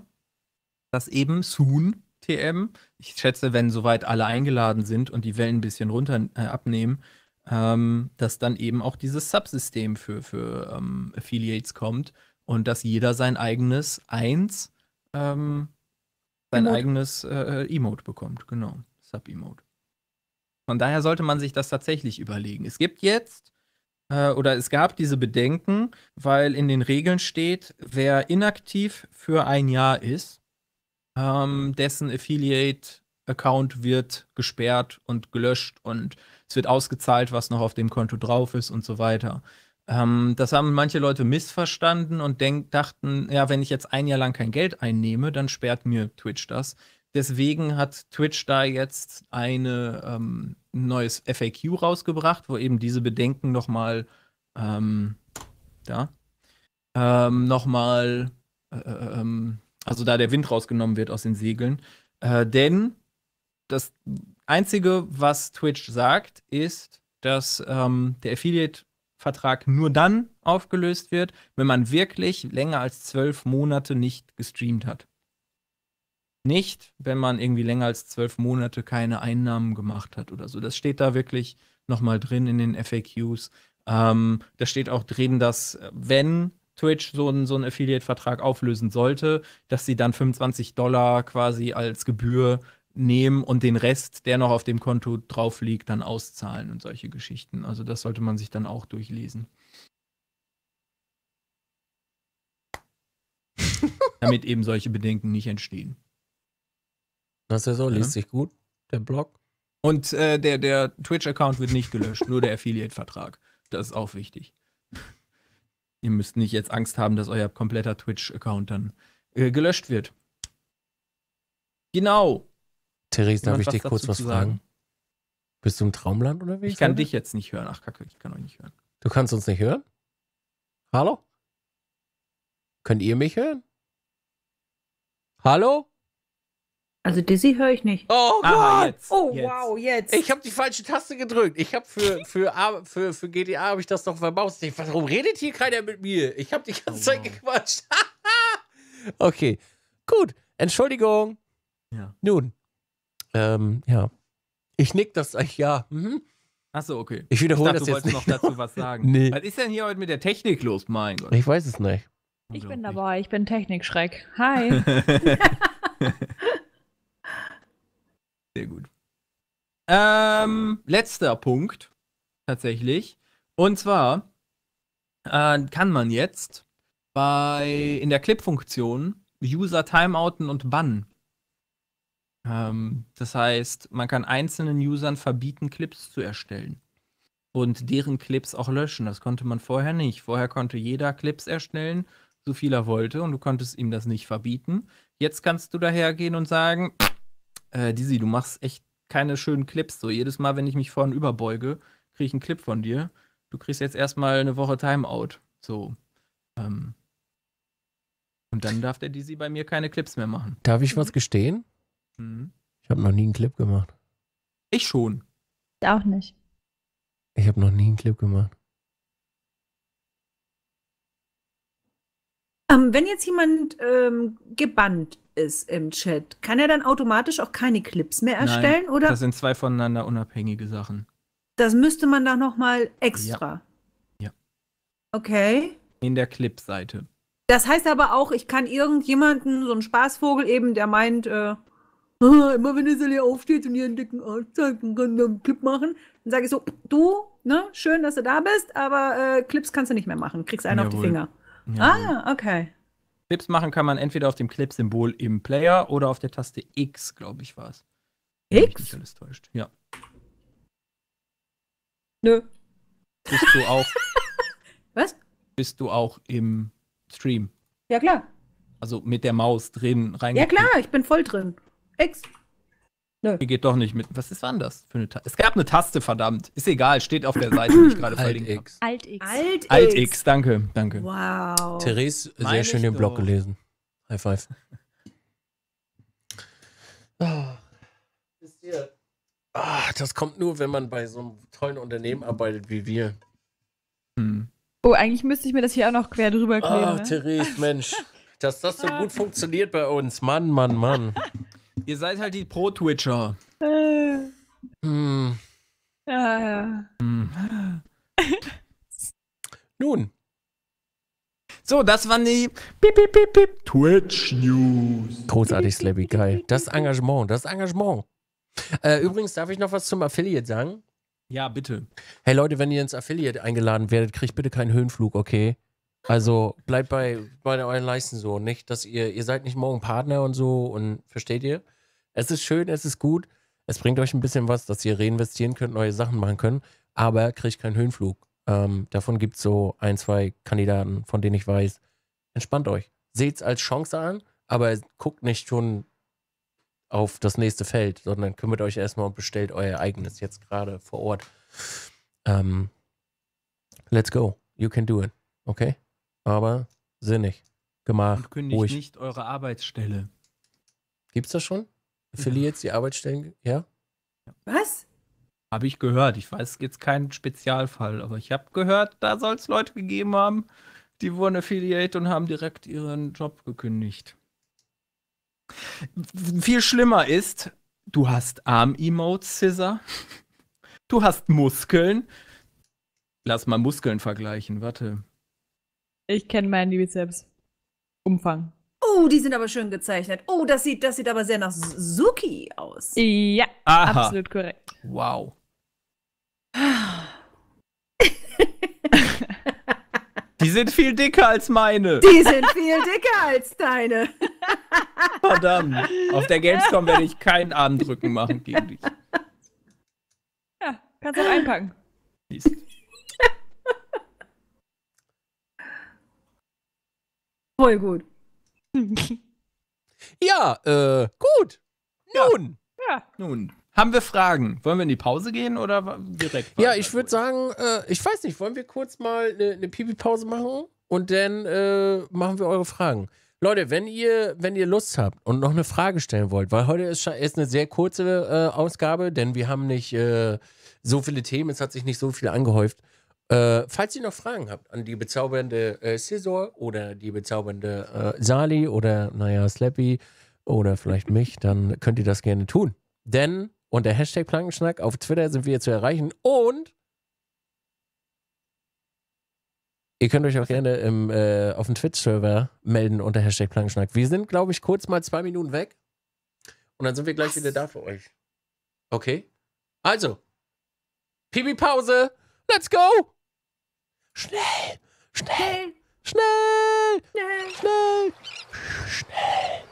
dass eben Soon TM, ich schätze, wenn soweit alle eingeladen sind und die Wellen ein bisschen runter äh, abnehmen, ähm, dass dann eben auch dieses Subsystem für, für ähm, Affiliates kommt und dass jeder sein eigenes 1 ähm, sein Emote. eigenes äh, äh, Emote bekommt. Genau, Sub-Emote. Von daher sollte man sich das tatsächlich überlegen. Es gibt jetzt äh, oder es gab diese Bedenken, weil in den Regeln steht, wer inaktiv für ein Jahr ist, ähm, dessen Affiliate-Account wird gesperrt und gelöscht und es wird ausgezahlt, was noch auf dem Konto drauf ist und so weiter. Ähm, das haben manche Leute missverstanden und denk, dachten, ja, wenn ich jetzt ein Jahr lang kein Geld einnehme, dann sperrt mir Twitch das. Deswegen hat Twitch da jetzt eine, ähm, ein neues FAQ rausgebracht, wo eben diese Bedenken nochmal ähm, da ähm, nochmal, äh, äh, ähm, also da der Wind rausgenommen wird aus den Segeln. Äh, denn das Einzige, was Twitch sagt, ist, dass ähm, der Affiliate Vertrag nur dann aufgelöst wird, wenn man wirklich länger als zwölf Monate nicht gestreamt hat. Nicht, wenn man irgendwie länger als zwölf Monate keine Einnahmen gemacht hat oder so. Das steht da wirklich nochmal drin in den FAQs. Ähm, da steht auch drin, dass äh, wenn Twitch so einen, so einen Affiliate-Vertrag auflösen sollte, dass sie dann 25 Dollar quasi als Gebühr nehmen und den Rest, der noch auf dem Konto drauf liegt, dann auszahlen und solche Geschichten. Also das sollte man sich dann auch durchlesen. Damit eben solche Bedenken nicht entstehen. Das ist ja so, liest ja. sich gut, der Blog. Und äh, der, der Twitch-Account wird nicht gelöscht, nur der Affiliate-Vertrag. Das ist auch wichtig. Ihr müsst nicht jetzt Angst haben, dass euer kompletter Twitch-Account dann äh, gelöscht wird. Genau. Therese, darf ich dich kurz was fragen? Sagen? Bist du im Traumland unterwegs? Ich kann dich jetzt nicht hören. Ach, kacke, ich kann euch nicht hören. Du kannst uns nicht hören? Hallo? Könnt ihr mich hören? Hallo? Also Dizzy höre ich nicht. Oh Aha, Gott! Jetzt, oh jetzt. wow, jetzt. Ich habe die falsche Taste gedrückt. Ich habe für, für, für, für, GTA habe ich das noch verbaust. Warum redet hier keiner mit mir? Ich habe die ganze oh, Zeit oh, wow. gequatscht. okay, gut. Entschuldigung. Ja. Nun, ähm, ja. Ich nick das, ich, ja. Mhm. Achso, okay. Ich wiederhole ich dachte, das du wolltest nicht. noch dazu was sagen. nee. Was ist denn hier heute mit der Technik los, mein Gott? Ich weiß es nicht. Ich bin dabei, ich bin Technikschreck. Hi. Sehr gut. Ähm, letzter Punkt, tatsächlich. Und zwar äh, kann man jetzt bei in der Clip-Funktion User Timeouten und Bannen. Ähm, das heißt, man kann einzelnen Usern verbieten, Clips zu erstellen und deren Clips auch löschen. Das konnte man vorher nicht. Vorher konnte jeder Clips erstellen, so viel er wollte, und du konntest ihm das nicht verbieten. Jetzt kannst du dahergehen und sagen, äh, Dizzy, du machst echt keine schönen Clips. So jedes Mal, wenn ich mich vorn überbeuge, kriege ich einen Clip von dir. Du kriegst jetzt erstmal eine Woche Timeout. So. Ähm. Und dann darf der Dizzy bei mir keine Clips mehr machen. Darf ich was gestehen? Mhm. Ich habe noch nie einen Clip gemacht. Ich schon. Ich Auch nicht. Ich habe noch nie einen Clip gemacht. Ähm, wenn jetzt jemand ähm, gebannt ist im Chat, kann er dann automatisch auch keine Clips mehr erstellen? Nein, oder? Das sind zwei voneinander unabhängige Sachen. Das müsste man dann nochmal extra. Ja. ja. Okay. In der Clip-Seite. Das heißt aber auch, ich kann irgendjemanden, so einen Spaßvogel eben, der meint, äh, Ah, immer wenn Iselia aufsteht und ihren dicken Arsch zeigt und kann dann einen Clip machen, dann sage ich so, du, ne, schön, dass du da bist, aber äh, Clips kannst du nicht mehr machen, kriegst einen Jawohl. auf die Finger. Jawohl. Ah, okay. Clips machen kann man entweder auf dem Clip-Symbol im Player oder auf der Taste X, glaube ich, war es. X? Ich alles täuscht. Ja. Nö. Bist du auch. Was? Bist du auch im Stream? Ja, klar. Also mit der Maus drin rein. Ja, klar, ich bin voll drin. X. Nö. Die geht doch nicht mit. Was ist denn das für eine Taste? Es gab eine Taste, verdammt. Ist egal, steht auf der Seite, die ich gerade verlinkt habe. Alt X. Alt X. Alt X, danke, danke. Wow. Therese, Meine sehr schön den Blog gelesen. High five. Ah, ah, das kommt nur, wenn man bei so einem tollen Unternehmen arbeitet wie wir. Hm. Oh, eigentlich müsste ich mir das hier auch noch quer drüber ah, kleben. Ah, Therese, Mensch. dass das so gut ah. funktioniert bei uns. Mann, Mann, Mann. Ihr seid halt die Pro-Twitcher. Hm. Äh. Hm. hm. Nun. So, das waren die Bip, Bip, Bip, Bip. Twitch News. Großartig, Slappy, geil. Das Engagement, das Engagement. Äh, übrigens, darf ich noch was zum Affiliate sagen? Ja, bitte. Hey Leute, wenn ihr ins Affiliate eingeladen werdet, kriegt bitte keinen Höhenflug, okay? Also bleibt bei, bei euren Leisten so, nicht, dass ihr, ihr seid nicht morgen Partner und so und versteht ihr? Es ist schön, es ist gut, es bringt euch ein bisschen was, dass ihr reinvestieren könnt, neue Sachen machen könnt, aber kriegt keinen Höhenflug. Ähm, davon gibt es so ein, zwei Kandidaten, von denen ich weiß. Entspannt euch. Seht es als Chance an, aber guckt nicht schon auf das nächste Feld, sondern kümmert euch erstmal und bestellt euer eigenes jetzt gerade vor Ort. Ähm, let's go. You can do it. Okay? aber sinnig gemacht. Und kündigt ruhig. nicht eure Arbeitsstelle. Gibt's das schon? Affiliates, die Arbeitsstellen, ja? Was? Habe ich gehört. Ich weiß jetzt keinen Spezialfall, aber ich habe gehört, da soll es Leute gegeben haben, die wurden Affiliate und haben direkt ihren Job gekündigt. Viel schlimmer ist, du hast Arm-Emotes, Scissor. Du hast Muskeln. Lass mal Muskeln vergleichen, warte. Ich kenne meinen Bizeps. Umfang. Oh, die sind aber schön gezeichnet. Oh, das sieht, das sieht aber sehr nach Suzuki aus. Ja, Aha. absolut korrekt. Wow. Die sind viel dicker als meine. Die sind viel dicker als deine. Verdammt. Auf der Gamescom werde ich keinen Armdrücken machen gegen dich. Ja, kannst auch einpacken. Siehst. Voll gut. ja, äh, gut. Nun. Ja. ja. Nun. Haben wir Fragen? Wollen wir in die Pause gehen oder direkt? Ja, ich würde sagen, äh, ich weiß nicht, wollen wir kurz mal eine ne, Pipi-Pause machen und dann äh, machen wir eure Fragen. Leute, wenn ihr, wenn ihr Lust habt und noch eine Frage stellen wollt, weil heute ist, ist eine sehr kurze äh, Ausgabe, denn wir haben nicht äh, so viele Themen, es hat sich nicht so viel angehäuft. Äh, falls ihr noch Fragen habt an die bezaubernde äh, Scissor oder die bezaubernde äh, Sali oder, naja, Slappy oder vielleicht mich, dann könnt ihr das gerne tun. Denn unter Hashtag Plankenschnack auf Twitter sind wir zu erreichen und Ihr könnt euch auch gerne im, äh, auf dem Twitch-Server melden unter Hashtag Plankenschnack. Wir sind, glaube ich, kurz mal zwei Minuten weg. Und dann sind wir gleich Was? wieder da für euch. Okay? Also, Pipi-Pause. Let's go! Schnell, schnell, schnell, schnell, schnell. schnell.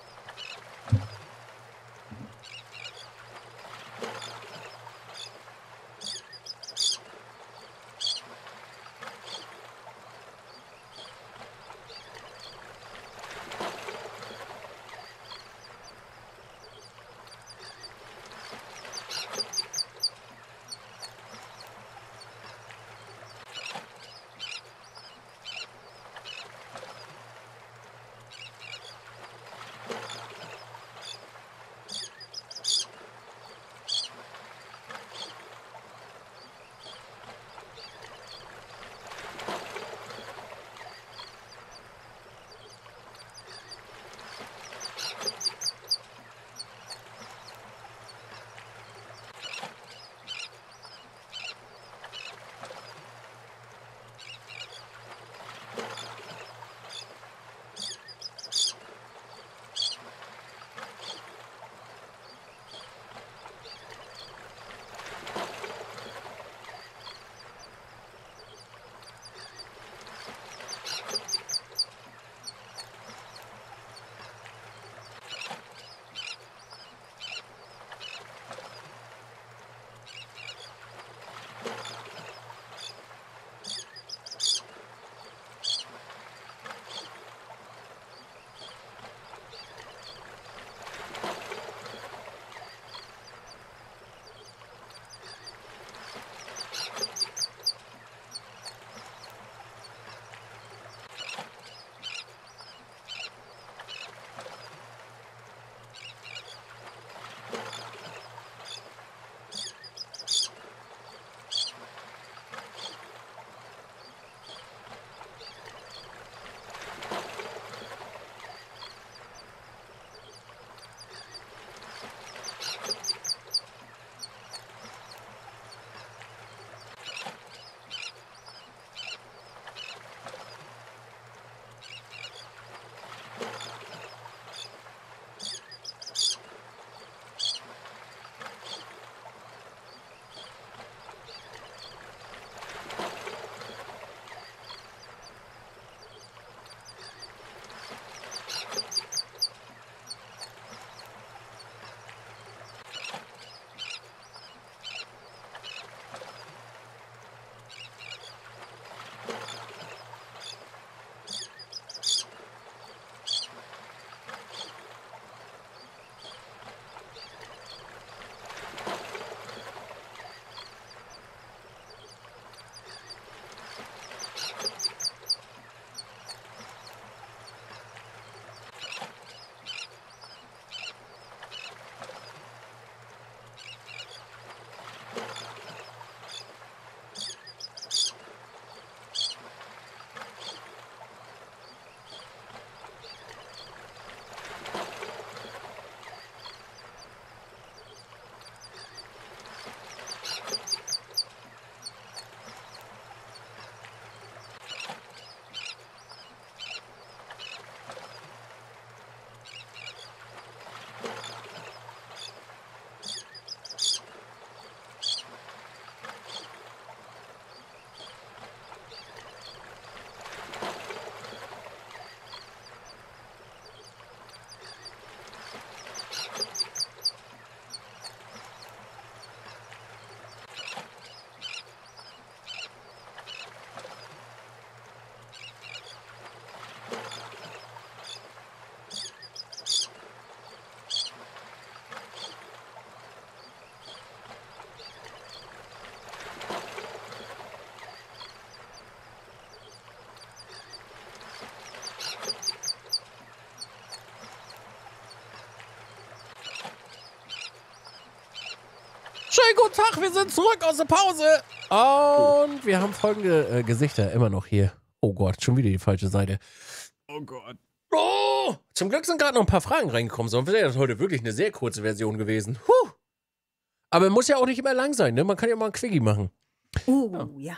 Moin, guten Tag, wir sind zurück aus der Pause. Und wir haben folgende äh, Gesichter immer noch hier. Oh Gott, schon wieder die falsche Seite. Oh Gott. Oh! Zum Glück sind gerade noch ein paar Fragen reingekommen, sonst wäre das heute wirklich eine sehr kurze Version gewesen. Huh. Aber muss ja auch nicht immer lang sein, ne? Man kann ja mal ein Quickie machen. Oh, ja. ja.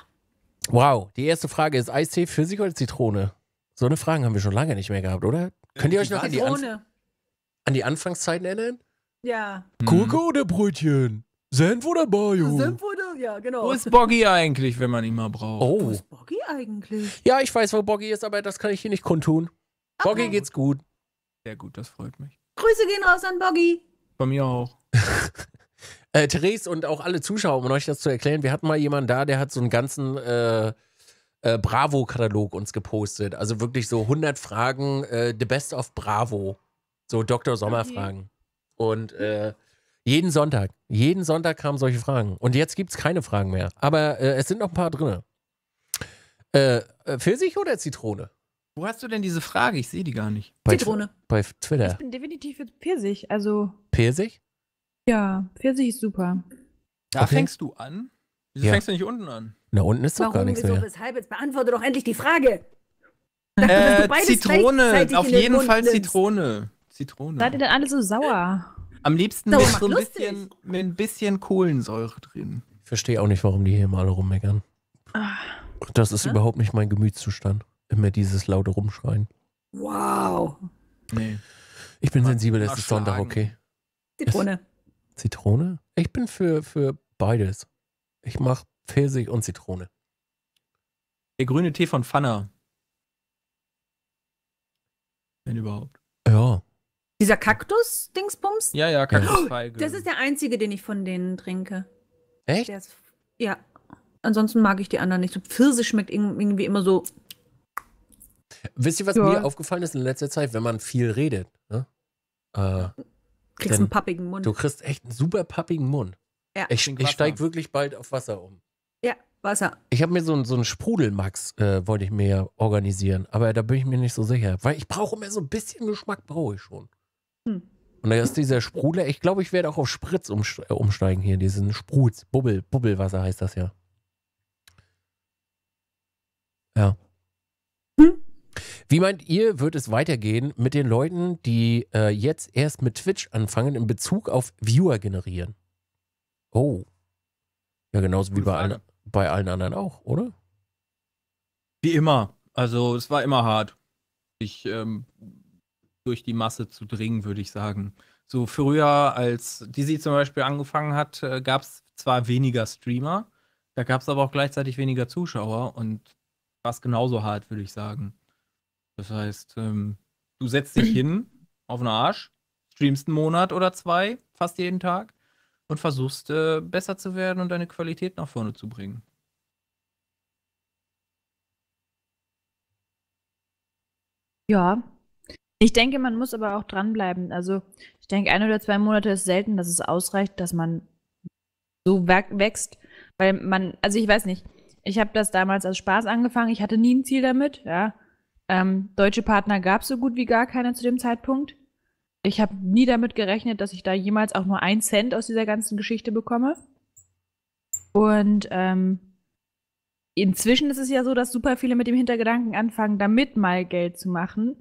Wow, die erste Frage ist Eistee, Physik oder Zitrone? So eine Frage haben wir schon lange nicht mehr gehabt, oder? Ja, äh, Könnt ihr euch noch an die, an die, Anfangszeiten erinnern? Ja. Gurke oder Brötchen? Senf oder Bayo? Senf oder, ja, genau. Wo ist Boggy eigentlich, wenn man ihn mal braucht? Oh. Wo ist Boggy eigentlich? Ja, ich weiß, wo Boggy ist, aber das kann ich hier nicht kundtun. Okay. Boggy geht's gut. Sehr gut, das freut mich. Grüße gehen raus an Boggy. Bei mir auch. äh, Therese und auch alle Zuschauer, um euch das zu erklären, wir hatten mal jemanden da, der hat so einen ganzen äh, äh, Bravo-Katalog uns gepostet. Also wirklich so 100 Fragen, äh, the best of Bravo. So Dr. Sommer-Fragen. Okay. Und äh, jeden Sonntag. Jeden Sonntag kamen solche Fragen. Und jetzt gibt es keine Fragen mehr. Aber äh, es sind noch ein paar drin. Äh, äh, Pfirsich oder Zitrone? Wo hast du denn diese Frage? Ich sehe die gar nicht. Bei Zitrone. Bei Twitter. Ich bin definitiv für Pfirsich. Also. Pfirsich? Ja, Pfirsich ist super. Da okay. fängst du an? Wieso ja. fängst du nicht unten an? Na, unten ist Warum, doch gar nichts wieso, mehr. weshalb? Jetzt beantworte doch endlich die Frage. Dachte, äh, Zitrone. Auf jeden Fall Zitrone. Zitrone. Seid ihr denn alle so sauer? Am liebsten mit so ein bisschen, mit ein bisschen Kohlensäure drin. Ich verstehe auch nicht, warum die hier mal rummeckern. Ah, das ist ja? Ah. überhaupt nicht mein Gemütszustand. Immer dieses laute Rumschreien. Wow. Nee. Ich bin Man sensibel, es ist Sonntag, okay. Zitrone. Es, Zitrone? Ich bin für, für beides. Ich mache Pfirsich und Zitrone. Der grüne Tee von Pfanner. Wenn überhaupt. Ja, dieser Kaktus-Dingsbums? Ja, ja, Kaktusfeige. Oh, das ist der einzige, den ich von denen trinke. Echt? Ist, ja. Ansonsten mag ich die anderen nicht. So Pfirsich schmeckt irgendwie immer so. Wisst ihr, was ja. mir aufgefallen ist in letzter Zeit, wenn man viel redet? Ne? Äh, kriegst einen pappigen Mund. Du kriegst echt einen super pappigen Mund. Ja. Ich, ich steig wirklich bald auf Wasser um. Ja, Wasser. Ich habe mir so, so einen Sprudelmax, äh, wollte ich mir organisieren, aber da bin ich mir nicht so sicher. Weil ich brauche immer so ein bisschen Geschmack, brauche ich schon. Hm. Und da ist dieser Sprudler, ich glaube, ich werde auch auf Spritz äh, umsteigen hier, diesen Sprutz, Bubbel, Bubbelwasser heißt das ja. Ja. Hm? Wie meint ihr, wird es weitergehen mit den Leuten, die äh, jetzt erst mit Twitch anfangen in Bezug auf Viewer generieren? Oh. Ja, genauso wie bei allen, bei allen anderen auch, oder? Wie immer. Also, es war immer hart. Ich ähm, durch die Masse zu dringen, würde ich sagen. So früher, als Dizzy zum Beispiel angefangen hat, äh, gab es zwar weniger Streamer, da gab es aber auch gleichzeitig weniger Zuschauer und war es genauso hart, würde ich sagen. Das heißt, ähm, du setzt dich hin auf den Arsch, streamst einen Monat oder zwei, fast jeden Tag, und versuchst äh, besser zu werden und deine Qualität nach vorne zu bringen. Ja, ich denke, man muss aber auch dranbleiben. Also ich denke, ein oder zwei Monate ist selten, dass es ausreicht, dass man so wächst. Weil man, also ich weiß nicht, ich habe das damals als Spaß angefangen. Ich hatte nie ein Ziel damit, ja. Ähm, deutsche Partner gab es so gut wie gar keine zu dem Zeitpunkt. Ich habe nie damit gerechnet, dass ich da jemals auch nur einen Cent aus dieser ganzen Geschichte bekomme. Und ähm, inzwischen ist es ja so, dass super viele mit dem Hintergedanken anfangen, damit mal Geld zu machen.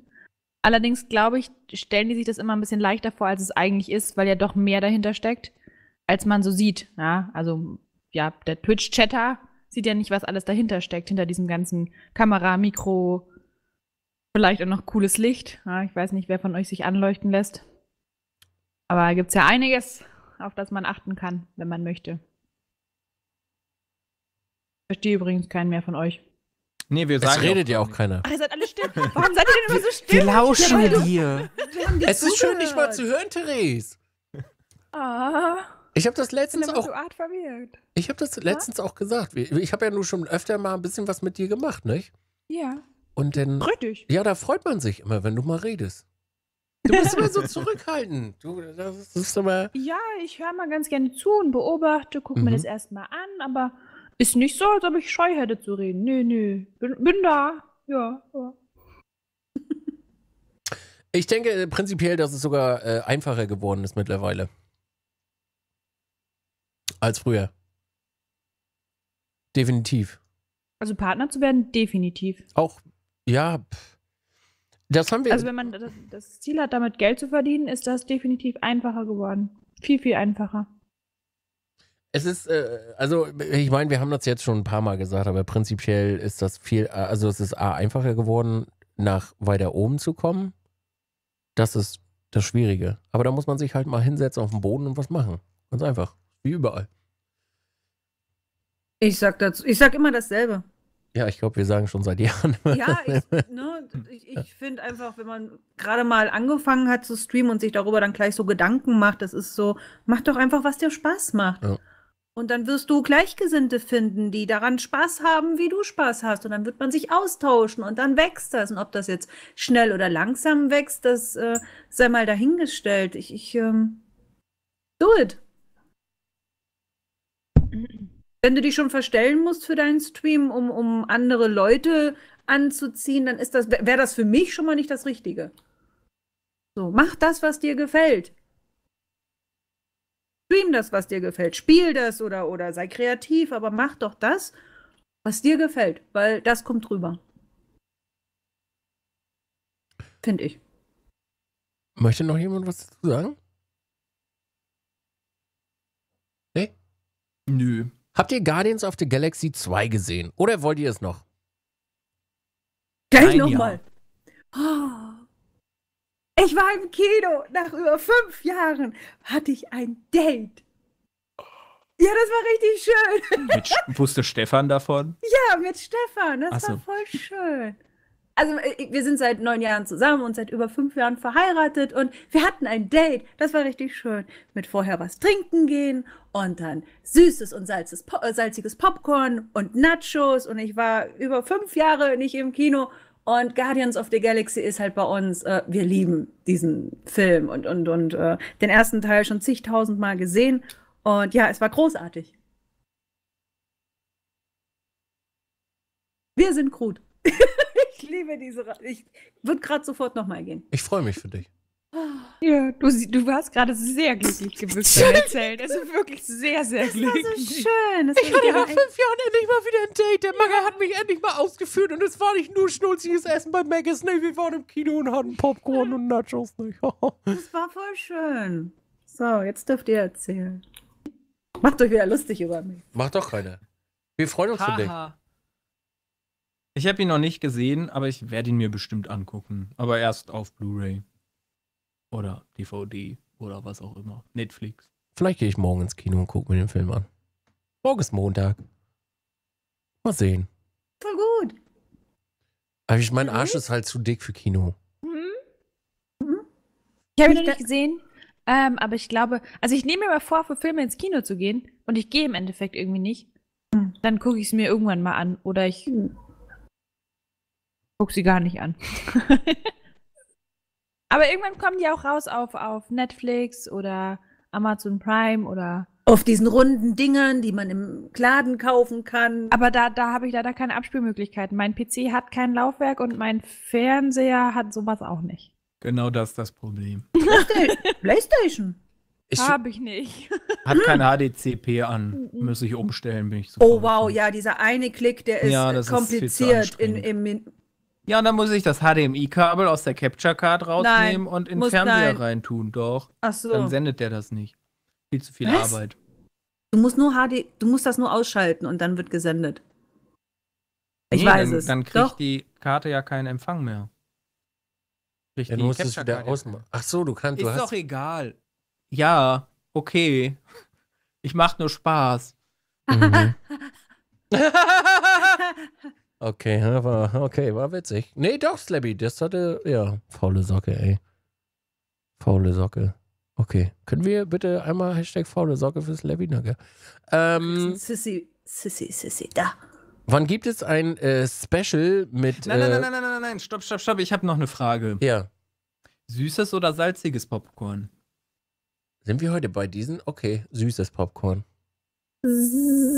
Allerdings glaube ich, stellen die sich das immer ein bisschen leichter vor, als es eigentlich ist, weil ja doch mehr dahinter steckt, als man so sieht. Ja, also ja, der Twitch-Chatter sieht ja nicht, was alles dahinter steckt, hinter diesem ganzen Kamera, Mikro, vielleicht auch noch cooles Licht. Ja, ich weiß nicht, wer von euch sich anleuchten lässt. Aber da gibt es ja einiges, auf das man achten kann, wenn man möchte. Ich verstehe übrigens keinen mehr von euch. Nee, wir sagen. Es redet ja auch keiner. Ach, ihr seid alle still. Warum seid ihr denn immer so still? Wir lauschen ja, dir. Du, es ist schön, dich mal zu hören, Therese. Ah. Ich habe das letztens auch. So Art Ich habe das letztens ja? auch gesagt. Ich habe ja nur schon öfter mal ein bisschen was mit dir gemacht, nicht? Ja. Und dann. Freut dich. Ja, da freut man sich immer, wenn du mal redest. Du bist immer so zurückhaltend. Du, das ist immer ja, ich höre mal ganz gerne zu und beobachte, gucke mhm. mir das erstmal an, aber ist nicht so, als ob ich Scheu hätte zu reden. Nee, nee. Bin, bin da. Ja, ja. Ich denke äh, prinzipiell, dass es sogar äh, einfacher geworden ist mittlerweile. Als früher. Definitiv. Also Partner zu werden, definitiv. Auch, ja. Das haben wir. Also wenn man das, das Ziel hat, damit Geld zu verdienen, ist das definitiv einfacher geworden. Viel, viel einfacher. Es ist, äh, also ich meine, wir haben das jetzt schon ein paar Mal gesagt, aber prinzipiell ist das viel, also es ist A, einfacher geworden, nach weiter oben zu kommen. Das ist das Schwierige. Aber da muss man sich halt mal hinsetzen auf den Boden und was machen. Ganz einfach. Wie überall. Ich sag dazu, ich sag immer dasselbe. Ja, ich glaube, wir sagen schon seit Jahren. Ja, ich, ne, ich, ich finde einfach, wenn man gerade mal angefangen hat zu streamen und sich darüber dann gleich so Gedanken macht, das ist so, mach doch einfach, was dir Spaß macht. Ja. Und dann wirst du Gleichgesinnte finden, die daran Spaß haben, wie du Spaß hast. Und dann wird man sich austauschen und dann wächst das. Und ob das jetzt schnell oder langsam wächst, das äh, sei mal dahingestellt. Ich, ich ähm, do it. Wenn du dich schon verstellen musst für deinen Stream, um, um andere Leute anzuziehen, dann ist das, wäre das für mich schon mal nicht das Richtige. So, mach das, was dir gefällt. Stream das, was dir gefällt. Spiel das oder, oder sei kreativ, aber mach doch das, was dir gefällt, weil das kommt rüber. Finde ich. Möchte noch jemand was dazu sagen? Nee? Nö. Habt ihr Guardians of the Galaxy 2 gesehen? Oder wollt ihr es noch? Gleich nochmal. Ja. Oh. Ich war im Kino. Nach über fünf Jahren hatte ich ein Date. Ja, das war richtig schön. Mit, wusste Stefan davon? Ja, mit Stefan. Das so. war voll schön. Also, äh, wir sind seit neun Jahren zusammen und seit über fünf Jahren verheiratet und wir hatten ein Date. Das war richtig schön. Mit vorher was trinken gehen und dann süßes und salziges, äh, salziges Popcorn und Nachos. Und ich war über fünf Jahre nicht im Kino und Guardians of the Galaxy ist halt bei uns, äh, wir lieben diesen Film und, und, und äh, den ersten Teil schon zigtausendmal gesehen. Und ja, es war großartig. Wir sind Groot. ich liebe diese. Ra ich würde gerade sofort nochmal gehen. Ich freue mich für dich. Ja, du, du warst gerade sehr glücklich gewesen beim Erzählen. Also wirklich sehr, sehr glücklich. Das ist schön. Das ich hatte nach fünf Jahren endlich mal wieder ein Date. Der Macker ja. hat mich endlich mal ausgeführt und es war nicht nur schnulziges Essen bei Maggis. Nee, wir waren im Kino und hatten Popcorn und Nachos. das war voll schön. So, jetzt dürft ihr erzählen. Macht euch wieder lustig über mich. Macht doch keine. Wir freuen uns ha, für dich. Ich habe ihn noch nicht gesehen, aber ich werde ihn mir bestimmt angucken. Aber erst auf Blu-ray. Oder DVD oder was auch immer. Netflix. Vielleicht gehe ich morgen ins Kino und gucke mir den Film an. Morgen ist Montag. Mal sehen. Voll gut. Aber ich mein Arsch mhm. ist halt zu dick für Kino. Mhm. Mhm. Ich habe ihn noch nicht gesehen, ähm, aber ich glaube, also ich nehme mir mal vor, für Filme ins Kino zu gehen und ich gehe im Endeffekt irgendwie nicht. Dann gucke ich es mir irgendwann mal an oder ich gucke sie gar nicht an. Aber irgendwann kommen die auch raus auf, auf Netflix oder Amazon Prime oder. Auf diesen runden Dingern, die man im Laden kaufen kann. Aber da, da habe ich leider keine Abspielmöglichkeiten. Mein PC hat kein Laufwerk und mein Fernseher hat sowas auch nicht. Genau das ist das Problem. PlayStation. Habe ich nicht. Hat kein HDCP hm. an. Muss ich umstellen, bin ich so. Oh wow, ja, dieser eine Klick, der ist ja, kompliziert ist in, im ja, und dann muss ich das HDMI-Kabel aus der Capture-Card rausnehmen nein, und in den Fernseher nein. reintun, doch. Ach so. Dann sendet der das nicht. Viel zu viel Was? Arbeit. Du musst nur HD, du musst das nur ausschalten und dann wird gesendet. Ich nee, weiß dann, es. Dann kriegt doch. die Karte ja keinen Empfang mehr. Kriegt ja, du musst es wieder ausmachen. Ach so, du kannst. Du Ist hast... doch egal. Ja, okay. Ich mach nur Spaß. Mhm. Okay, war, okay, war witzig. Nee, doch, Slabby, das hatte, ja, faule Socke, ey. Faule Socke. Okay, können wir bitte einmal Hashtag faule Socke für Slabby, danke. Ähm, Sissy, Sissy, Sissy, da. Wann gibt es ein äh, Special mit... Nein, nein, äh, nein, nein, nein, nein, nein, stopp, stopp, stopp, ich habe noch eine Frage. Ja. Süßes oder salziges Popcorn? Sind wir heute bei diesen? Okay, süßes Popcorn.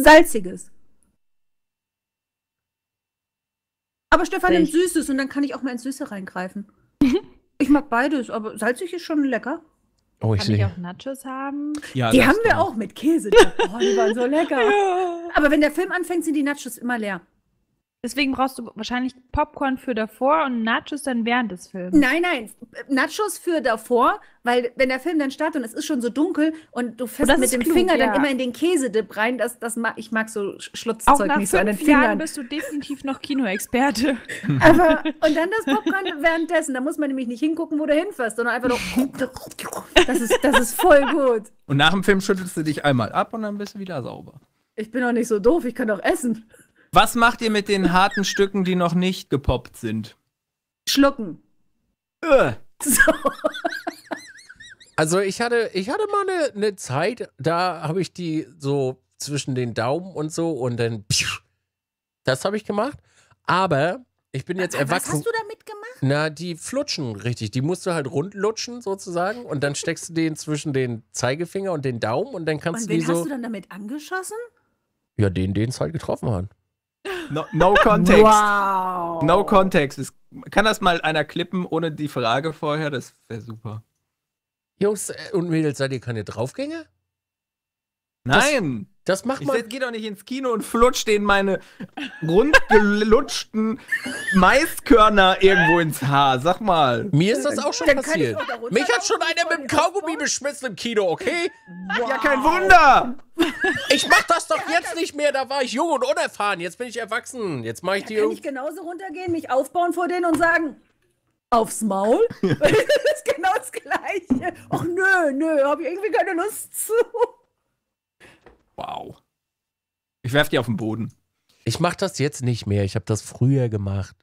Salziges. Aber Stefan nimmt Süßes und dann kann ich auch mal ins Süße reingreifen. ich mag beides, aber salzig ist schon lecker. Oh, ich Kann ich auch Nachos haben? Ja, die haben wir auch mit Käse. Oh, die waren so lecker. Ja. Aber wenn der Film anfängt, sind die Nachos immer leer. Deswegen brauchst du wahrscheinlich Popcorn für davor und Nachos dann während des Films. Nein, nein, Nachos für davor, weil wenn der Film dann startet und es ist schon so dunkel und du fährst oh, mit dem klug, Finger ja. dann immer in den Käsedip rein, das, das mag, ich mag so Schlutzzeug nicht so an den Fingern. Jahren bist du definitiv noch Kinoexperte. Aber, und dann das Popcorn währenddessen, da muss man nämlich nicht hingucken, wo du hinfährst, sondern einfach nur, das ist, das ist voll gut. Und nach dem Film schüttelst du dich einmal ab und dann bist du wieder sauber. Ich bin doch nicht so doof, ich kann doch essen. Was macht ihr mit den harten Stücken, die noch nicht gepoppt sind? Schlucken. Äh. So. Also ich hatte, ich hatte mal eine, eine Zeit, da habe ich die so zwischen den Daumen und so und dann das habe ich gemacht. Aber ich bin jetzt erwachsen. Was hast du damit gemacht? Na, die flutschen richtig. Die musst du halt rundlutschen sozusagen und dann steckst du den zwischen den Zeigefinger und den Daumen und dann kannst und du die so. hast du dann damit angeschossen? Ja, den, den es halt getroffen hat. No, no Context. Wow. No Context. Es, kann das mal einer klippen ohne die Frage vorher? Das wäre super. Jungs äh, und Mädels, seid ihr keine Draufgänger? Nein! Das macht man. Ich geh doch nicht ins Kino und flutscht denen meine rundgelutschten Maiskörner irgendwo ins Haar. Sag mal. Mir ist das auch schon Dann passiert. Mich hat schon einer mit dem Kaugummi beschmissen im Kino, okay? Wow. Ja, kein Wunder. Ich mach das doch jetzt nicht mehr. Da war ich jung und unerfahren. Jetzt bin ich erwachsen. Jetzt mach ich die. Kann ich genauso runtergehen, mich aufbauen vor denen und sagen, aufs Maul. das ist genau das Gleiche. Och nö, nö, hab ich irgendwie keine Lust zu. Wow. Ich werf die auf den Boden. Ich mach das jetzt nicht mehr. Ich habe das früher gemacht.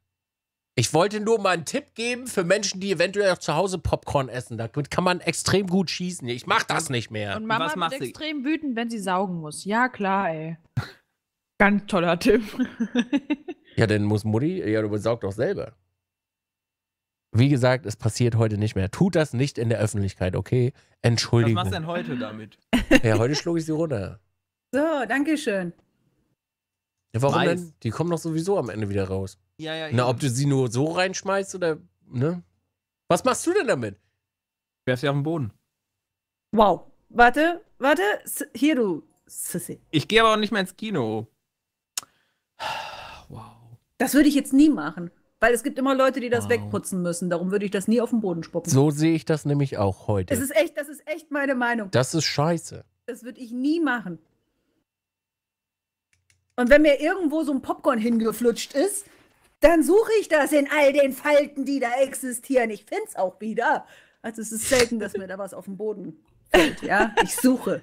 Ich wollte nur mal einen Tipp geben für Menschen, die eventuell auch zu Hause Popcorn essen. Damit kann man extrem gut schießen. Ich mach das nicht mehr. Und Mama Was wird extrem wütend, wenn sie saugen muss. Ja, klar, ey. Ganz toller Tipp. ja, dann muss Mutti, ja, du saugt doch selber. Wie gesagt, es passiert heute nicht mehr. Tut das nicht in der Öffentlichkeit, okay? Entschuldigung. Was machst du denn heute damit? Ja, heute schlug ich sie runter. So, danke schön. Ja, warum Weiß. denn? Die kommen doch sowieso am Ende wieder raus. Ja, ja, Na, ob du sie nur so reinschmeißt oder, ne? Was machst du denn damit? Ich werf sie auf den Boden. Wow. Warte, warte. S hier, du Sissy. Ich gehe aber auch nicht mehr ins Kino. Wow. Das würde ich jetzt nie machen. Weil es gibt immer Leute, die das wow. wegputzen müssen. Darum würde ich das nie auf den Boden spucken. So sehe ich das nämlich auch heute. Das ist echt, das ist echt meine Meinung. Das ist scheiße. Das würde ich nie machen. Und wenn mir irgendwo so ein Popcorn hingeflutscht ist, dann suche ich das in all den Falten, die da existieren. Ich finde es auch wieder. Also es ist selten, dass mir da was auf dem Boden fällt. Ja, ich suche.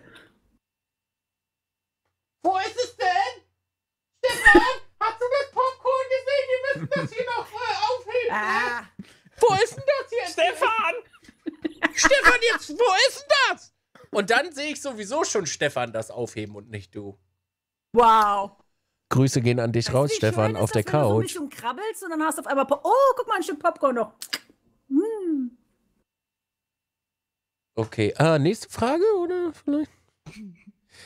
Wo ist es denn? Stefan, hast du das Popcorn gesehen? Wir müssen das hier noch voll äh, aufheben. Ne? Ah. Wo ist denn das hier? Stefan! Stefan, jetzt, wo ist denn das? Und dann sehe ich sowieso schon Stefan das aufheben und nicht du. Wow. Grüße gehen an dich raus, Stefan, schön, auf der Couch. Du so krabbelst und dann hast du auf einmal, po oh, guck mal, ein Stück Popcorn noch. Hm. Okay, ah, nächste Frage oder vielleicht?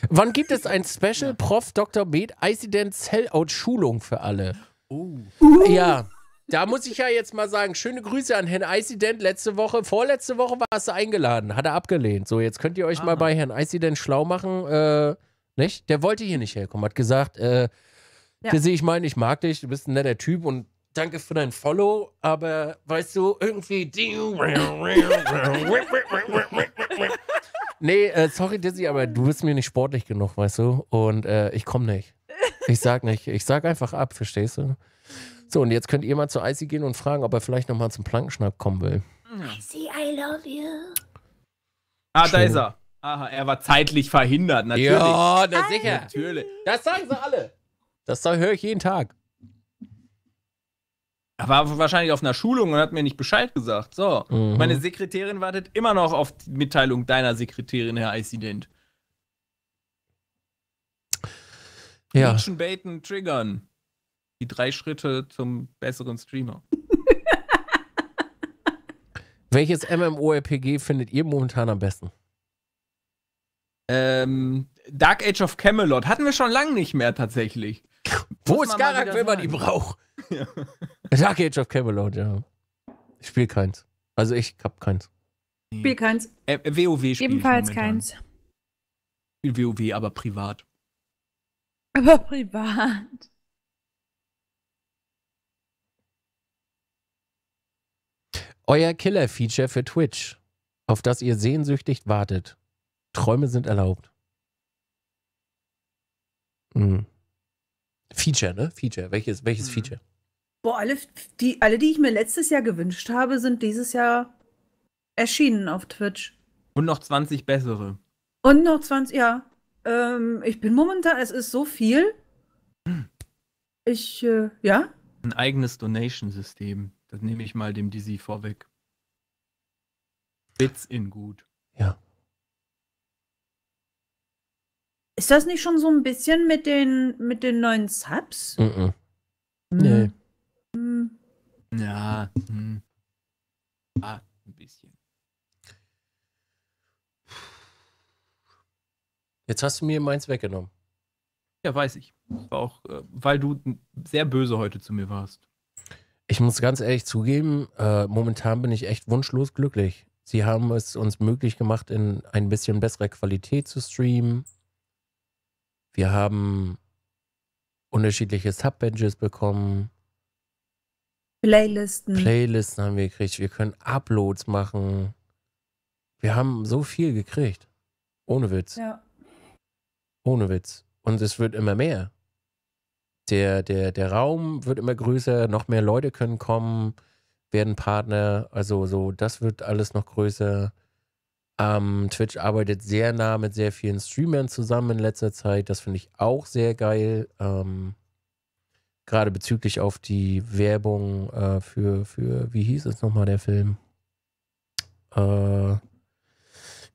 Wann gibt es ein Special Prof Dr. Med Icident Sellout Schulung für alle? Oh. Uh. Ja, da muss ich ja jetzt mal sagen, schöne Grüße an Herrn Icident. Letzte Woche, vorletzte Woche warst du eingeladen, hat er abgelehnt. So, jetzt könnt ihr euch ah. mal bei Herrn Icident schlau machen. Äh, nicht? Der wollte hier nicht herkommen, hat gesagt, äh, ja. Dizzy, ich meine, ich mag dich, du bist ein netter Typ und danke für dein Follow, aber weißt du, irgendwie. nee, äh, sorry, Dizzy, aber du bist mir nicht sportlich genug, weißt du? Und äh, ich komme nicht. Ich sag nicht. Ich sag einfach ab, verstehst du? So, und jetzt könnt ihr mal zu Icy gehen und fragen, ob er vielleicht nochmal zum Plankenschnack kommen will. Icy, I love you. Ah, Schön. da ist er. Aha, er war zeitlich verhindert, natürlich. Ja, na sicher. Natürlich. Das sagen sie alle. Das höre ich jeden Tag. Er war wahrscheinlich auf einer Schulung und hat mir nicht Bescheid gesagt. So, mhm. meine Sekretärin wartet immer noch auf die Mitteilung deiner Sekretärin, Herr Eisident. Ja. Menschen baiten, triggern. Die drei Schritte zum besseren Streamer. Welches MMORPG findet ihr momentan am besten? Ähm, Dark Age of Camelot hatten wir schon lange nicht mehr tatsächlich. Wo ist Garak, wenn man ihn braucht? Ja. Dark Age of Camelot, ja. Ich spiele keins. Also ich hab keins. Spiel keins. Äh, äh WoW spiele Ebenfalls keins. Spiel WoW, aber privat. Aber privat. Euer Killer-Feature für Twitch, auf das ihr sehnsüchtig wartet. Träume sind erlaubt. Mhm. Feature, ne? Feature. Welches, welches mhm. Feature? Boah, alle die, alle, die ich mir letztes Jahr gewünscht habe, sind dieses Jahr erschienen auf Twitch. Und noch 20 bessere. Und noch 20, ja. Ähm, ich bin momentan, es ist so viel. Ich, äh, ja? Ein eigenes Donation-System. Das nehme ich mal dem DC vorweg. Bits in gut. Ja. Ist das nicht schon so ein bisschen mit den, mit den neuen Subs? Mm -mm. Nee. Mm. Ja. Hm. Ah, ein bisschen. Jetzt hast du mir meins weggenommen. Ja, weiß ich. War auch, äh, weil du sehr böse heute zu mir warst. Ich muss ganz ehrlich zugeben, äh, momentan bin ich echt wunschlos glücklich. Sie haben es uns möglich gemacht, in ein bisschen besserer Qualität zu streamen. Wir haben unterschiedliche Subbenches bekommen. Playlisten. Playlisten haben wir gekriegt. Wir können Uploads machen. Wir haben so viel gekriegt. Ohne Witz. Ja. Ohne Witz. Und es wird immer mehr. Der, der, der Raum wird immer größer, noch mehr Leute können kommen, werden Partner. Also so, das wird alles noch größer. Ähm, Twitch arbeitet sehr nah mit sehr vielen Streamern zusammen in letzter Zeit. Das finde ich auch sehr geil. Ähm, Gerade bezüglich auf die Werbung äh, für, für, wie hieß es nochmal der Film? Äh,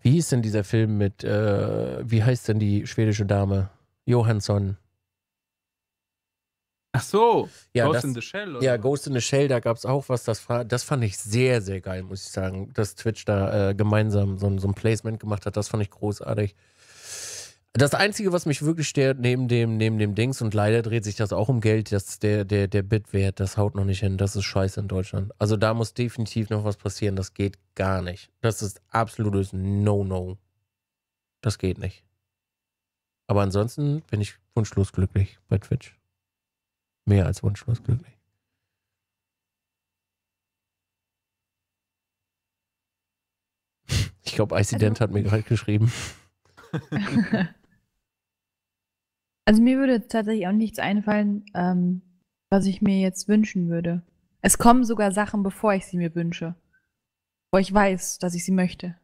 wie hieß denn dieser Film mit, äh, wie heißt denn die schwedische Dame? Johansson. Ach so, ja, Ghost das, in the Shell. Oder? Ja, Ghost in the Shell, da gab es auch was, das, das fand ich sehr, sehr geil, muss ich sagen, dass Twitch da äh, gemeinsam so, so, ein Placement gemacht hat, das fand ich großartig. Das Einzige, was mich wirklich stört, neben dem, neben dem Dings, und leider dreht sich das auch um Geld, dass der, der, der Bitwert, das haut noch nicht hin, das ist scheiße in Deutschland. Also da muss definitiv noch was passieren, das geht gar nicht. Das ist absolutes No-No. Das geht nicht. Aber ansonsten bin ich wunschlos glücklich bei Twitch mehr als wunschlos glücklich. Ich glaube, Accident also, hat mir gerade geschrieben. also mir würde tatsächlich auch nichts einfallen, ähm, was ich mir jetzt wünschen würde. Es kommen sogar Sachen, bevor ich sie mir wünsche. Wo ich weiß, dass ich sie möchte.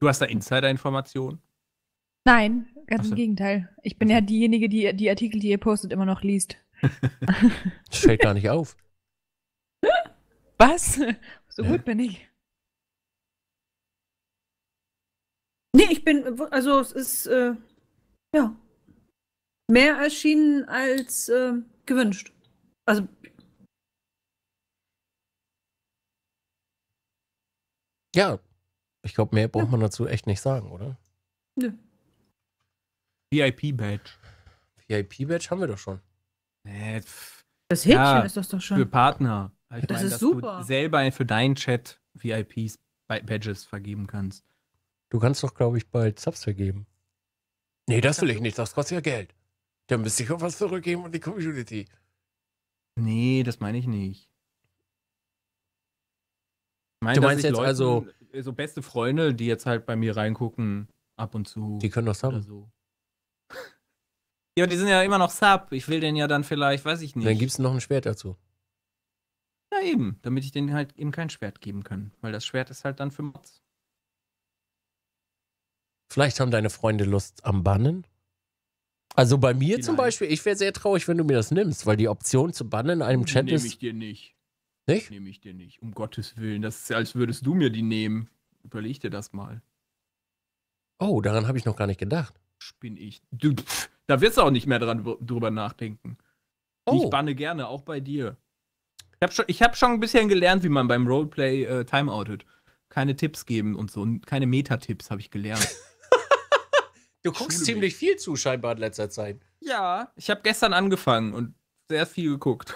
Du hast da Insider-Informationen? Nein, Ganz so. im Gegenteil. Ich bin ja diejenige, die die Artikel, die ihr postet, immer noch liest. das fällt gar nicht auf. Was? So ja. gut bin ich. Nee, ich bin, also es ist, äh, ja, mehr erschienen als äh, gewünscht. Also. Ja, ich glaube, mehr braucht ja. man dazu echt nicht sagen, oder? Nö. Nee. VIP-Badge. VIP-Badge haben wir doch schon. Äh, das Hähnchen ja, ist das doch schon. Für Partner. Ich das meine, ist dass super. Du selber für deinen Chat VIPs Badges vergeben kannst. Du kannst doch, glaube ich, bald Subs vergeben. Nee, das will ich nicht. Das kostet ja Geld. Dann müsste ich auch was zurückgeben an die Community. Nee, das meine ich nicht. Ich meine, du meinst jetzt Leuten, also so beste Freunde, die jetzt halt bei mir reingucken, ab und zu. Die können doch Subs. So. Ja, die sind ja immer noch Sub. Ich will den ja dann vielleicht, weiß ich nicht. Dann gibst du noch ein Schwert dazu. Ja, eben. Damit ich denen halt eben kein Schwert geben kann. Weil das Schwert ist halt dann für Mods. Vielleicht haben deine Freunde Lust am Bannen? Also bei mir Vielleicht. zum Beispiel, ich wäre sehr traurig, wenn du mir das nimmst, weil die Option zu bannen in einem Chat Nehm ist. Nehme ich dir nicht. Nicht? Nehme ich dir nicht. Um Gottes Willen. Das ist ja, als würdest du mir die nehmen. Überleg dir das mal. Oh, daran habe ich noch gar nicht gedacht. Spinn ich. Du, pff, da wirst du auch nicht mehr dran, drüber nachdenken. Oh. Ich banne gerne, auch bei dir. Ich habe schon, hab schon ein bisschen gelernt, wie man beim Roleplay äh, timeoutet. Keine Tipps geben und so. Keine Meta-Tipps habe ich gelernt. du guckst Schule ziemlich mich. viel zu, scheinbar in letzter Zeit. Ja, ich habe gestern angefangen und sehr viel geguckt.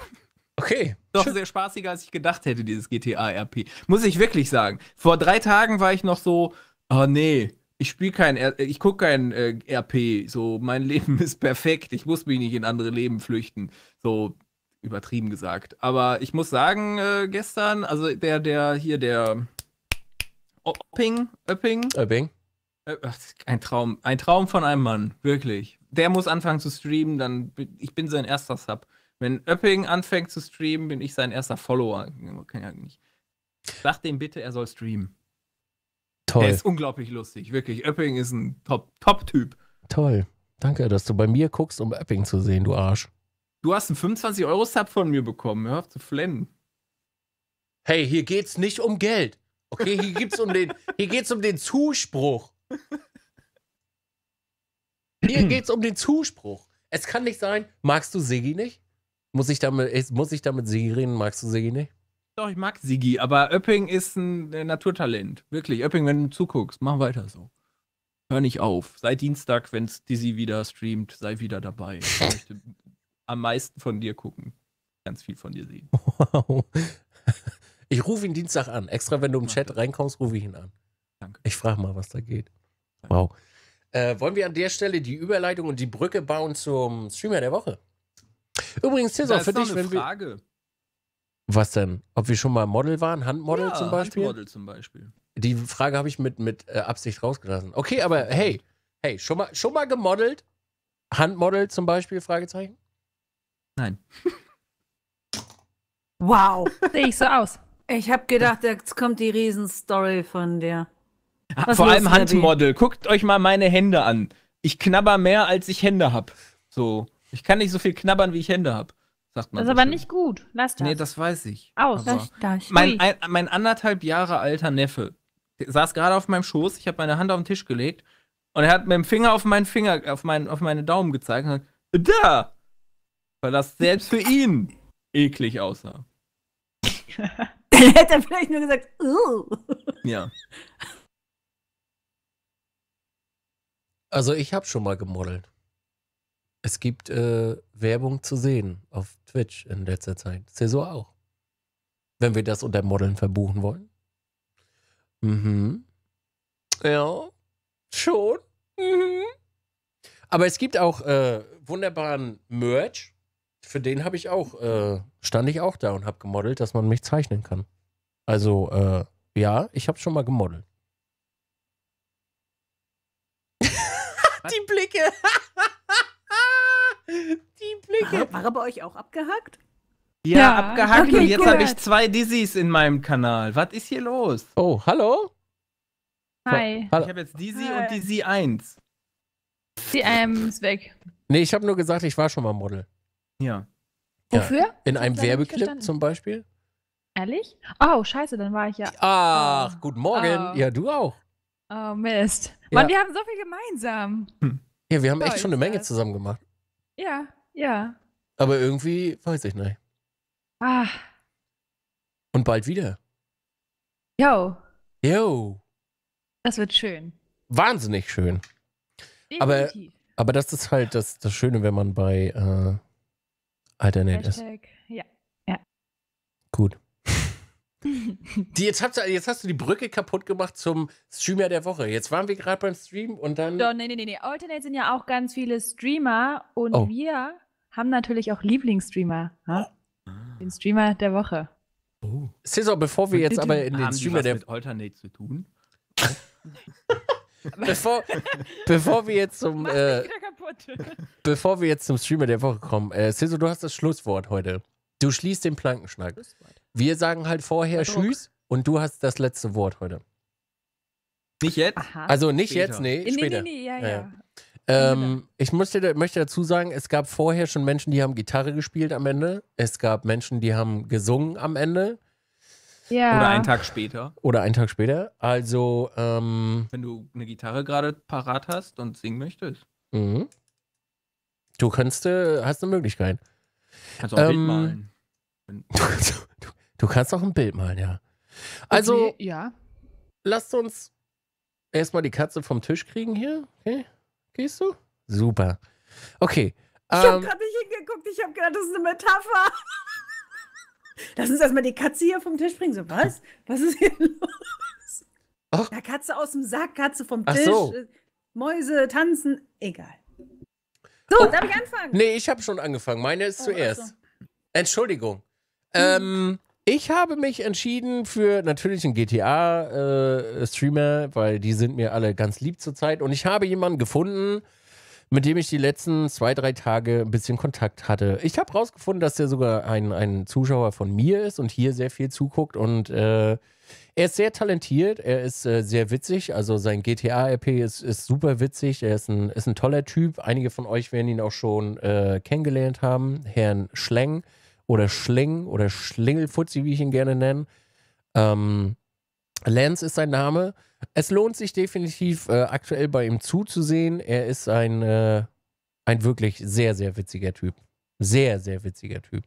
Okay. Doch sehr spaßiger, als ich gedacht hätte, dieses GTA-RP. Muss ich wirklich sagen. Vor drei Tagen war ich noch so, oh nee, ich spiele kein, R äh, ich gucke kein äh, RP, so mein Leben ist perfekt, ich muss mich nicht in andere Leben flüchten, so übertrieben gesagt. Aber ich muss sagen, äh, gestern, also der, der hier, der Opping, Opping, Opping. Äh, ein Traum, ein Traum von einem Mann, wirklich. Der muss anfangen zu streamen, dann ich bin sein erster Sub. Wenn Opping anfängt zu streamen, bin ich sein erster Follower. Kann ja nicht. Sag dem bitte, er soll streamen. Toll. Der ist unglaublich lustig, wirklich. Öpping ist ein Top-Typ. Top Toll. Danke, dass du bei mir guckst, um Öpping zu sehen, du Arsch. Du hast einen 25-Euro-Sub von mir bekommen. Hör auf zu flennen. Hey, hier geht's nicht um Geld. Okay, hier, gibt's um den, hier geht's um den Zuspruch. Hier geht's um den Zuspruch. Es kann nicht sein, magst du Sigi nicht? Muss ich damit, muss ich damit Siggi reden? Magst du Sigi nicht? Doch, ich mag Sigi, aber Öpping ist ein äh, Naturtalent. Wirklich, Öpping, wenn du zuguckst, mach weiter so. Hör nicht auf. Sei Dienstag, wenn Dizzy wieder streamt, sei wieder dabei. Ich möchte am meisten von dir gucken. Ganz viel von dir sehen. Wow. Ich rufe ihn Dienstag an. Extra, wenn du im Chat reinkommst, rufe ich ihn an. Danke. Ich frage mal, was da geht. Wow. Äh, wollen wir an der Stelle die Überleitung und die Brücke bauen zum Streamer der Woche? Übrigens, Tizor, für dich, eine wenn Frage. wir. Was denn? Ob wir schon mal Model waren? Handmodel ja, zum Beispiel? Handmodel zum Beispiel. Die Frage habe ich mit, mit äh, Absicht rausgelassen. Okay, aber hey, hey, schon mal, schon mal gemodelt? Handmodel zum Beispiel? Fragezeichen? Nein. wow, sehe ich so aus. Ich habe gedacht, jetzt kommt die Riesenstory von dir. Ah, Was Vor allem Handmodel. Guckt euch mal meine Hände an. Ich knabber mehr, als ich Hände habe. So. Ich kann nicht so viel knabbern, wie ich Hände habe. Sagt man das ist aber nicht gut. Lass das. Nee, das weiß ich. Aus. Das, das. Mein, ein, mein anderthalb Jahre alter Neffe saß gerade auf meinem Schoß, ich habe meine Hand auf den Tisch gelegt und er hat mit dem Finger auf meinen Finger, auf, meinen, auf meine Daumen gezeigt und hat da! Weil das selbst für ihn eklig aussah. Dann hätte er vielleicht nur gesagt, Ugh. Ja. Also ich habe schon mal gemodelt. Es gibt äh, Werbung zu sehen auf Twitch in letzter Zeit. Saison auch. Wenn wir das unter Modeln verbuchen wollen. Mhm. Ja, schon. Mhm. Aber es gibt auch äh, wunderbaren Merch. Für den habe ich auch, äh, stand ich auch da und habe gemodelt, dass man mich zeichnen kann. Also, äh, ja, ich habe schon mal gemodelt. Die Blicke. Die Blicke. War, war bei euch auch abgehackt? Ja, ja. abgehackt okay, und jetzt habe ich zwei Dizzys in meinem Kanal. Was ist hier los? Oh, hallo? Hi. Ich habe jetzt Dizzy Hi. und Dizzy 1. Die ähm, ist weg. Nee, ich habe nur gesagt, ich war schon mal Model. Ja. Wofür? In einem Werbeclip zum Beispiel. Ehrlich? Oh, scheiße, dann war ich ja. Ach, oh. guten Morgen. Oh. Ja, du auch. Oh, Mist. Ja. Mann, wir haben so viel gemeinsam. Ja, wir haben Boah, echt schon eine Menge das. zusammen gemacht. Ja, ja. Aber irgendwie weiß ich nicht. Ah. Und bald wieder. Yo. Yo. Das wird schön. Wahnsinnig schön. Definitiv. Aber, aber das ist halt das, das Schöne, wenn man bei äh, Alternate Hashtag, ist. Ja, ja. Gut. Die, jetzt, hast du, jetzt hast du die Brücke kaputt gemacht zum Streamer der Woche. Jetzt waren wir gerade beim Stream und dann. Doch, nee, nee, nee. Alternate sind ja auch ganz viele Streamer und oh. wir haben natürlich auch Lieblingsstreamer. Ne? Den Streamer der Woche. Oh. Cesar, bevor wir jetzt aber in den haben Streamer die was der. mit Alternate zu tun? bevor, bevor wir jetzt zum. Äh, bevor wir jetzt zum Streamer der Woche kommen. Äh, Cesar, du hast das Schlusswort heute. Du schließt den Plankenschnack. Schlusswort. Wir sagen halt vorher Tschüss und du hast das letzte Wort heute. Nicht jetzt? Aha. Also nicht später. jetzt, nee, später. Nee, nee, nee, ja, ja. ja. Ähm, ich musste, möchte dazu sagen, es gab vorher schon Menschen, die haben Gitarre gespielt am Ende. Es gab Menschen, die haben gesungen am Ende. Ja. Oder einen Tag später. Oder einen Tag später. Also, ähm, Wenn du eine Gitarre gerade parat hast und singen möchtest. Mhm. Du kannst, äh, hast eine Möglichkeit. Kannst auch ähm, Bild malen. Also, Du kannst auch ein Bild malen, ja. Also, okay, ja. lasst uns erstmal die Katze vom Tisch kriegen hier. Okay. Gehst du? Super. Okay. Ich ähm, habe gerade nicht hingeguckt. Ich habe gedacht, das ist eine Metapher. Lass uns erstmal die Katze hier vom Tisch bringen. So, was? Was ist hier los? Ach. Ja, Katze aus dem Sack, Katze vom Tisch. So. Äh, Mäuse tanzen. Egal. So, oh. darf ich anfangen? Nee, ich habe schon angefangen. Meine ist oh, zuerst. Also. Entschuldigung. Hm. Ähm, ich habe mich entschieden für natürlich einen GTA-Streamer, äh, weil die sind mir alle ganz lieb zurzeit. Und ich habe jemanden gefunden, mit dem ich die letzten zwei, drei Tage ein bisschen Kontakt hatte. Ich habe herausgefunden, dass der sogar ein, ein Zuschauer von mir ist und hier sehr viel zuguckt. Und äh, er ist sehr talentiert, er ist äh, sehr witzig. Also sein GTA-RP ist, ist super witzig. Er ist ein, ist ein toller Typ. Einige von euch werden ihn auch schon äh, kennengelernt haben, Herrn Schleng oder Schling oder Schlingelfutzi, wie ich ihn gerne nenne. Ähm, Lance ist sein Name. Es lohnt sich definitiv, äh, aktuell bei ihm zuzusehen. Er ist ein, äh, ein wirklich sehr, sehr witziger Typ. Sehr, sehr witziger Typ.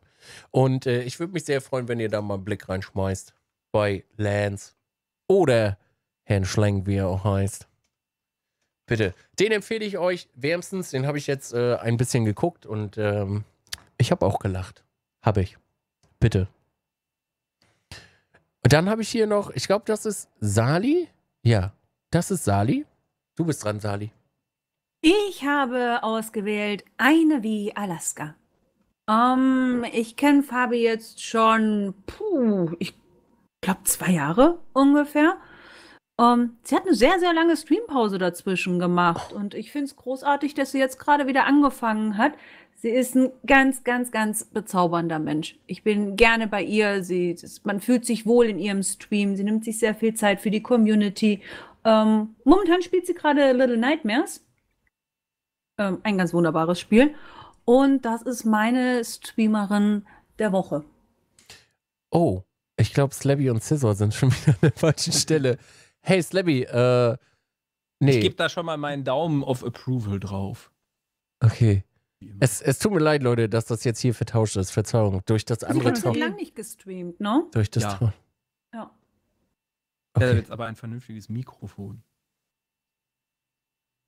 Und äh, ich würde mich sehr freuen, wenn ihr da mal einen Blick reinschmeißt bei Lance oder Herrn Schleng, wie er auch heißt. Bitte. Den empfehle ich euch wärmstens. Den habe ich jetzt äh, ein bisschen geguckt und ähm, ich habe auch gelacht. Habe ich. Bitte. Und dann habe ich hier noch, ich glaube, das ist Sali. Ja, das ist Sali. Du bist dran, Sali. Ich habe ausgewählt eine wie Alaska. Um, ähm, ich kenne Fabi jetzt schon, puh, ich glaube zwei Jahre ungefähr. Um, ähm, sie hat eine sehr, sehr lange Streampause dazwischen gemacht oh. und ich finde es großartig, dass sie jetzt gerade wieder angefangen hat. Sie ist ein ganz, ganz, ganz bezaubernder Mensch. Ich bin gerne bei ihr. Sie, man fühlt sich wohl in ihrem Stream. Sie nimmt sich sehr viel Zeit für die Community. Ähm, momentan spielt sie gerade Little Nightmares. Ähm, ein ganz wunderbares Spiel. Und das ist meine Streamerin der Woche. Oh, ich glaube, Slabby und Scissor sind schon wieder an der falschen Stelle. Hey, Slabby, äh, nee. Ich gebe da schon mal meinen Daumen auf Approval drauf. Okay. Es, es, tut mir leid, Leute, dass das jetzt hier vertauscht ist. Verzeihung. Durch das also, andere Tor. Ich habe lange nicht gestreamt, ne? Durch das ja. Tor. Ja. Okay. Ja, jetzt aber ein vernünftiges Mikrofon.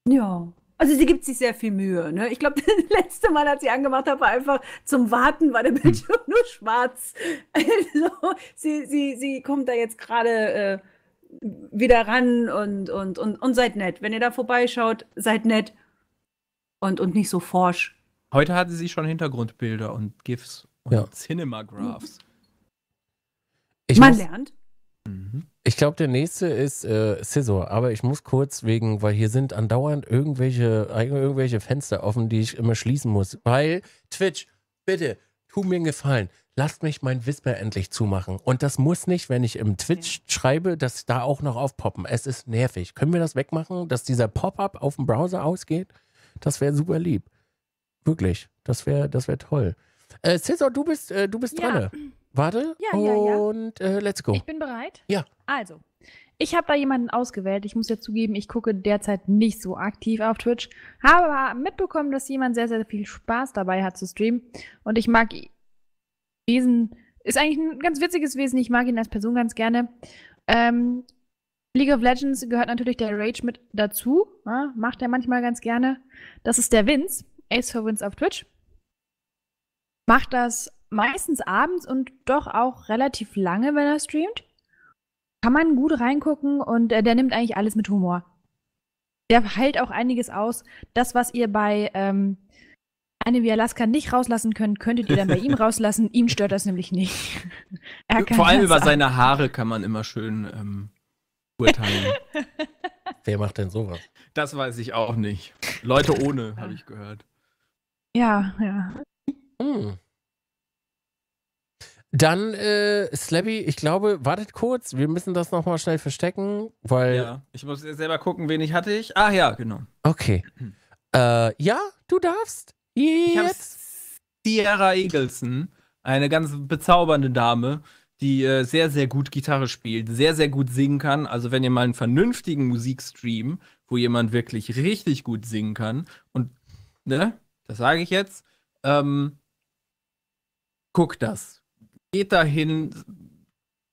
Ja. Also sie gibt sich sehr viel Mühe. Ne? Ich glaube, das letzte Mal, als sie angemacht habe, war einfach zum Warten, war der hm. Bildschirm nur schwarz. Also sie, sie, sie kommt da jetzt gerade äh, wieder ran und, und, und, und seid nett. Wenn ihr da vorbeischaut, seid nett und, und nicht so forsch. Heute hatte sie schon Hintergrundbilder und GIFs und ja. Cinemagraphs. Ich Man muss, lernt. Mhm. Ich glaube, der nächste ist äh, Scissor, aber ich muss kurz wegen, weil hier sind andauernd irgendwelche, irgendwelche Fenster offen, die ich immer schließen muss. Weil Twitch, bitte, tu mir einen Gefallen. Lasst mich mein Whisper endlich zumachen. Und das muss nicht, wenn ich im Twitch okay. schreibe, dass da auch noch aufpoppen. Es ist nervig. Können wir das wegmachen, dass dieser Pop-up auf dem Browser ausgeht? Das wäre super lieb. Wirklich. Das wäre das wär toll. Äh, Cesar, du bist, äh, du bist ja. dran. Warte. Ja, ja, ja. Und äh, let's go. Ich bin bereit. Ja. Also, ich habe da jemanden ausgewählt. Ich muss ja zugeben, ich gucke derzeit nicht so aktiv auf Twitch. Habe aber mitbekommen, dass jemand sehr, sehr viel Spaß dabei hat zu streamen. Und ich mag Wesen. Ist eigentlich ein ganz witziges Wesen. Ich mag ihn als Person ganz gerne. Ähm, League of Legends gehört natürlich der Rage mit dazu. Ja, ne? macht er manchmal ganz gerne. Das ist der Vince. Ace for Wins auf Twitch. Macht das meistens abends und doch auch relativ lange, wenn er streamt. Kann man gut reingucken und äh, der nimmt eigentlich alles mit Humor. Der heilt auch einiges aus. Das, was ihr bei ähm, eine wie Alaska nicht rauslassen könnt, könntet ihr dann bei ihm rauslassen. Ihm stört das nämlich nicht. Vor allem über seine Haare kann man immer schön ähm, urteilen. Wer macht denn sowas? Das weiß ich auch nicht. Leute ohne, habe ich gehört. Ja, ja. Mhm. Dann, äh, Slabby, ich glaube, wartet kurz, wir müssen das nochmal schnell verstecken, weil. Ja, ich muss selber gucken, wen ich hatte ich. Ah ja, genau. Okay. Äh, ja, du darfst. Jetzt. Ich Sierra Eagleson, eine ganz bezaubernde Dame, die äh, sehr, sehr gut Gitarre spielt, sehr, sehr gut singen kann. Also, wenn ihr mal einen vernünftigen Musikstream, wo jemand wirklich richtig gut singen kann und, ne? das sage ich jetzt, ähm, guckt das. Geht dahin,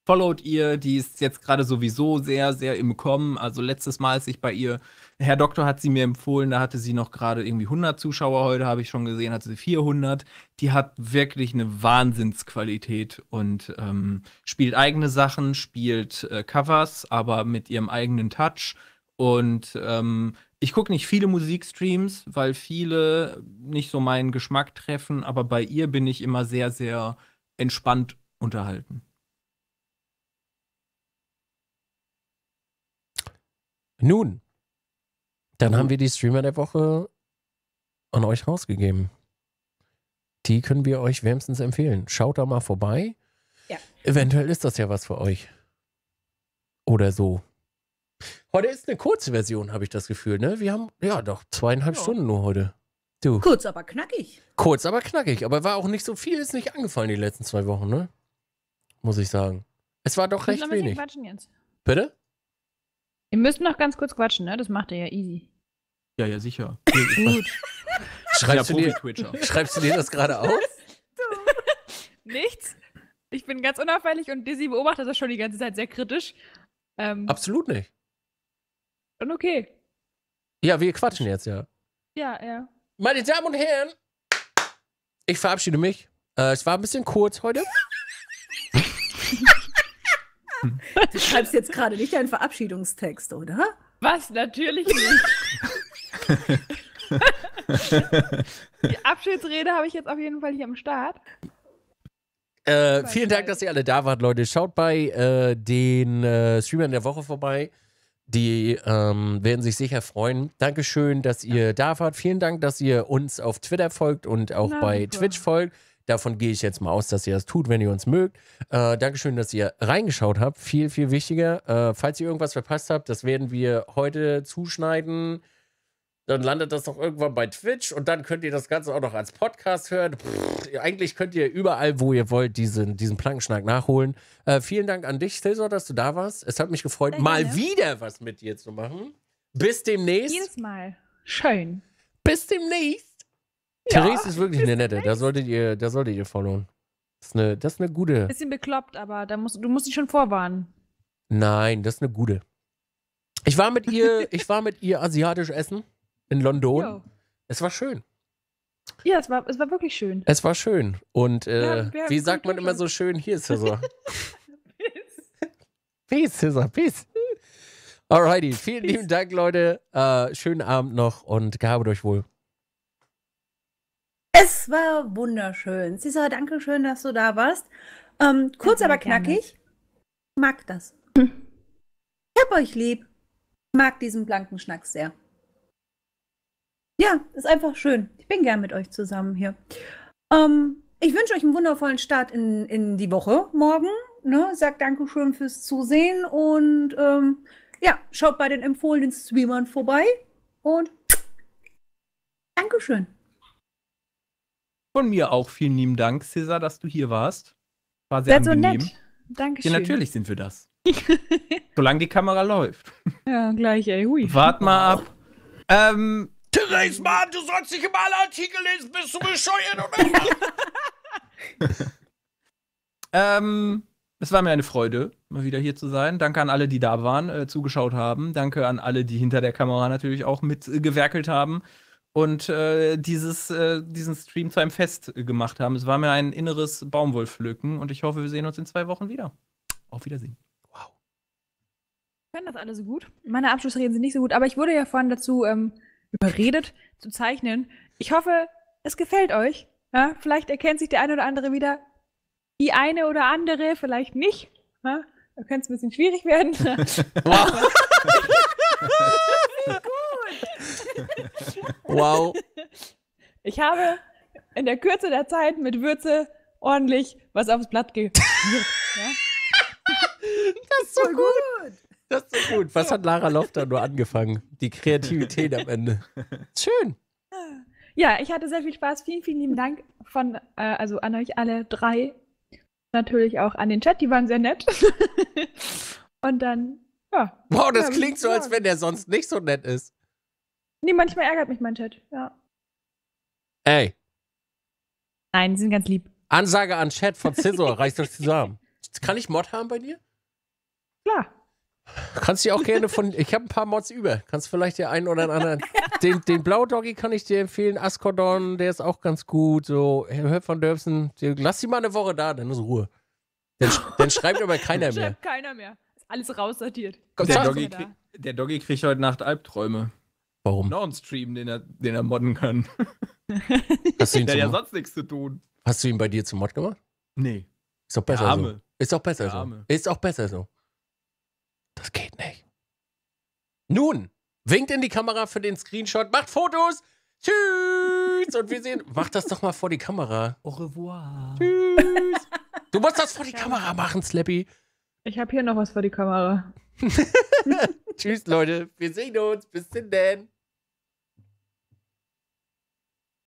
followt ihr, die ist jetzt gerade sowieso sehr, sehr im Kommen. Also letztes Mal, ist ich bei ihr, Herr Doktor hat sie mir empfohlen, da hatte sie noch gerade irgendwie 100 Zuschauer, heute habe ich schon gesehen, hatte sie 400. Die hat wirklich eine Wahnsinnsqualität und ähm, spielt eigene Sachen, spielt äh, Covers, aber mit ihrem eigenen Touch und ähm, ich gucke nicht viele Musikstreams, weil viele nicht so meinen Geschmack treffen, aber bei ihr bin ich immer sehr, sehr entspannt unterhalten. Nun, dann haben wir die Streamer der Woche an euch rausgegeben. Die können wir euch wärmstens empfehlen. Schaut da mal vorbei. Ja. Eventuell ist das ja was für euch. Oder so. Heute ist eine kurze Version, habe ich das Gefühl, ne? Wir haben, ja, doch, zweieinhalb ja. Stunden nur heute. Du. Kurz, aber knackig. Kurz, aber knackig. Aber war auch nicht so viel, ist nicht angefallen die letzten zwei Wochen, ne? Muss ich sagen. Es war doch recht noch wenig. Quatschen jetzt. Bitte? Ihr müsst noch ganz kurz quatschen, ne? Das macht ihr ja easy. Ja, ja, sicher. Gut. Schreibst, ja, du dir, schreibst du dir das gerade auf? Nichts. Ich bin ganz unauffällig und Dizzy beobachtet das schon die ganze Zeit sehr kritisch. Ähm, Absolut nicht. Schon okay. Ja, wir quatschen jetzt, ja. Ja, ja. Meine Damen und Herren, ich verabschiede mich. Äh, es war ein bisschen kurz heute. du schreibst jetzt gerade nicht einen Verabschiedungstext, oder? Was? Natürlich nicht. Die Abschiedsrede habe ich jetzt auf jeden Fall hier am Start. Äh, vielen Dank, dass ihr alle da wart, Leute. Schaut bei äh, den äh, Streamern der Woche vorbei. Die ähm, werden sich sicher freuen. Dankeschön, dass ihr ja. da wart. Vielen Dank, dass ihr uns auf Twitter folgt und auch Na, bei super. Twitch folgt. Davon gehe ich jetzt mal aus, dass ihr das tut, wenn ihr uns mögt. Äh, Dankeschön, dass ihr reingeschaut habt. Viel, viel wichtiger. Äh, falls ihr irgendwas verpasst habt, das werden wir heute zuschneiden dann landet das doch irgendwann bei Twitch und dann könnt ihr das Ganze auch noch als Podcast hören. Pff, eigentlich könnt ihr überall, wo ihr wollt, diesen, diesen Plankenschnack nachholen. Äh, vielen Dank an dich, Silsor, dass du da warst. Es hat mich gefreut, ja, mal ja. wieder was mit dir zu machen. Bis demnächst. Jedes Mal. Schön. Bis demnächst. Ja, Therese ist wirklich eine nette. Da solltet ihr, da solltet ihr followen. Das ist eine, das ist eine gute. Bisschen bekloppt, aber da musst, du musst dich schon vorwarnen. Nein, das ist eine gute. Ich war mit ihr, ich war mit ihr asiatisch essen in London. Jo. Es war schön. Ja, es war, es war wirklich schön. Es war schön. Und äh, ja, wie sagt man immer so schön? Hier ist Scissor. peace, Scissor, Peace. Alrighty, vielen peace. lieben Dank, Leute. Äh, schönen Abend noch und gehabt euch wohl. Es war wunderschön. Cesar, danke schön, dass du da warst. Ähm, kurz, aber knackig. Mag das. Hm. Ich hab euch lieb. Mag diesen blanken Schnack sehr. Ja, ist einfach schön. Ich bin gern mit euch zusammen hier. Ähm, ich wünsche euch einen wundervollen Start in, in die Woche morgen. Ne? Sagt Dankeschön fürs Zusehen und ähm, ja, schaut bei den empfohlenen Streamern vorbei und Dankeschön. Von mir auch vielen lieben Dank, Cesar, dass du hier warst. War sehr, sehr angenehm. So nett. Dankeschön. Ja, natürlich sind wir das. Solange die Kamera läuft. Ja, gleich, ey. Hui. Wart mal ab. Ähm, Therese Mann, du sollst nicht im Alle-Artikel lesen, bist du bescheuert? ähm, es war mir eine Freude, mal wieder hier zu sein. Danke an alle, die da waren, äh, zugeschaut haben. Danke an alle, die hinter der Kamera natürlich auch mitgewerkelt äh, haben und äh, dieses, äh, diesen Stream zu einem Fest äh, gemacht haben. Es war mir ein inneres Baumwollpflücken und ich hoffe, wir sehen uns in zwei Wochen wieder. Auf Wiedersehen Wow. können das alle so gut. Meine Abschlussreden sind nicht so gut, aber ich wurde ja vorhin dazu ähm, überredet zu zeichnen. Ich hoffe, es gefällt euch. Ja, vielleicht erkennt sich der eine oder andere wieder. Die eine oder andere vielleicht nicht. Ja, da könnte es ein bisschen schwierig werden. Wow. Wow. Ich habe in der Kürze der Zeit mit Würze ordentlich was aufs Blatt gewirkt. Ja? Das ist so gut. Das ist so gut. Was hat Lara Loft da nur angefangen? Die Kreativität am Ende. Schön. Ja, ich hatte sehr viel Spaß. Vielen, vielen lieben Dank von, äh, also an euch alle drei. Natürlich auch an den Chat, die waren sehr nett. Und dann, ja. Wow, das ja, klingt so, als wenn der sonst nicht so nett ist. Nee, manchmal ärgert mich mein Chat, ja. Ey. Nein, die sind ganz lieb. Ansage an Chat von Scissor, reicht euch zusammen. Kann ich Mod haben bei dir? Klar. Kannst dir auch gerne von. Ich habe ein paar Mods über. Kannst vielleicht dir einen oder anderen. Den, den Blau Doggy kann ich dir empfehlen. Ascodon, der ist auch ganz gut. So, Herr von Dörfsen, lass sie mal eine Woche da, dann ist Ruhe. Dann, dann schreibt aber keiner mehr. Schreibt keiner mehr. Ist alles raussortiert. Der Doggy, der Doggy kriegt heute Nacht Albträume. Warum? Noch einen Stream, den er, den er modden kann. Hast du ihn der hat ja sonst nichts zu tun. Hast du ihn bei dir zum Mod gemacht? Nee. Ist doch besser so. Ist auch besser so. Ist auch besser so. Das geht nicht. Nun, winkt in die Kamera für den Screenshot, macht Fotos. Tschüss. Und wir sehen, mach das doch mal vor die Kamera. Au revoir. Tschüss. Du musst das vor die Kamera machen, Slappy. Ich habe hier noch was vor die Kamera. Tschüss, Leute. Wir sehen uns. Bis denn.